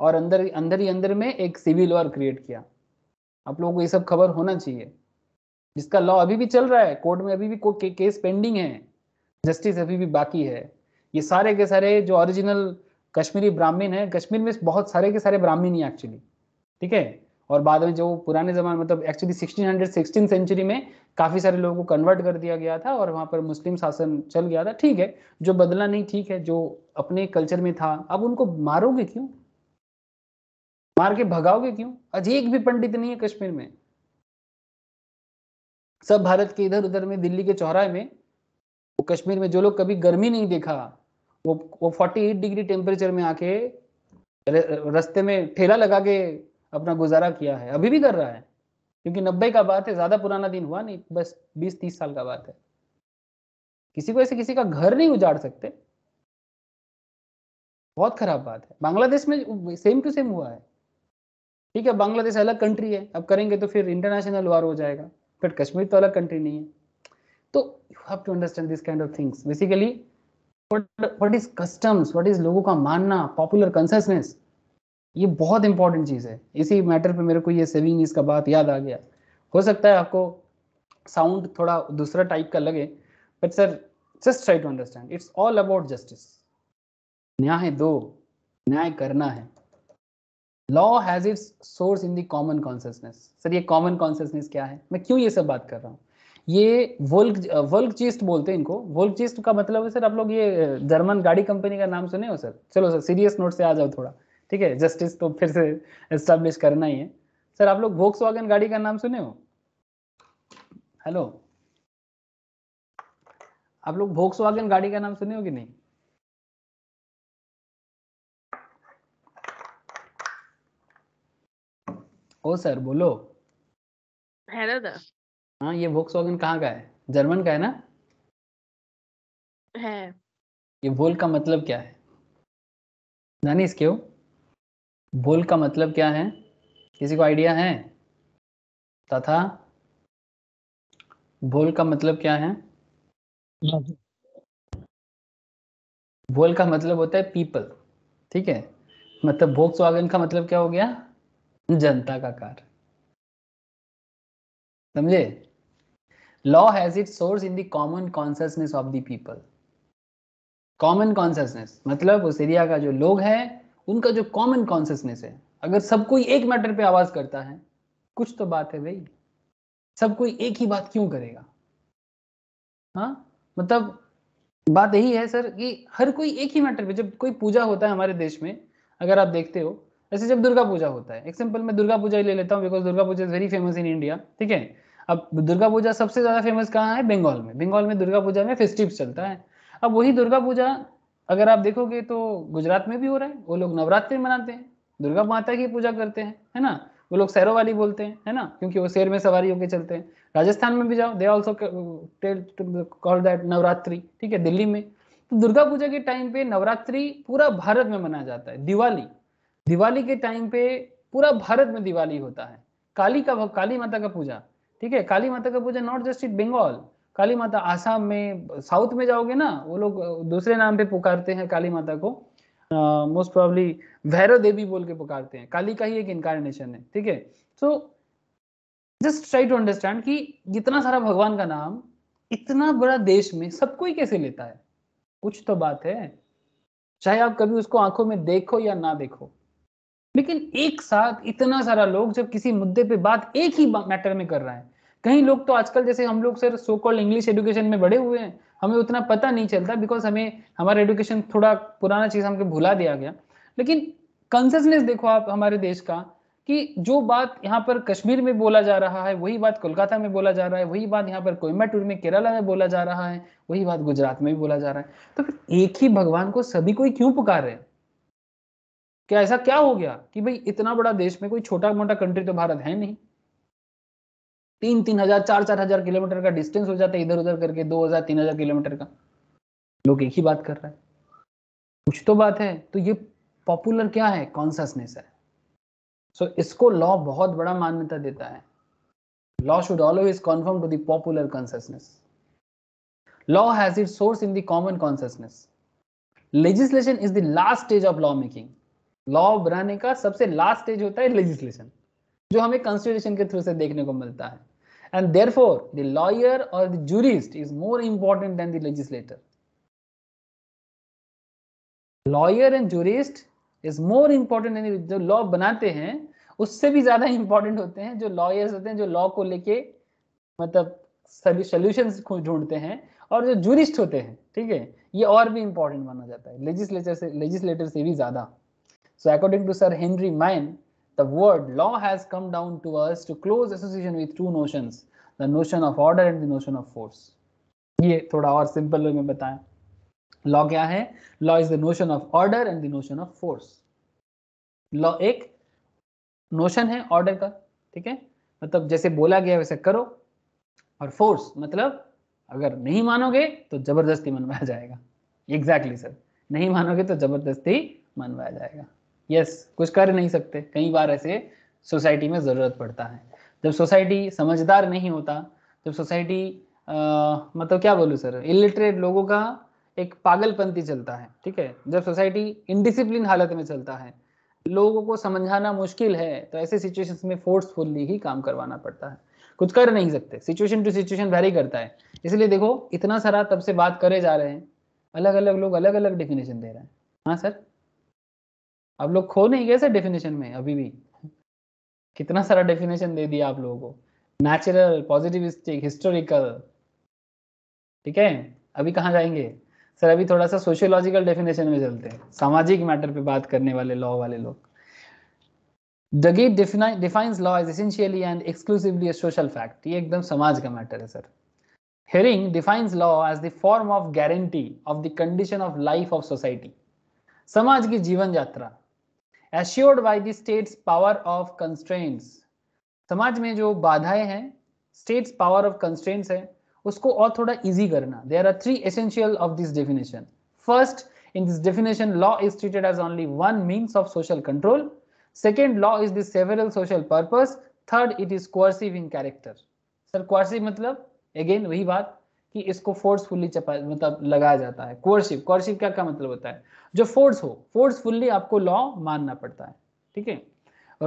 और अंदर अंदर ही अंदर में एक सिविल वॉर क्रिएट किया आप लोगों को ये सब खबर होना चाहिए जिसका लॉ अभी भी चल रहा है कोर्ट में अभी भी के, केस पेंडिंग है जस्टिस अभी भी बाकी है ये सारे के सारे जो ओरिजिनल कश्मीरी ब्राह्मीण है कश्मीर में बहुत सारे के सारे ब्राह्मीण ही एक्चुअली ठीक है और बाद में जो पुराने जमाने मतलब actually sixteen hundred sixteen century में काफी सारे लोगों को कन्वर्ट कर दिया गया था और वहां पर मुस्लिम शासन चल गया था ठीक है जो बदला नहीं ठीक है जो अपने कल्चर में था अब उनको मारोगे क्यों मार के भगाओगे क्यों आज एक भी पंडित नहीं है कश्मीर में सब भारत के इधर उधर में दिल्ली के चौराहे में वो कश्मीर में जो लोग कभी गर्मी नहीं देखा वो वो 48 डिग्री टेम्परेचर में आके रास्ते में ठेला लगा के अपना गुजारा किया है अभी भी कर रहा है क्योंकि नब्बे का बात है ज्यादा पुराना दिन हुआ नहीं बस बीस तीस साल का बात है किसी को ऐसे किसी का घर नहीं उजाड़ सकते बहुत खराब बात है बांग्लादेश में सेम टू सेम हुआ है ठीक है बांग्लादेश अलग कंट्री है अब करेंगे तो फिर इंटरनेशनल वार हो जाएगा बट कश्मीर तो अलग कंट्री नहीं है तो you have to understand this kind of things basically what is customs what is लोगों का मानना पॉपुलर कंसनेस ये बहुत इंपॉर्टेंट चीज़ है इसी मैटर पे मेरे को ये सेविंग इसका बात याद आ गया हो सकता है आपको साउंड थोड़ा दूसरा टाइप का लगे but sir just try to understand it's all about justice न्याय दो न्याय करना है law has its source in the common consciousness sir ये कॉमन कॉन्सियसनेस क्या है मैं क्यों ये सब बात कर रहा हूँ ये वोल्क वोल्क चिस्ट बोलते हैं इनको वोल्क चिस्ट का मतलब है सर आप लोग ये जर्मन गाड़ी कंपनी का नाम सुने हो सर चलो सर सीरियस नोट से आ जाओ थोड़ा ठीक है जस्टिस तो फिर से एस्टेब्लिश करना ही है सर आप लोग वोक्स गाड़ी का नाम सुने हो हेलो आप लोग वोक्स गाड़ी का नाम सुने हो कि नहीं ओ सर बोलो हेलो सर हाँ ये वोक्सवैगन कहाँ का है जर्मन का है ना है ये वोल का मतलब क्या है नानी इसके हो वोल का मतलब क्या है किसी को आइडिया है तथा वोल का मतलब क्या है वोल का मतलब होता है पीपल ठीक है मतलब वोक्सवागन का मतलब क्या हो गया जनता का कार समझे law has its source in the common consciousness of the people common consciousness matlab us area ka jo log hai unka jo common consciousness hai agar sab koi ek matter pe आवाज karta hai kuch to baat hai bhai sab koi ek hi baat क्यों karega ha matlab बात यही है sir कि हर कोई एक ही matter पे जब कोई पूजा होता है हमारे देश में अगर आप देखते हो ऐसे जब दुर्गा पूजा होता है एग्जाम्पल मैं दुर्गा पूजा ही ले लेता हूँ because Durga Puja is very famous in India ठीक है अब दुर्गा पूजा सबसे ज्यादा फेमस कहाँ है बंगाल में बंगाल में दुर्गा पूजा में फेस्टिव चलता है अब वही दुर्गा पूजा अगर आप देखोगे तो गुजरात में भी हो रहा है वो लोग नवरात्रि मनाते हैं दुर्गा माता की पूजा करते हैं है ना वो लोग सैरों वाली बोलते हैं है ना क्योंकि वो शेर में सवारी होकर चलते हैं राजस्थान में भी जाओ they also call that Navratri ठीक है दिल्ली में तो दुर्गा पूजा के टाइम पे नवरात्रि पूरा भारत में मनाया जाता है दिवाली दिवाली के टाइम पे पूरा भारत में दिवाली होता है काली का काली माता का पूजा ठीक है काली माता का पूजा not just it Bengal Kali Mata Assam में साउथ में जाओगे ना वो लोग दूसरे नाम पे पुकारते हैं काली माता को मोस्ट प्रॉब्ली भैरव देवी बोल के पुकारते हैं काली का ही एक इनकारनेशन है ठीक है so just try to understand कि इतना सारा भगवान का नाम इतना बड़ा देश में सब कोई कैसे लेता है कुछ तो बात है चाहे आप कभी उसको आंखों में देखो या ना देखो लेकिन एक साथ इतना सारा लोग जब किसी मुद्दे पे बात एक ही मैटर में कर रहा है कई लोग तो आजकल जैसे हम लोग sir so called English education में बड़े हुए हैं हमें उतना पता नहीं चलता बिकॉज हमें हमारा एजुकेशन थोड़ा पुराना चीज़ हमको भुला दिया गया लेकिन कंसियसनेस देखो आप हमारे देश का कि जो बात यहाँ पर कश्मीर में बोला जा रहा है वही बात कोलकाता में बोला जा रहा है वही बात यहाँ पर कोयम्बाटूर में केरला में बोला जा रहा है वही बात गुजरात में भी बोला जा रहा है तो फिर एक ही भगवान को सभी कोई क्यों पुकार रहे क्या ऐसा क्या हो गया कि भाई इतना बड़ा देश में कोई छोटा मोटा कंट्री तो भारत है नहीं तीन तीन हजार चार चार हजार किलोमीटर का डिस्टेंस हो जाता है इधर उधर करके दो हजार तीन हजार किलोमीटर का लोग एक ही बात कर रहे हैं कुछ तो बात है तो ये पॉपुलर क्या है कॉन्सियसनेस है सो so, इसको लॉ बहुत बड़ा मान्यता देता है law should always confirm to popular consciousness law has it source in the common consciousness legislation is the last stage of law making law बनाने का सबसे लास्ट स्टेज होता है लेजिस्लेशन जो हमें कॉन्स्टिट्यूशन के थ्रू से देखने को मिलता है And therefore, the lawyer or the jurist is more important than the legislator. Lawyer and jurist is more important जो लॉ बनाते हैं उससे भी ज्यादा इम्पोर्टेंट होते हैं जो लॉयर्स होते हैं जो लॉ को लेके मतलब सोल्यूशन ढूंढते हैं और जो जूरिस्ट होते हैं ठीक है ये और भी इम्पोर्टेंट माना जाता है लेजिस्लेचर से लेजिस्लेटर से भी ज्यादा so according to sir Henry Maine the word law has come down to us to close association with two notions, the notion of order and the notion of force. ये थोड़ा और simple way में बताएं law क्या है law is the notion of order and the notion of force law एक नोशन है ऑर्डर का ठीक है मतलब जैसे बोला गया वैसे करो और फोर्स मतलब अगर नहीं मानोगे तो जबरदस्ती मनवाया जाएगा एग्जैक्टली exactly, सर नहीं मानोगे तो जबरदस्ती मनवाया जाएगा यस कुछ कर नहीं सकते कई बार ऐसे सोसाइटी में ज़रूरत पड़ता है जब सोसाइटी समझदार नहीं होता जब सोसाइटी मतलब क्या बोलूँ सर इलिटरेट लोगों का एक पागलपंती चलता है ठीक है जब सोसाइटी इनडिसिप्लिन हालत में चलता है लोगों को समझाना मुश्किल है तो ऐसे सिचुएशंस में फोर्सफुल्ली ही काम करवाना पड़ता है कुछ कर नहीं सकते सिचुएशन टू सिचुएशन वेरी करता है इसलिए देखो इतना सारा तब से बात करे जा रहे हैं अलग अलग लोग अलग अलग डेफिनेशन दे रहे हैं हाँ सर आप लोग खो नहीं गए सर डेफिनेशन में अभी भी कितना सारा डेफिनेशन दे दिया आप लोगों को नेचुरल पॉजिटिविस्टिक हिस्टोरिकल ठीक है अभी कहाँ जाएंगे सर अभी थोड़ा सा सोशियोलॉजिकल डेफिनेशन में चलते हैं सामाजिक मैटर पे बात करने वाले लॉ वाले लोग Duguit defines law is essentially and exclusively a social fact ये एकदम समाज का मैटर है sir Ihering defines law as the form of guarantee of the condition of life of society समाज की जीवन यात्रा assured by the of constraints समाज में जो बाधाएं हैं स्टेट्स पावर ऑफ कंस्ट्रेंट्स है उसको और थोड़ा इजी करना there are three essential of this definition first in this definition law is treated as only one mean of social control second law is दिसवरल social purpose third it is coercive in character sir coercive मतलब again वही बात कि इसको forcefully चपा मतलब लगाया जाता है क्वारसिव क्वारसिव क्या क्या मतलब होता है जो फोर्स हो फोर्सफुल्ली आपको लॉ मानना पड़ता है ठीक है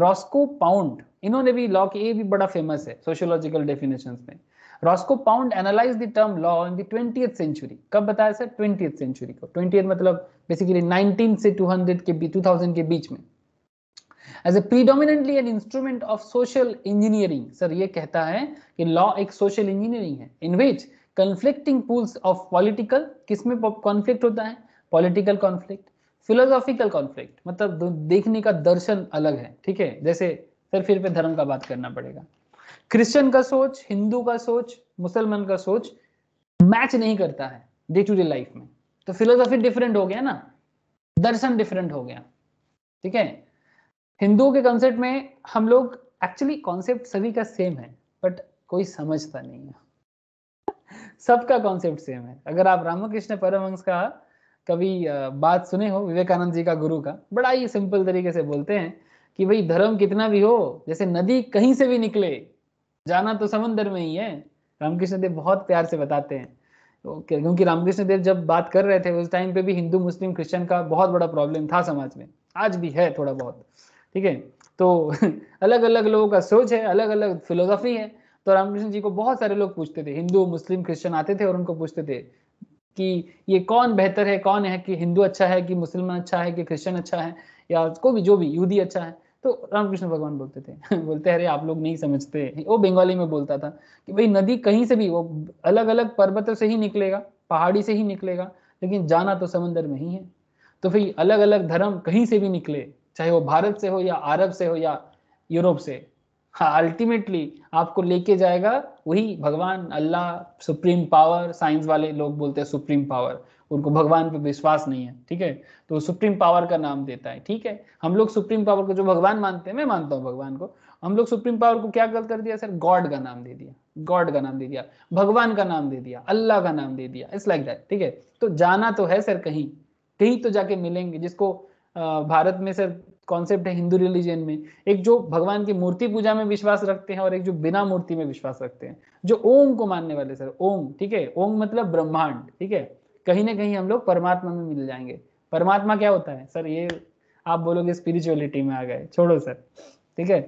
रॉस्को पाउंड इन्होंने भी लॉ के ये भी बड़ा फेमस है सोशियोलॉजिकल डेफिनेशन में Roscoe Pound analyse the term law in the twenty century कब बताया सर ट्वेंटी सेंचुरी को ट्वेंटी मतलब बेसिकली 19 से 200 के बीच 2000 के बीच में as a predominantly an instrument of social engineering sir ये कहता है कि लॉ एक सोशल इंजीनियरिंग है in which conflicting pulls of political किसमें कॉन्फ्लिक्ट होता है पॉलिटिकल कॉन्फ्लिक्ट फिलोसॉफिकल कॉन्फ्लिक्ट मतलब देखने का दर्शन अलग है ठीक है जैसे फिर फिर पे धर्म का बात करना पड़ेगा क्रिश्चियन का सोच हिंदू का सोच मुसलमान का सोच मैच नहीं करता है डे टू डे लाइफ में तो फिलोसॉफी डिफरेंट हो गया ना दर्शन डिफरेंट हो गया ठीक है हिंदुओं के कॉन्सेप्ट में हम लोग एक्चुअली कॉन्सेप्ट सभी का सेम है बट कोई समझता नहीं है सबका कॉन्सेप्ट सेम है अगर आप रामकृष्ण परमहंस का कभी बात सुने हो विवेकानंद जी का गुरु का बड़ा ही सिंपल तरीके से बोलते हैं कि भाई धर्म कितना भी हो जैसे नदी कहीं से भी निकले जाना तो समंदर में ही है रामकृष्ण देव बहुत प्यार से बताते हैं तो क्योंकि रामकृष्ण देव जब बात कर रहे थे उस टाइम पे भी हिंदू मुस्लिम क्रिश्चियन का बहुत बड़ा प्रॉब्लम था समाज में आज भी है थोड़ा बहुत ठीक है तो अलग अलग लोगों का सोच है अलग अलग फिलोसफी है तो रामकृष्ण जी को बहुत सारे लोग पूछते थे हिंदू मुस्लिम क्रिश्चियन आते थे और उनको पूछते थे कि ये कौन बेहतर है कौन है कि हिंदू अच्छा है कि मुसलमान अच्छा है कि क्रिश्चियन अच्छा है या कोई भी जो भी यहूदी अच्छा है तो रामकृष्ण भगवान बोलते थे बोलते अरे आप लोग नहीं समझते वो बंगाली में बोलता था कि भाई नदी कहीं से भी वो अलग अलग पर्वतों से ही निकलेगा पहाड़ी से ही निकलेगा लेकिन जाना तो समंदर में ही है तो फिर अलग अलग धर्म कहीं से भी निकले चाहे वो भारत से हो या अरब से हो या यूरोप से हाँ अल्टीमेटली आपको लेके जाएगा वही भगवान अल्लाह सुप्रीम पावर साइंस वाले लोग बोलते हैं सुप्रीम पावर उनको भगवान पे विश्वास नहीं है ठीक है तो सुप्रीम पावर का नाम देता है ठीक है हम लोग सुप्रीम पावर को जो भगवान मानते हैं मैं मानता हूँ भगवान को हम लोग सुप्रीम पावर को क्या गलत कर दिया सर गॉड का नाम दे दिया गॉड का नाम दे दिया भगवान का नाम दे दिया अल्लाह का नाम दे दिया इट्स लाइक दैट ठीक है तो जाना तो है सर कहीं कहीं तो जाके मिलेंगे जिसको भारत में सर कॉन्सेप्ट है हिंदू रिलीजन में एक जो भगवान की मूर्ति पूजा में विश्वास रखते हैं और एक जो बिना मूर्ति में विश्वास रखते हैं जो ओम को मानने वाले सर ओम ठीक है ओम मतलब ब्रह्मांड ठीक है कहीं ना कहीं हम लोग परमात्मा में मिल जाएंगे परमात्मा क्या होता है सर ये आप बोलोगे स्पिरिचुअलिटी में आ गए छोड़ो सर ठीक है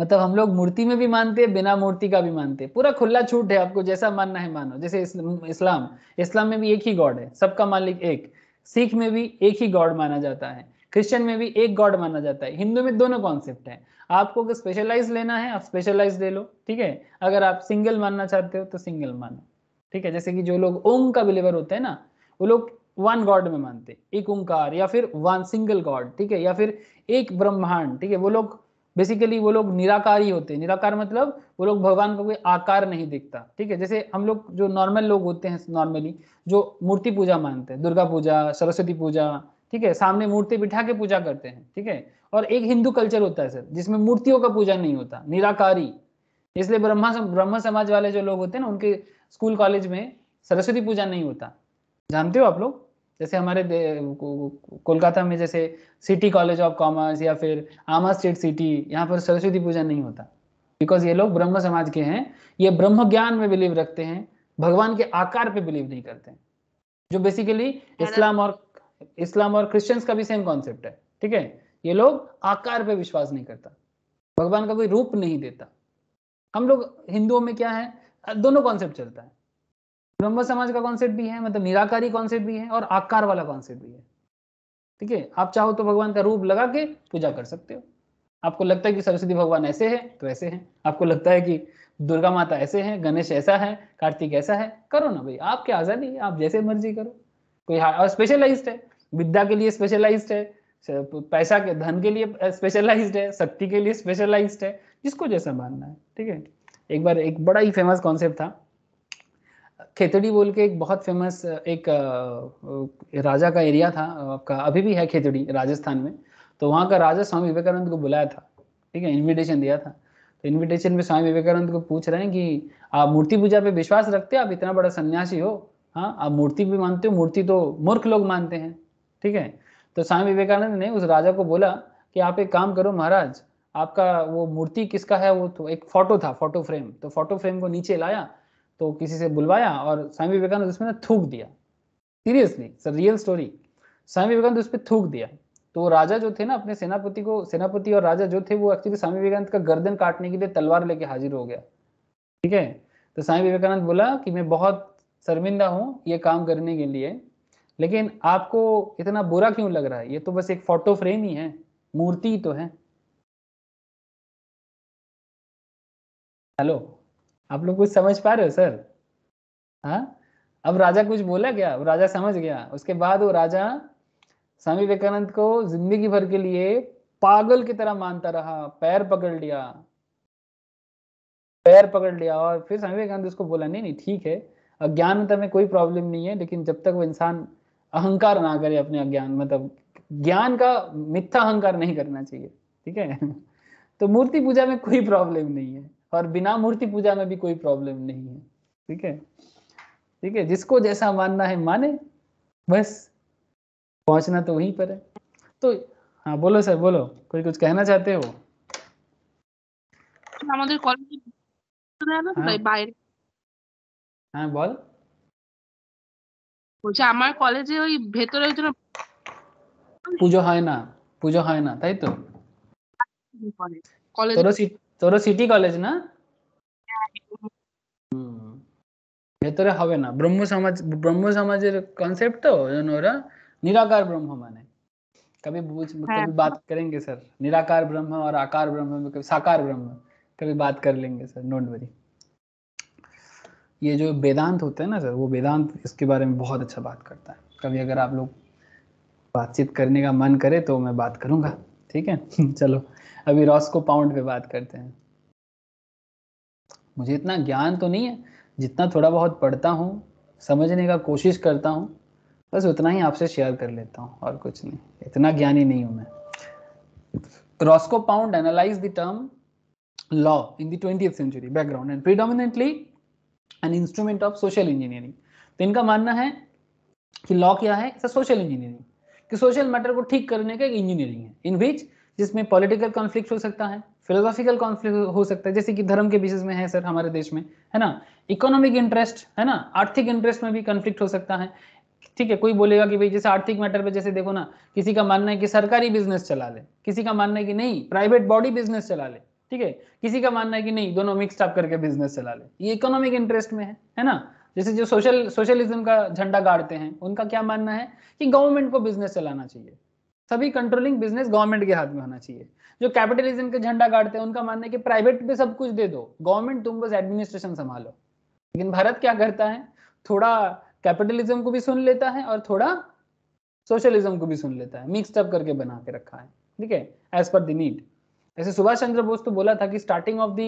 मतलब हम लोग मूर्ति में भी मानते हैं बिना मूर्ति का भी मानते हैं पूरा खुला छूट है आपको जैसा मानना है मानो जैसे इस्लाम इस्लाम में भी एक ही गॉड है सबका मालिक एक सिख में भी एक ही गॉड माना जाता है क्रिश्चियन में भी एक गॉड माना जाता है हिंदू में दोनों कॉन्सेप्ट है आपको अगर स्पेशलाइज लेना है आप स्पेशलाइज ले लो ठीक है अगर आप सिंगल मानना चाहते हो तो सिंगल मानो ठीक है जैसे कि जो लोग ओम का बिलीवर होते हैं ना वो लोग वन गॉड में मानते एक ओंकार या फिर वन सिंगल गॉड ठीक है या फिर एक ब्रह्मांड ठीक है वो लोग बेसिकली वो लोग निराकार ही होते हैं निराकार मतलब वो लोग भगवान का को कोई आकार नहीं दिखता ठीक है जैसे हम लोग जो नॉर्मल लोग होते हैं नॉर्मली जो मूर्ति पूजा मानते हैं दुर्गा पूजा सरस्वती पूजा ठीक है सामने मूर्ति बिठा के पूजा करते हैं ठीक है और एक हिंदू कल्चर होता है सर जिसमें मूर्तियों का पूजा नहीं होता निराकारी इसलिए ब्रह्मा ब्रह्म समाज वाले जो लोग होते हैं ना उनके स्कूल कॉलेज में सरस्वती पूजा नहीं होता जानते हो आप लोग जैसे हमारे कोलकाता में जैसे सिटी कॉलेज ऑफ कॉमर्स या फिर आमा स्टेट सिटी यहाँ पर सरस्वती पूजा नहीं होता बिकॉज ये लोग ब्रह्म समाज के हैं ये ब्रह्म ज्ञान में बिलीव रखते हैं भगवान के आकार पे बिलीव नहीं करते जो बेसिकली इस्लाम और इस्लाम और क्रिश्चियंस का भी सेम कॉन्सेप्ट है ठीक है ये लोग आकार पे विश्वास नहीं करता भगवान का कोई रूप नहीं देता हम लोग हिंदुओं में क्या है दोनों कॉन्सेप्ट चलता है ब्रह्म समाज का कॉन्सेप्ट भी है मतलब निराकारी कॉन्सेप्ट भी है और आकार वाला कॉन्सेप्ट भी है ठीक है आप चाहो तो भगवान का रूप लगा के पूजा कर सकते हो आपको लगता है कि सरस्वती भगवान ऐसे है तो ऐसे है आपको लगता है कि दुर्गा माता ऐसे है गणेश ऐसा है कार्तिक ऐसा है करो ना भाई आपकी आज़ादी आप जैसे मर्जी करो कोई और स्पेशलाइज्ड है विद्या के लिए स्पेशलाइज्ड है पैसा के धन के लिए स्पेशलाइज्ड है शक्ति के लिए स्पेशलाइज्ड है जिसको जैसा मानना है ठीक है एक बार एक बड़ा ही फेमस कॉन्सेप्ट था खेतड़ी बोल के एक बहुत फेमस एक राजा का एरिया था आपका अभी भी है खेतड़ी राजस्थान में तो वहाँ का राजा स्वामी विवेकानंद को बुलाया था ठीक है इनविटेशन दिया था तो इनविटेशन में स्वामी विवेकानंद को पूछ रहे हैं कि आप मूर्ति पूजा पे विश्वास रखते हो आप इतना बड़ा सन्यासी हो हाँ आप मूर्ति भी मानते हो मूर्ति तो मूर्ख लोग मानते हैं ठीक है तो स्वामी विवेकानंद ने उस राजा को बोला कि आप एक काम करो महाराज आपका वो मूर्ति किसका है वो तो एक फोटो था फोटो फ्रेम तो फोटो फ्रेम को नीचे लाया तो किसी से बुलवाया और स्वामी विवेकानंद उसमें थूक दिया seriously sir real story Swami Vivekananda उस पर थूक दिया तो राजा जो थे ना अपने सेनापति को सेनापति और राजा जो थे वो एक्चुअली स्वामी विवेकानंद का गर्दन काटने के लिए तलवार लेके हाजिर हो गया ठीक है तो स्वामी विवेकानंद बोला कि मैं बहुत शर्मिंदा हूँ ये काम करने के लिए लेकिन आपको इतना बुरा क्यों लग रहा है ये तो बस एक फोटो फ्रेम ही है मूर्ति तो है हेलो आप लोग कुछ समझ पा रहे हो सर हाँ अब राजा कुछ बोला क्या अब राजा समझ गया उसके बाद वो राजा स्वामी विवेकानंद को जिंदगी भर के लिए पागल की तरह मानता रहा पैर पकड़ लिया पैर पकड़ लिया और फिर स्वामी विवेकानंद उसको बोला नहीं नहीं ठीक है अज्ञानता में कोई प्रॉब्लम नहीं है लेकिन जब तक वो इंसान अहंकार ना करे अपने अज्ञान मतलब ज्ञान का मिथ्या अहंकार नहीं करना चाहिए ठीक है तो मूर्ति पूजा में कोई प्रॉब्लम नहीं है और बिना मूर्ति पूजा में भी कोई प्रॉब्लम नहीं है ठीक है ठीक है जिसको जैसा मानना है माने बस पहुंचना तो वहीं पर है तो हाँ बोलो सर बोलो कोई कुछ कहना चाहते हो हाँ, हाँ।, हाँ बोल বলছে আমার কলেজে ওই ভেতরে ওই জন্য পুজো হয় না পুজো হয় না তাই তো তোর সিটি কলেজ না ভেতরে হবে না ব্রহ্ম সমাজ ব্রহ্ম সমাজের কনসেপ্ট তো জন্য ওরা निराकार ब्रह्म माने कभी बुझ कभी बात करेंगे सर निराकार ब्रह्म और आकार ब्रह्म में कभी साकार ब्रह्म कभी बात कर लेंगे सर डोंट वरी ये जो वेदांत होता है ना सर वो वेदांत इसके बारे में बहुत अच्छा बात करता है कभी अगर आप लोग बातचीत करने का मन करे तो मैं बात करूंगा ठीक है चलो अभी रॉस्को पाउंड पे बात करते हैं मुझे इतना ज्ञान तो नहीं है जितना थोड़ा बहुत पढ़ता हूँ समझने का कोशिश करता हूँ बस उतना ही आपसे शेयर कर लेता हूँ और कुछ नहीं इतना ज्ञानी नहीं हूँ मैं Roscoe Pound analyse the term law in the twenty century background and predominantly an instrument of social engineering तो इनका मानना है कि लॉ क्या है सोशल इंजीनियरिंग कि सोशल मैटर को ठीक करने का एक इंजीनियरिंग है इन विच जिसमें पॉलिटिकल कॉन्फ्लिक्ट हो सकता है फिलोसॉफिकल कॉन्फ्लिक्ट हो सकता है जैसे कि धर्म के बेसिस में है सर हमारे देश में है ना इकोनॉमिक इंटरेस्ट है ना आर्थिक इंटरेस्ट में भी कॉन्फ्लिक्ट हो सकता है ठीक है कोई बोलेगा कि भाई जैसे आर्थिक मैटर पे जैसे देखो ना किसी का मानना है कि सरकारी बिजनेस चला ले किसी का मानना है कि नहीं प्राइवेट बॉडी बिजनेस चला ले ठीक है किसी का मानना है कि नहीं दोनों मिक्स अप करके बिजनेस चला ले ये इकोनॉमिक इंटरेस्ट में है है ना जैसे जो सोशल सोशलिज्म का झंडा गाड़ते हैं उनका क्या मानना है कि गवर्नमेंट को बिजनेस चलाना चाहिए सभी कंट्रोलिंग बिजनेस गवर्नमेंट के हाथ में होना चाहिए जो कैपिटलिज्म के झंडा गाड़ते हैं उनका मानना है कि प्राइवेट पे सब कुछ दे दो गवर्नमेंट तुम बस एडमिनिस्ट्रेशन संभालो लेकिन भारत क्या करता है थोड़ा कैपिटलिज्म को भी सुन लेता है और थोड़ा सोशलिज्म को भी सुन लेता है मिक्सडअप करके बना के रखा है ठीक है एज पर द नीड जैसे सुभाष चंद्र बोस तो बोला था कि स्टार्टिंग ऑफ दी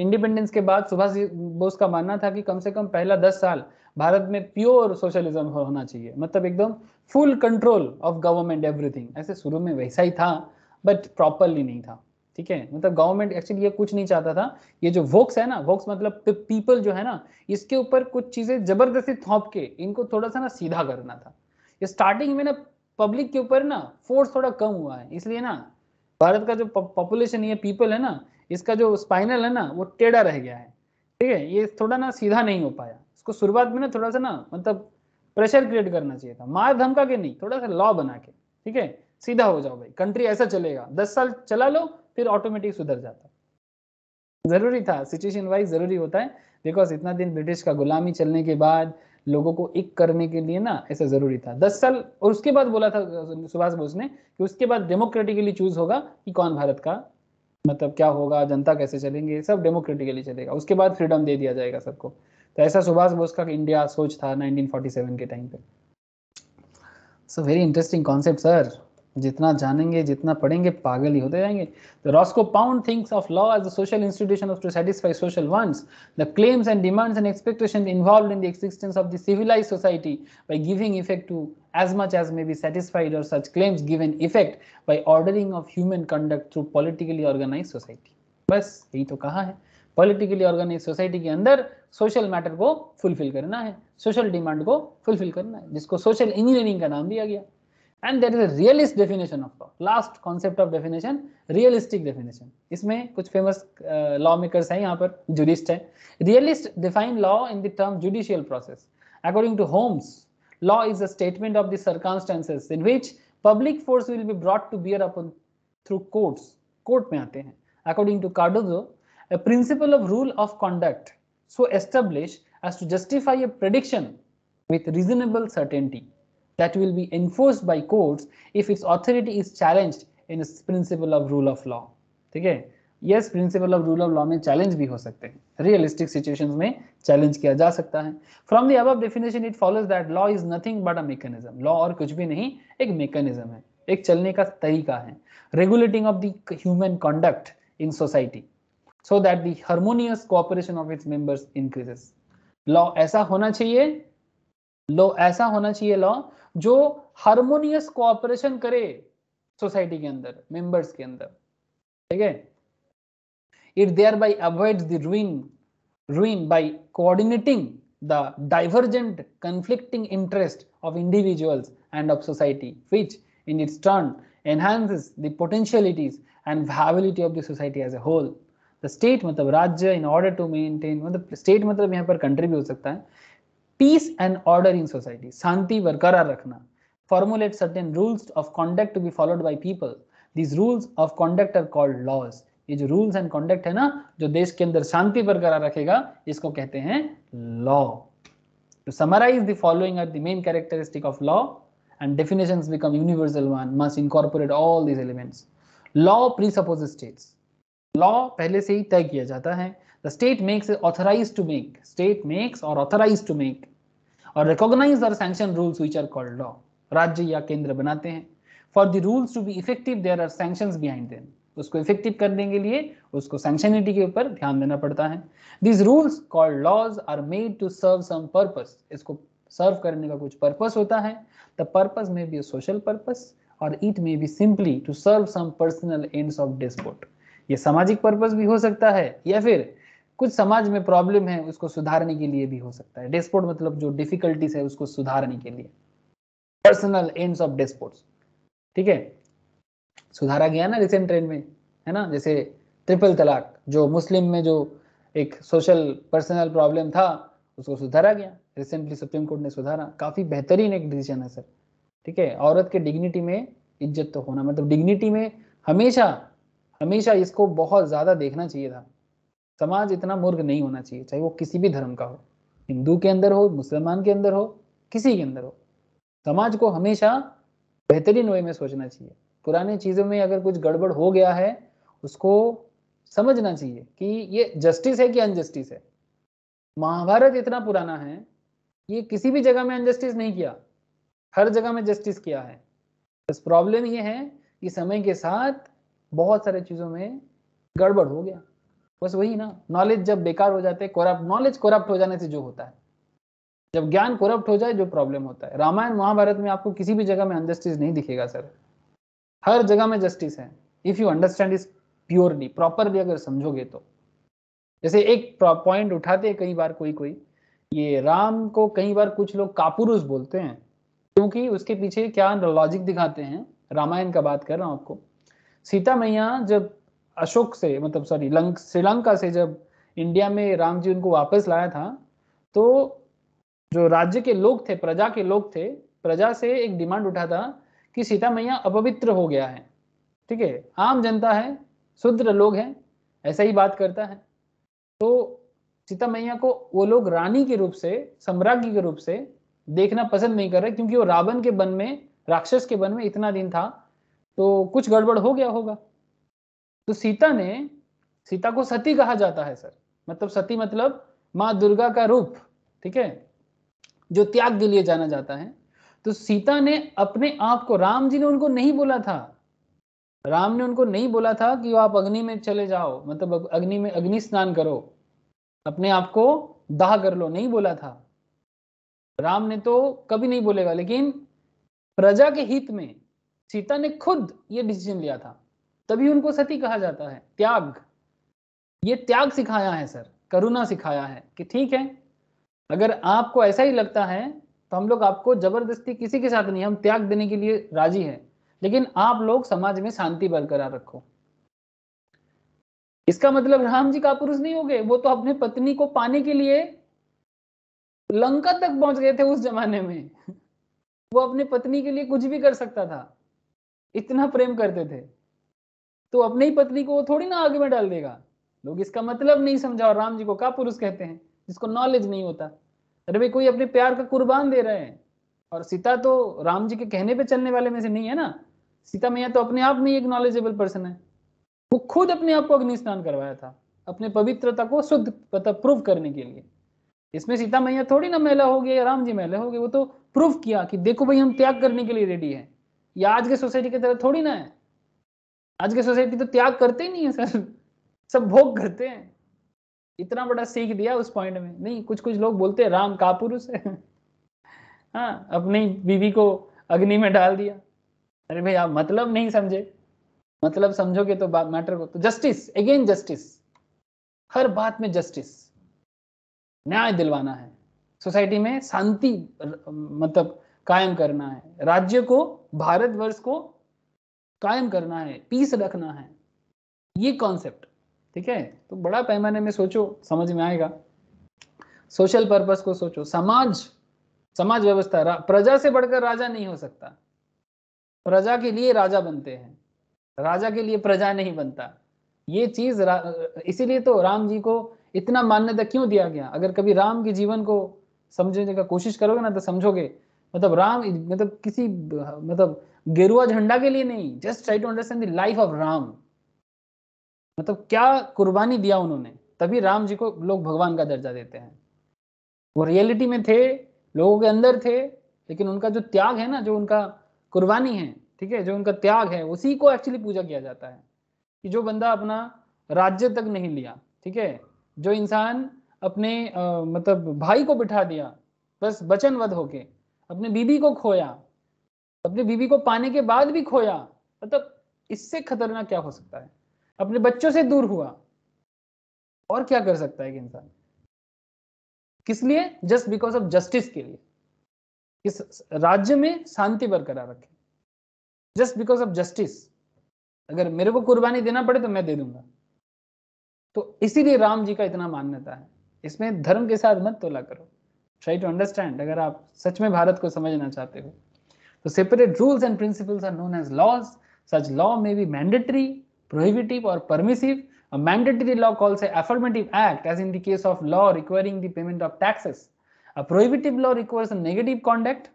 इंडिपेंडेंस के बाद सुभाष बोस का मानना था कि कम से कम पहला दस साल भारत में प्योर सोशलिज्म होना चाहिए मतलब एकदम full control of government everything ऐसे शुरू में वैसा ही था बट प्रॉपरली नहीं था ठीक है मतलब गवर्नमेंट एक्चुअली ये कुछ नहीं चाहता था ये जो वोक्स है ना वोक्स मतलब पीपल जो है ना इसके ऊपर कुछ चीजें जबरदस्ती थोप के इनको थोड़ा सा ना सीधा करना था ये स्टार्टिंग में ना पब्लिक के ऊपर ना फोर्स थोड़ा कम हुआ है इसलिए ना भारत का जो पॉपुलेशन ये पीपल है ना इसका जो स्पाइनल है ना वो टेढ़ा रह गया है ठीक है ये थोड़ा ना सीधा नहीं हो पाया इसको शुरुआत में ना थोड़ा सा ना मतलब प्रेशर क्रिएट करना चाहिए था मार धमका के नहीं थोड़ा सा लॉ बना के ठीक है सीधा हो जाओ भाई कंट्री ऐसा चलेगा दस साल चला लो फिर ऑटोमेटिक सुधर जाता जरूरी था सिचुएशन वाइज जरूरी होता है बिकॉज इतना दिन ब्रिटिश का गुलामी चलने के बाद लोगों को एक करने के लिए ना ऐसा जरूरी था दस साल और उसके बाद बोला था सुभाष बोस ने कि उसके बाद डेमोक्रेटिकली चूज होगा कि कौन भारत का मतलब क्या होगा जनता कैसे चलेंगे सब डेमोक्रेटिकली चलेगा उसके बाद फ्रीडम दे दिया जाएगा सबको तो ऐसा सुभाष बोस का इंडिया सोच था 1947 के टाइम पे so very interesting concept sir जितना जानेंगे जितना पढ़ेंगे पागल ही होते जाएंगे the Roscoe Pound things of law as the social institution of to satisfy social wants the claims and demands and expectation involve in the existence of the civilise society by giving effect to as much as may be satisfied और such claims give an effect by ordering of human conduct through politically organise society बस यही तो कहा है politically organise society के अंदर social matter को fulfil करना है सोशल डिमांड को फुलफिल करना है जिसको सोशल इंजीनियरिंग का नाम दिया गया and there is a realist definition of law last concept of definition realistic definition इसमें कुछ फेमस लॉ मेकर्स हैं यहाँ पर जुडिस्ट है realist define law in the term judicial process according to Holmes law is a statement of the circumstances in which public force will be brought to bear upon through courts court mein aate hain according to cardozo a principle of rule of conduct so established as to justify a prediction with reasonable certainty that will be enforced by courts if its authority is challenged in principle of rule of law ठीक है yes principle of rule of law में challenge भी हो सकते हैं realistic situation में challenge किया जा सकता है from the above definition it follows that law is nothing but a mechanism law और कुछ भी नहीं एक मेकेनिज्म है एक चलने का तरीका है regulating of the human conduct in society so that the harmonious cooperation of its members increases law ऐसा होना चाहिए लॉ ऐसा होना चाहिए लॉ जो हारमोनियस कोऑपरेशन करे सोसाइटी के अंदर मेंबर्स के अंदर ठीक है it thereby avoid the ruin ruin by coordinating the divergent conflicting interest of individuals and of society which in its turn enhances the potentialities and viability of the society as a whole the state मतलब राज्य in order to maintain मतलब state मतलब यहां पर country भी हो सकता है peace and order in society शांति बरकरार रखना formulate certain rules of conduct to be followed by people these rules of conduct are called laws ये जो रूल्स एंड कॉन्डक्ट है ना जो देश के अंदर शांति बरकरार रखेगा इसको कहते हैं law to summarise the following characteristic of law and definition become universal one must incorporate all these elements law presuppose states law पहले से ही तय किया जाता है the state makes authorise to make state makes और authorise to make और recognise or sanction rules which are called law राज्य या केंद्र बनाते हैं for the rules to be effective there are sanction behind them उसको इफेक्टिव करने के लिए उसको सैंक्शनिटी के ऊपर ध्यान देना पड़ता है this rules called laws are made to serve some purpose इसको सर्व करने का कुछ पर्पस होता है the purpose may be social purpose और it may be simply to serve some personal ends of despot ये सामाजिक पर्पस भी हो सकता है या फिर कुछ समाज में प्रॉब्लम है उसको सुधारने के लिए भी हो सकता है डेस्पोर्ट मतलब जो डिफिकल्टीज है उसको सुधारने के लिए पर्सनल एम्स ऑफ डेस्पोर्ट ठीक है सुधारा गया ना रिसेंट ट्रेंड में है ना जैसे ट्रिपल तलाक जो मुस्लिम में जो एक सोशल पर्सनल प्रॉब्लम था उसको सुधारा गया रिसेंटली सुप्रीम कोर्ट ने सुधारा काफी बेहतरीन एक डिसीजन है सर ठीक है औरत के डिग्निटी में इज्जत तो होना मतलब डिग्निटी में हमेशा हमेशा इसको बहुत ज्यादा देखना चाहिए था समाज इतना मूर्ख नहीं होना चाहिए चाहे वो किसी भी धर्म का हो हिंदू के अंदर हो मुसलमान के अंदर हो किसी के अंदर हो समाज को हमेशा बेहतरीन वे में सोचना चाहिए पुराने चीज़ों में अगर कुछ गड़बड़ हो गया है उसको समझना चाहिए कि ये जस्टिस है कि अनजस्टिस है महाभारत इतना पुराना है ये किसी भी जगह में अनजस्टिस नहीं किया हर जगह में जस्टिस किया है बस प्रॉब्लम ये है कि समय के साथ बहुत सारे चीज़ों में गड़बड़ हो गया बस वही ना नॉलेज जब बेकार हो जाते हैं कोरप्ट नॉलेज कोरप्ट हो जाने से जो होता है जब ज्ञान कोरप्ट हो जाए जो प्रॉब्लम होता है रामायण महाभारत में आपको किसी भी जगह में अनजस्टिस नहीं दिखेगा सर हर जगह में जस्टिस है if you understand this purely properly अगर समझोगे तो जैसे एक पॉइंट उठाते हैं कई बार कोई कोई ये राम को कई बार कुछ लोग कापुरुष बोलते हैं क्योंकि उसके पीछे क्या लॉजिक दिखाते हैं रामायण का बात कर रहा हूं आपको सीता मैया जब अशोक से मतलब सॉरी श्रीलंका से जब इंडिया में राम जी उनको वापस लाया था तो जो राज्य के लोग थे प्रजा के लोग थे प्रजा से एक डिमांड उठा था कि सीता मैया अपवित्र हो गया है ठीक है आम जनता है शुद्र लोग हैं ऐसा ही बात करता है तो सीता मैया को वो लोग रानी के रूप से सम्राज्ञी के रूप से देखना पसंद नहीं कर रहे क्योंकि वो रावण के बन में राक्षस के बन में इतना दिन था तो कुछ गड़बड़ हो गया होगा तो सीता ने सीता को सती कहा जाता है सर मतलब सती मतलब माँ दुर्गा का रूप ठीक है जो त्याग के लिए जाना जाता है तो सीता ने अपने आप को राम जी ने उनको नहीं बोला था राम ने उनको नहीं बोला था कि आप अग्नि में चले जाओ मतलब अग्नि में अग्नि स्नान करो अपने आप को दाह कर लो नहीं बोला था राम ने तो कभी नहीं बोलेगा लेकिन प्रजा के हित में सीता ने खुद ये डिसीजन लिया था तभी उनको सती कहा जाता है त्याग ये त्याग सिखाया है सर करुणा सिखाया है कि ठीक है अगर आपको ऐसा ही लगता है तो हम लोग आपको जबरदस्ती किसी के साथ नहीं हम त्याग देने के लिए राजी है लेकिन आप लोग समाज में शांति बरकरार रखो इसका मतलब राम जी का पुरुष नहीं हो गए वो तो अपने पत्नी को पाने के लिए लंका तक पहुंच गए थे उस जमाने में वो अपने पत्नी के लिए कुछ भी कर सकता था इतना प्रेम करते थे तो ही पत्नी को वो थोड़ी ना आगे में डाल देगा लोग इसका मतलब नहीं समझा और राम जी को का पुरुष कहते हैं जिसको नॉलेज नहीं होता अरे भाई कोई अपने प्यार का कुर्बान दे रहे हैं और सीता तो राम जी के कहने पे चलने वाले में से नहीं है ना सीता मैया तो अपने आप में एक नॉलेजेबल पर्सन है वो खुद अपने आप को अग्नि स्नान करवाया था अपने पवित्रता को शुद्ध पता मतलब प्रूव करने के लिए इसमें सीता मैया थोड़ी ना महिला हो गई राम जी महिला हो गए वो तो प्रूव किया कि देखो भाई हम त्याग करने के लिए रेडी है या आज के सोसाइटी की तरह थोड़ी ना है आज की सोसाइटी तो त्याग करते ही नहीं है सर सब भोग करते हैं इतना बड़ा सीख दिया उस पॉइंट में नहीं कुछ कुछ लोग बोलते हैं राम का पुरुष है हाँ अपनी बीवी को अग्नि में डाल दिया अरे भाई आप मतलब नहीं समझे मतलब समझोगे तो बात मैटर को तो जस्टिस अगेन जस्टिस हर बात में जस्टिस न्याय दिलवाना है सोसाइटी में शांति मतलब कायम करना है राज्य को भारतवर्ष को कायम करना है पीस रखना है ये कॉन्सेप्ट ठीक है तो बड़ा पैमाने में सोचो समझ में आएगा सोशल पर्पस को सोचो समाज समाज व्यवस्था प्रजा से बढ़कर राजा नहीं हो सकता प्रजा के लिए राजा बनते हैं राजा के लिए प्रजा नहीं बनता ये चीज इसीलिए तो राम जी को इतना मान्यता क्यों दिया गया अगर कभी राम के जीवन को समझने का कोशिश करोगे ना तो समझोगे मतलब राम मतलब किसी मतलब गेरुआ झंडा के लिए नहीं just try to understand the life of Ram मतलब क्या कुर्बानी दिया उन्होंने तभी राम जी को लोग भगवान का दर्जा देते हैं वो रियलिटी में थे लोगों के अंदर थे लेकिन उनका जो त्याग है ना जो उनका कुर्बानी है ठीक है जो उनका त्याग है उसी को एक्चुअली पूजा किया जाता है कि जो बंदा अपना राज्य तक नहीं लिया ठीक है जो इंसान अपने आ, मतलब भाई को बिठा दिया बस वचनवध होके अपने बीबी को खोया अपनी बीवी को पाने के बाद भी खोया मतलब इससे खतरनाक क्या हो सकता है अपने बच्चों से दूर हुआ और क्या कर सकता है कि इंसान किस लिए जस्ट बिकॉज ऑफ जस्टिस के लिए किस राज्य में शांति बरकरार रखे जस्ट बिकॉज ऑफ जस्टिस अगर मेरे को कुर्बानी देना पड़े तो मैं दे दूंगा तो इसीलिए राम जी का इतना मान्यता है इसमें धर्म के साथ मत तोला करो ट्राई टू अंडरस्टैंड अगर आप सच में भारत को समझना चाहते हो So separate rules and principles are known as laws. Such law may be mandatory, prohibitive or permissive. A mandatory law calls a affirmative act as in the case of law requiring the payment of taxes. A prohibitive law requires a negative conduct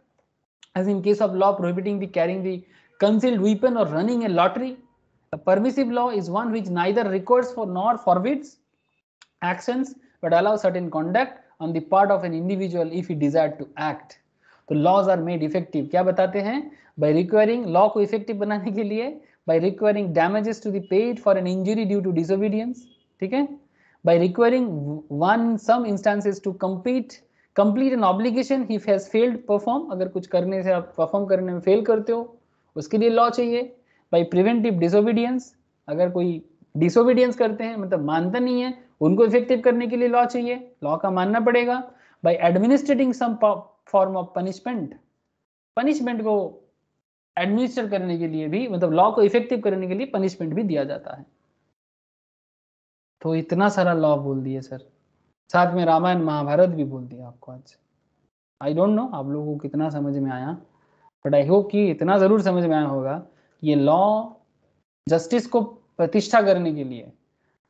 as in case of law prohibiting the carrying the concealed weapon or running a lottery. A permissive law is one which neither requires for nor forbids actions but allows certain conduct on the part of an individual if he desired to act. तो laws are made effective क्या बताते हैं by requiring law को effective बनाने के लिए by requiring damages to paid for an injury due to disobedience ठीक है by requiring one some instances to compete complete an obligation he has failed perform अगर कुछ करने से आप परफॉर्म करने में फेल करते हो उसके लिए लॉ चाहिए बाई प्रिवेंटिव डिसोबीडियंस अगर कोई डिसोबीडियंस करते हैं मतलब मानता नहीं है उनको इफेक्टिव करने के लिए लॉ चाहिए लॉ का मानना पड़ेगा by administrating some form of punishment punishment को एडमिनिस्टर करने के लिए भी मतलब लॉ को इफेक्टिव करने के लिए पनिशमेंट भी दिया जाता है तो इतना सारा लॉ बोल दिए सर साथ में रामायण महाभारत भी बोल दिया आपको आज आई डोंट नो आप लोगों को कितना समझ में आया बट आई होप कि इतना ज़रूर समझ में आया होगा ये लॉ जस्टिस को प्रतिष्ठा करने के लिए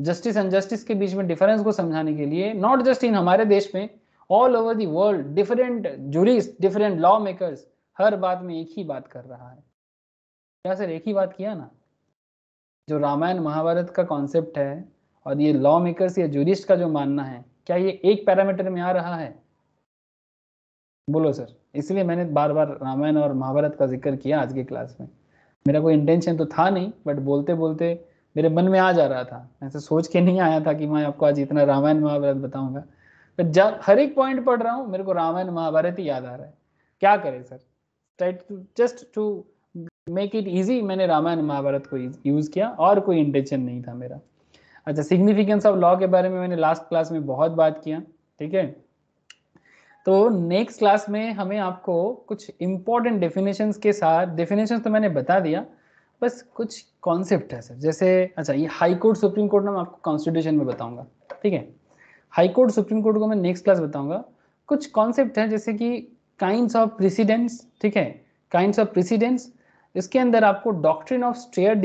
जस्टिस एंड जस्टिस के बीच में डिफरेंस को समझाने के लिए नॉट जस्ट इन हमारे देश में all over the world different jurist different law makers हर बात में एक ही बात कर रहा है क्या सर एक ही बात किया ना जो रामायण महाभारत का कॉन्सेप्ट है और ये लॉ मेकर्स या जूरिस्ट का जो मानना है क्या ये एक पैरामीटर में आ रहा है बोलो सर इसलिए मैंने बार बार रामायण और महाभारत का जिक्र किया आज के क्लास में मेरा कोई इंटेंशन तो था नहीं बट बोलते बोलते मेरे मन में आ जा रहा था ऐसे तो सोच के नहीं आया था कि मैं आपको आज इतना रामायण महाभारत बताऊंगा जब हर एक पॉइंट पढ़ रहा हूँ मेरे को रामायण महाभारत ही याद आ रहा है क्या करें sir tried just to make it easy मैंने रामायण महाभारत को यूज़ किया और कोई इंटेंशन नहीं था मेरा अच्छा सिग्निफिकेंस ऑफ लॉ के बारे में मैंने लास्ट क्लास में बहुत बात किया ठीक है तो नेक्स्ट क्लास में हमें आपको कुछ इम्पोर्टेंट डेफिनेशन के साथ डेफिनेशन तो मैंने बता दिया बस कुछ कॉन्सेप्ट है सर जैसे अच्छा ये हाई कोर्ट सुप्रीम कोर्ट ना मैं आपको कॉन्स्टिट्यूशन में बताऊंगा ठीक है हाई कोर्ट सुप्रीम कोर्ट को मैं नेक्स्ट क्लास बताऊंगा कुछ कॉन्सेप्ट है जैसे कि काइंड ऑफ प्रेसिडेंट्स ठीक है काइंड ऑफ प्रेसिडेंट्स इसके अंदर आपको डॉक्ट्रिन ऑफ स्टेयर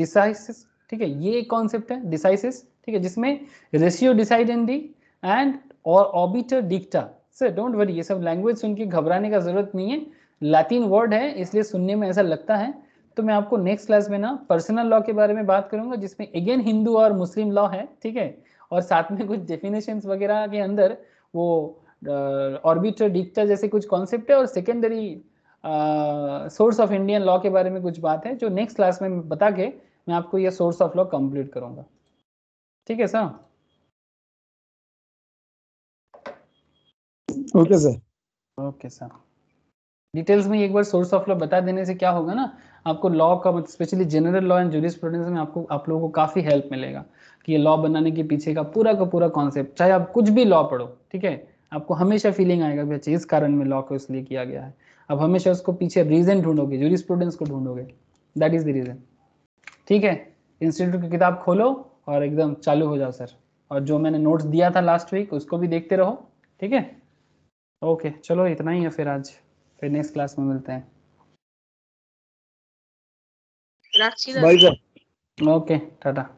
डिसाइसिस ठीक है ये एक कॉन्सेप्ट है डिसाइसिस ठीक है जिसमें रेशियो डिसाइडेंडी एंड और obiter dicta sir don't worry ये सब लैंग्वेज सुन के घबराने का जरूरत नहीं है लैटिन वर्ड है इसलिए सुनने में ऐसा लगता है तो मैं आपको नेक्स्ट क्लास में ना पर्सनल लॉ के बारे में बात करूंगा जिसमें अगेन हिंदू और मुस्लिम लॉ है ठीक है और साथ में कुछ डेफिनेशन वगैरह के अंदर वो ऑर्बिटर डिक्टर जैसे कुछ कॉन्सेप्ट है और secondary source of Indian law के बारे में कुछ बात है जो नेक्स्ट क्लास में बता के मैं आपको यह सोर्स ऑफ लॉ कंप्लीट करूंगा ठीक है sir okay sir okay sir details में एक बार सोर्स ऑफ लॉ बता देने से क्या होगा ना आपको लॉ का specially general law and jurisprudence में आपको आप लोगों को काफ़ी हेल्प मिलेगा कि ये लॉ बनाने के पीछे का पूरा का पूरा कॉन्सेप्ट चाहे आप कुछ भी लॉ पढ़ो ठीक है आपको हमेशा फीलिंग आएगा कि अच्छा इस कारण में लॉ को इसलिए किया गया है अब हमेशा उसको पीछे रीज़न ढूंढोगे जूरिस्प्रूडेंस को ढूंढोगे दैट इज़ द रीज़न ठीक है इंस्टीट्यूट की किताब खोलो और एकदम चालू हो जाओ सर और जो मैंने नोट्स दिया था लास्ट वीक उसको भी देखते रहो ठीक है ओके चलो इतना ही है फिर आज फिर नेक्स्ट क्लास में मिलते हैं ओके टाटा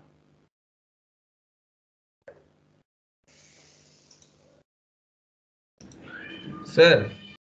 सर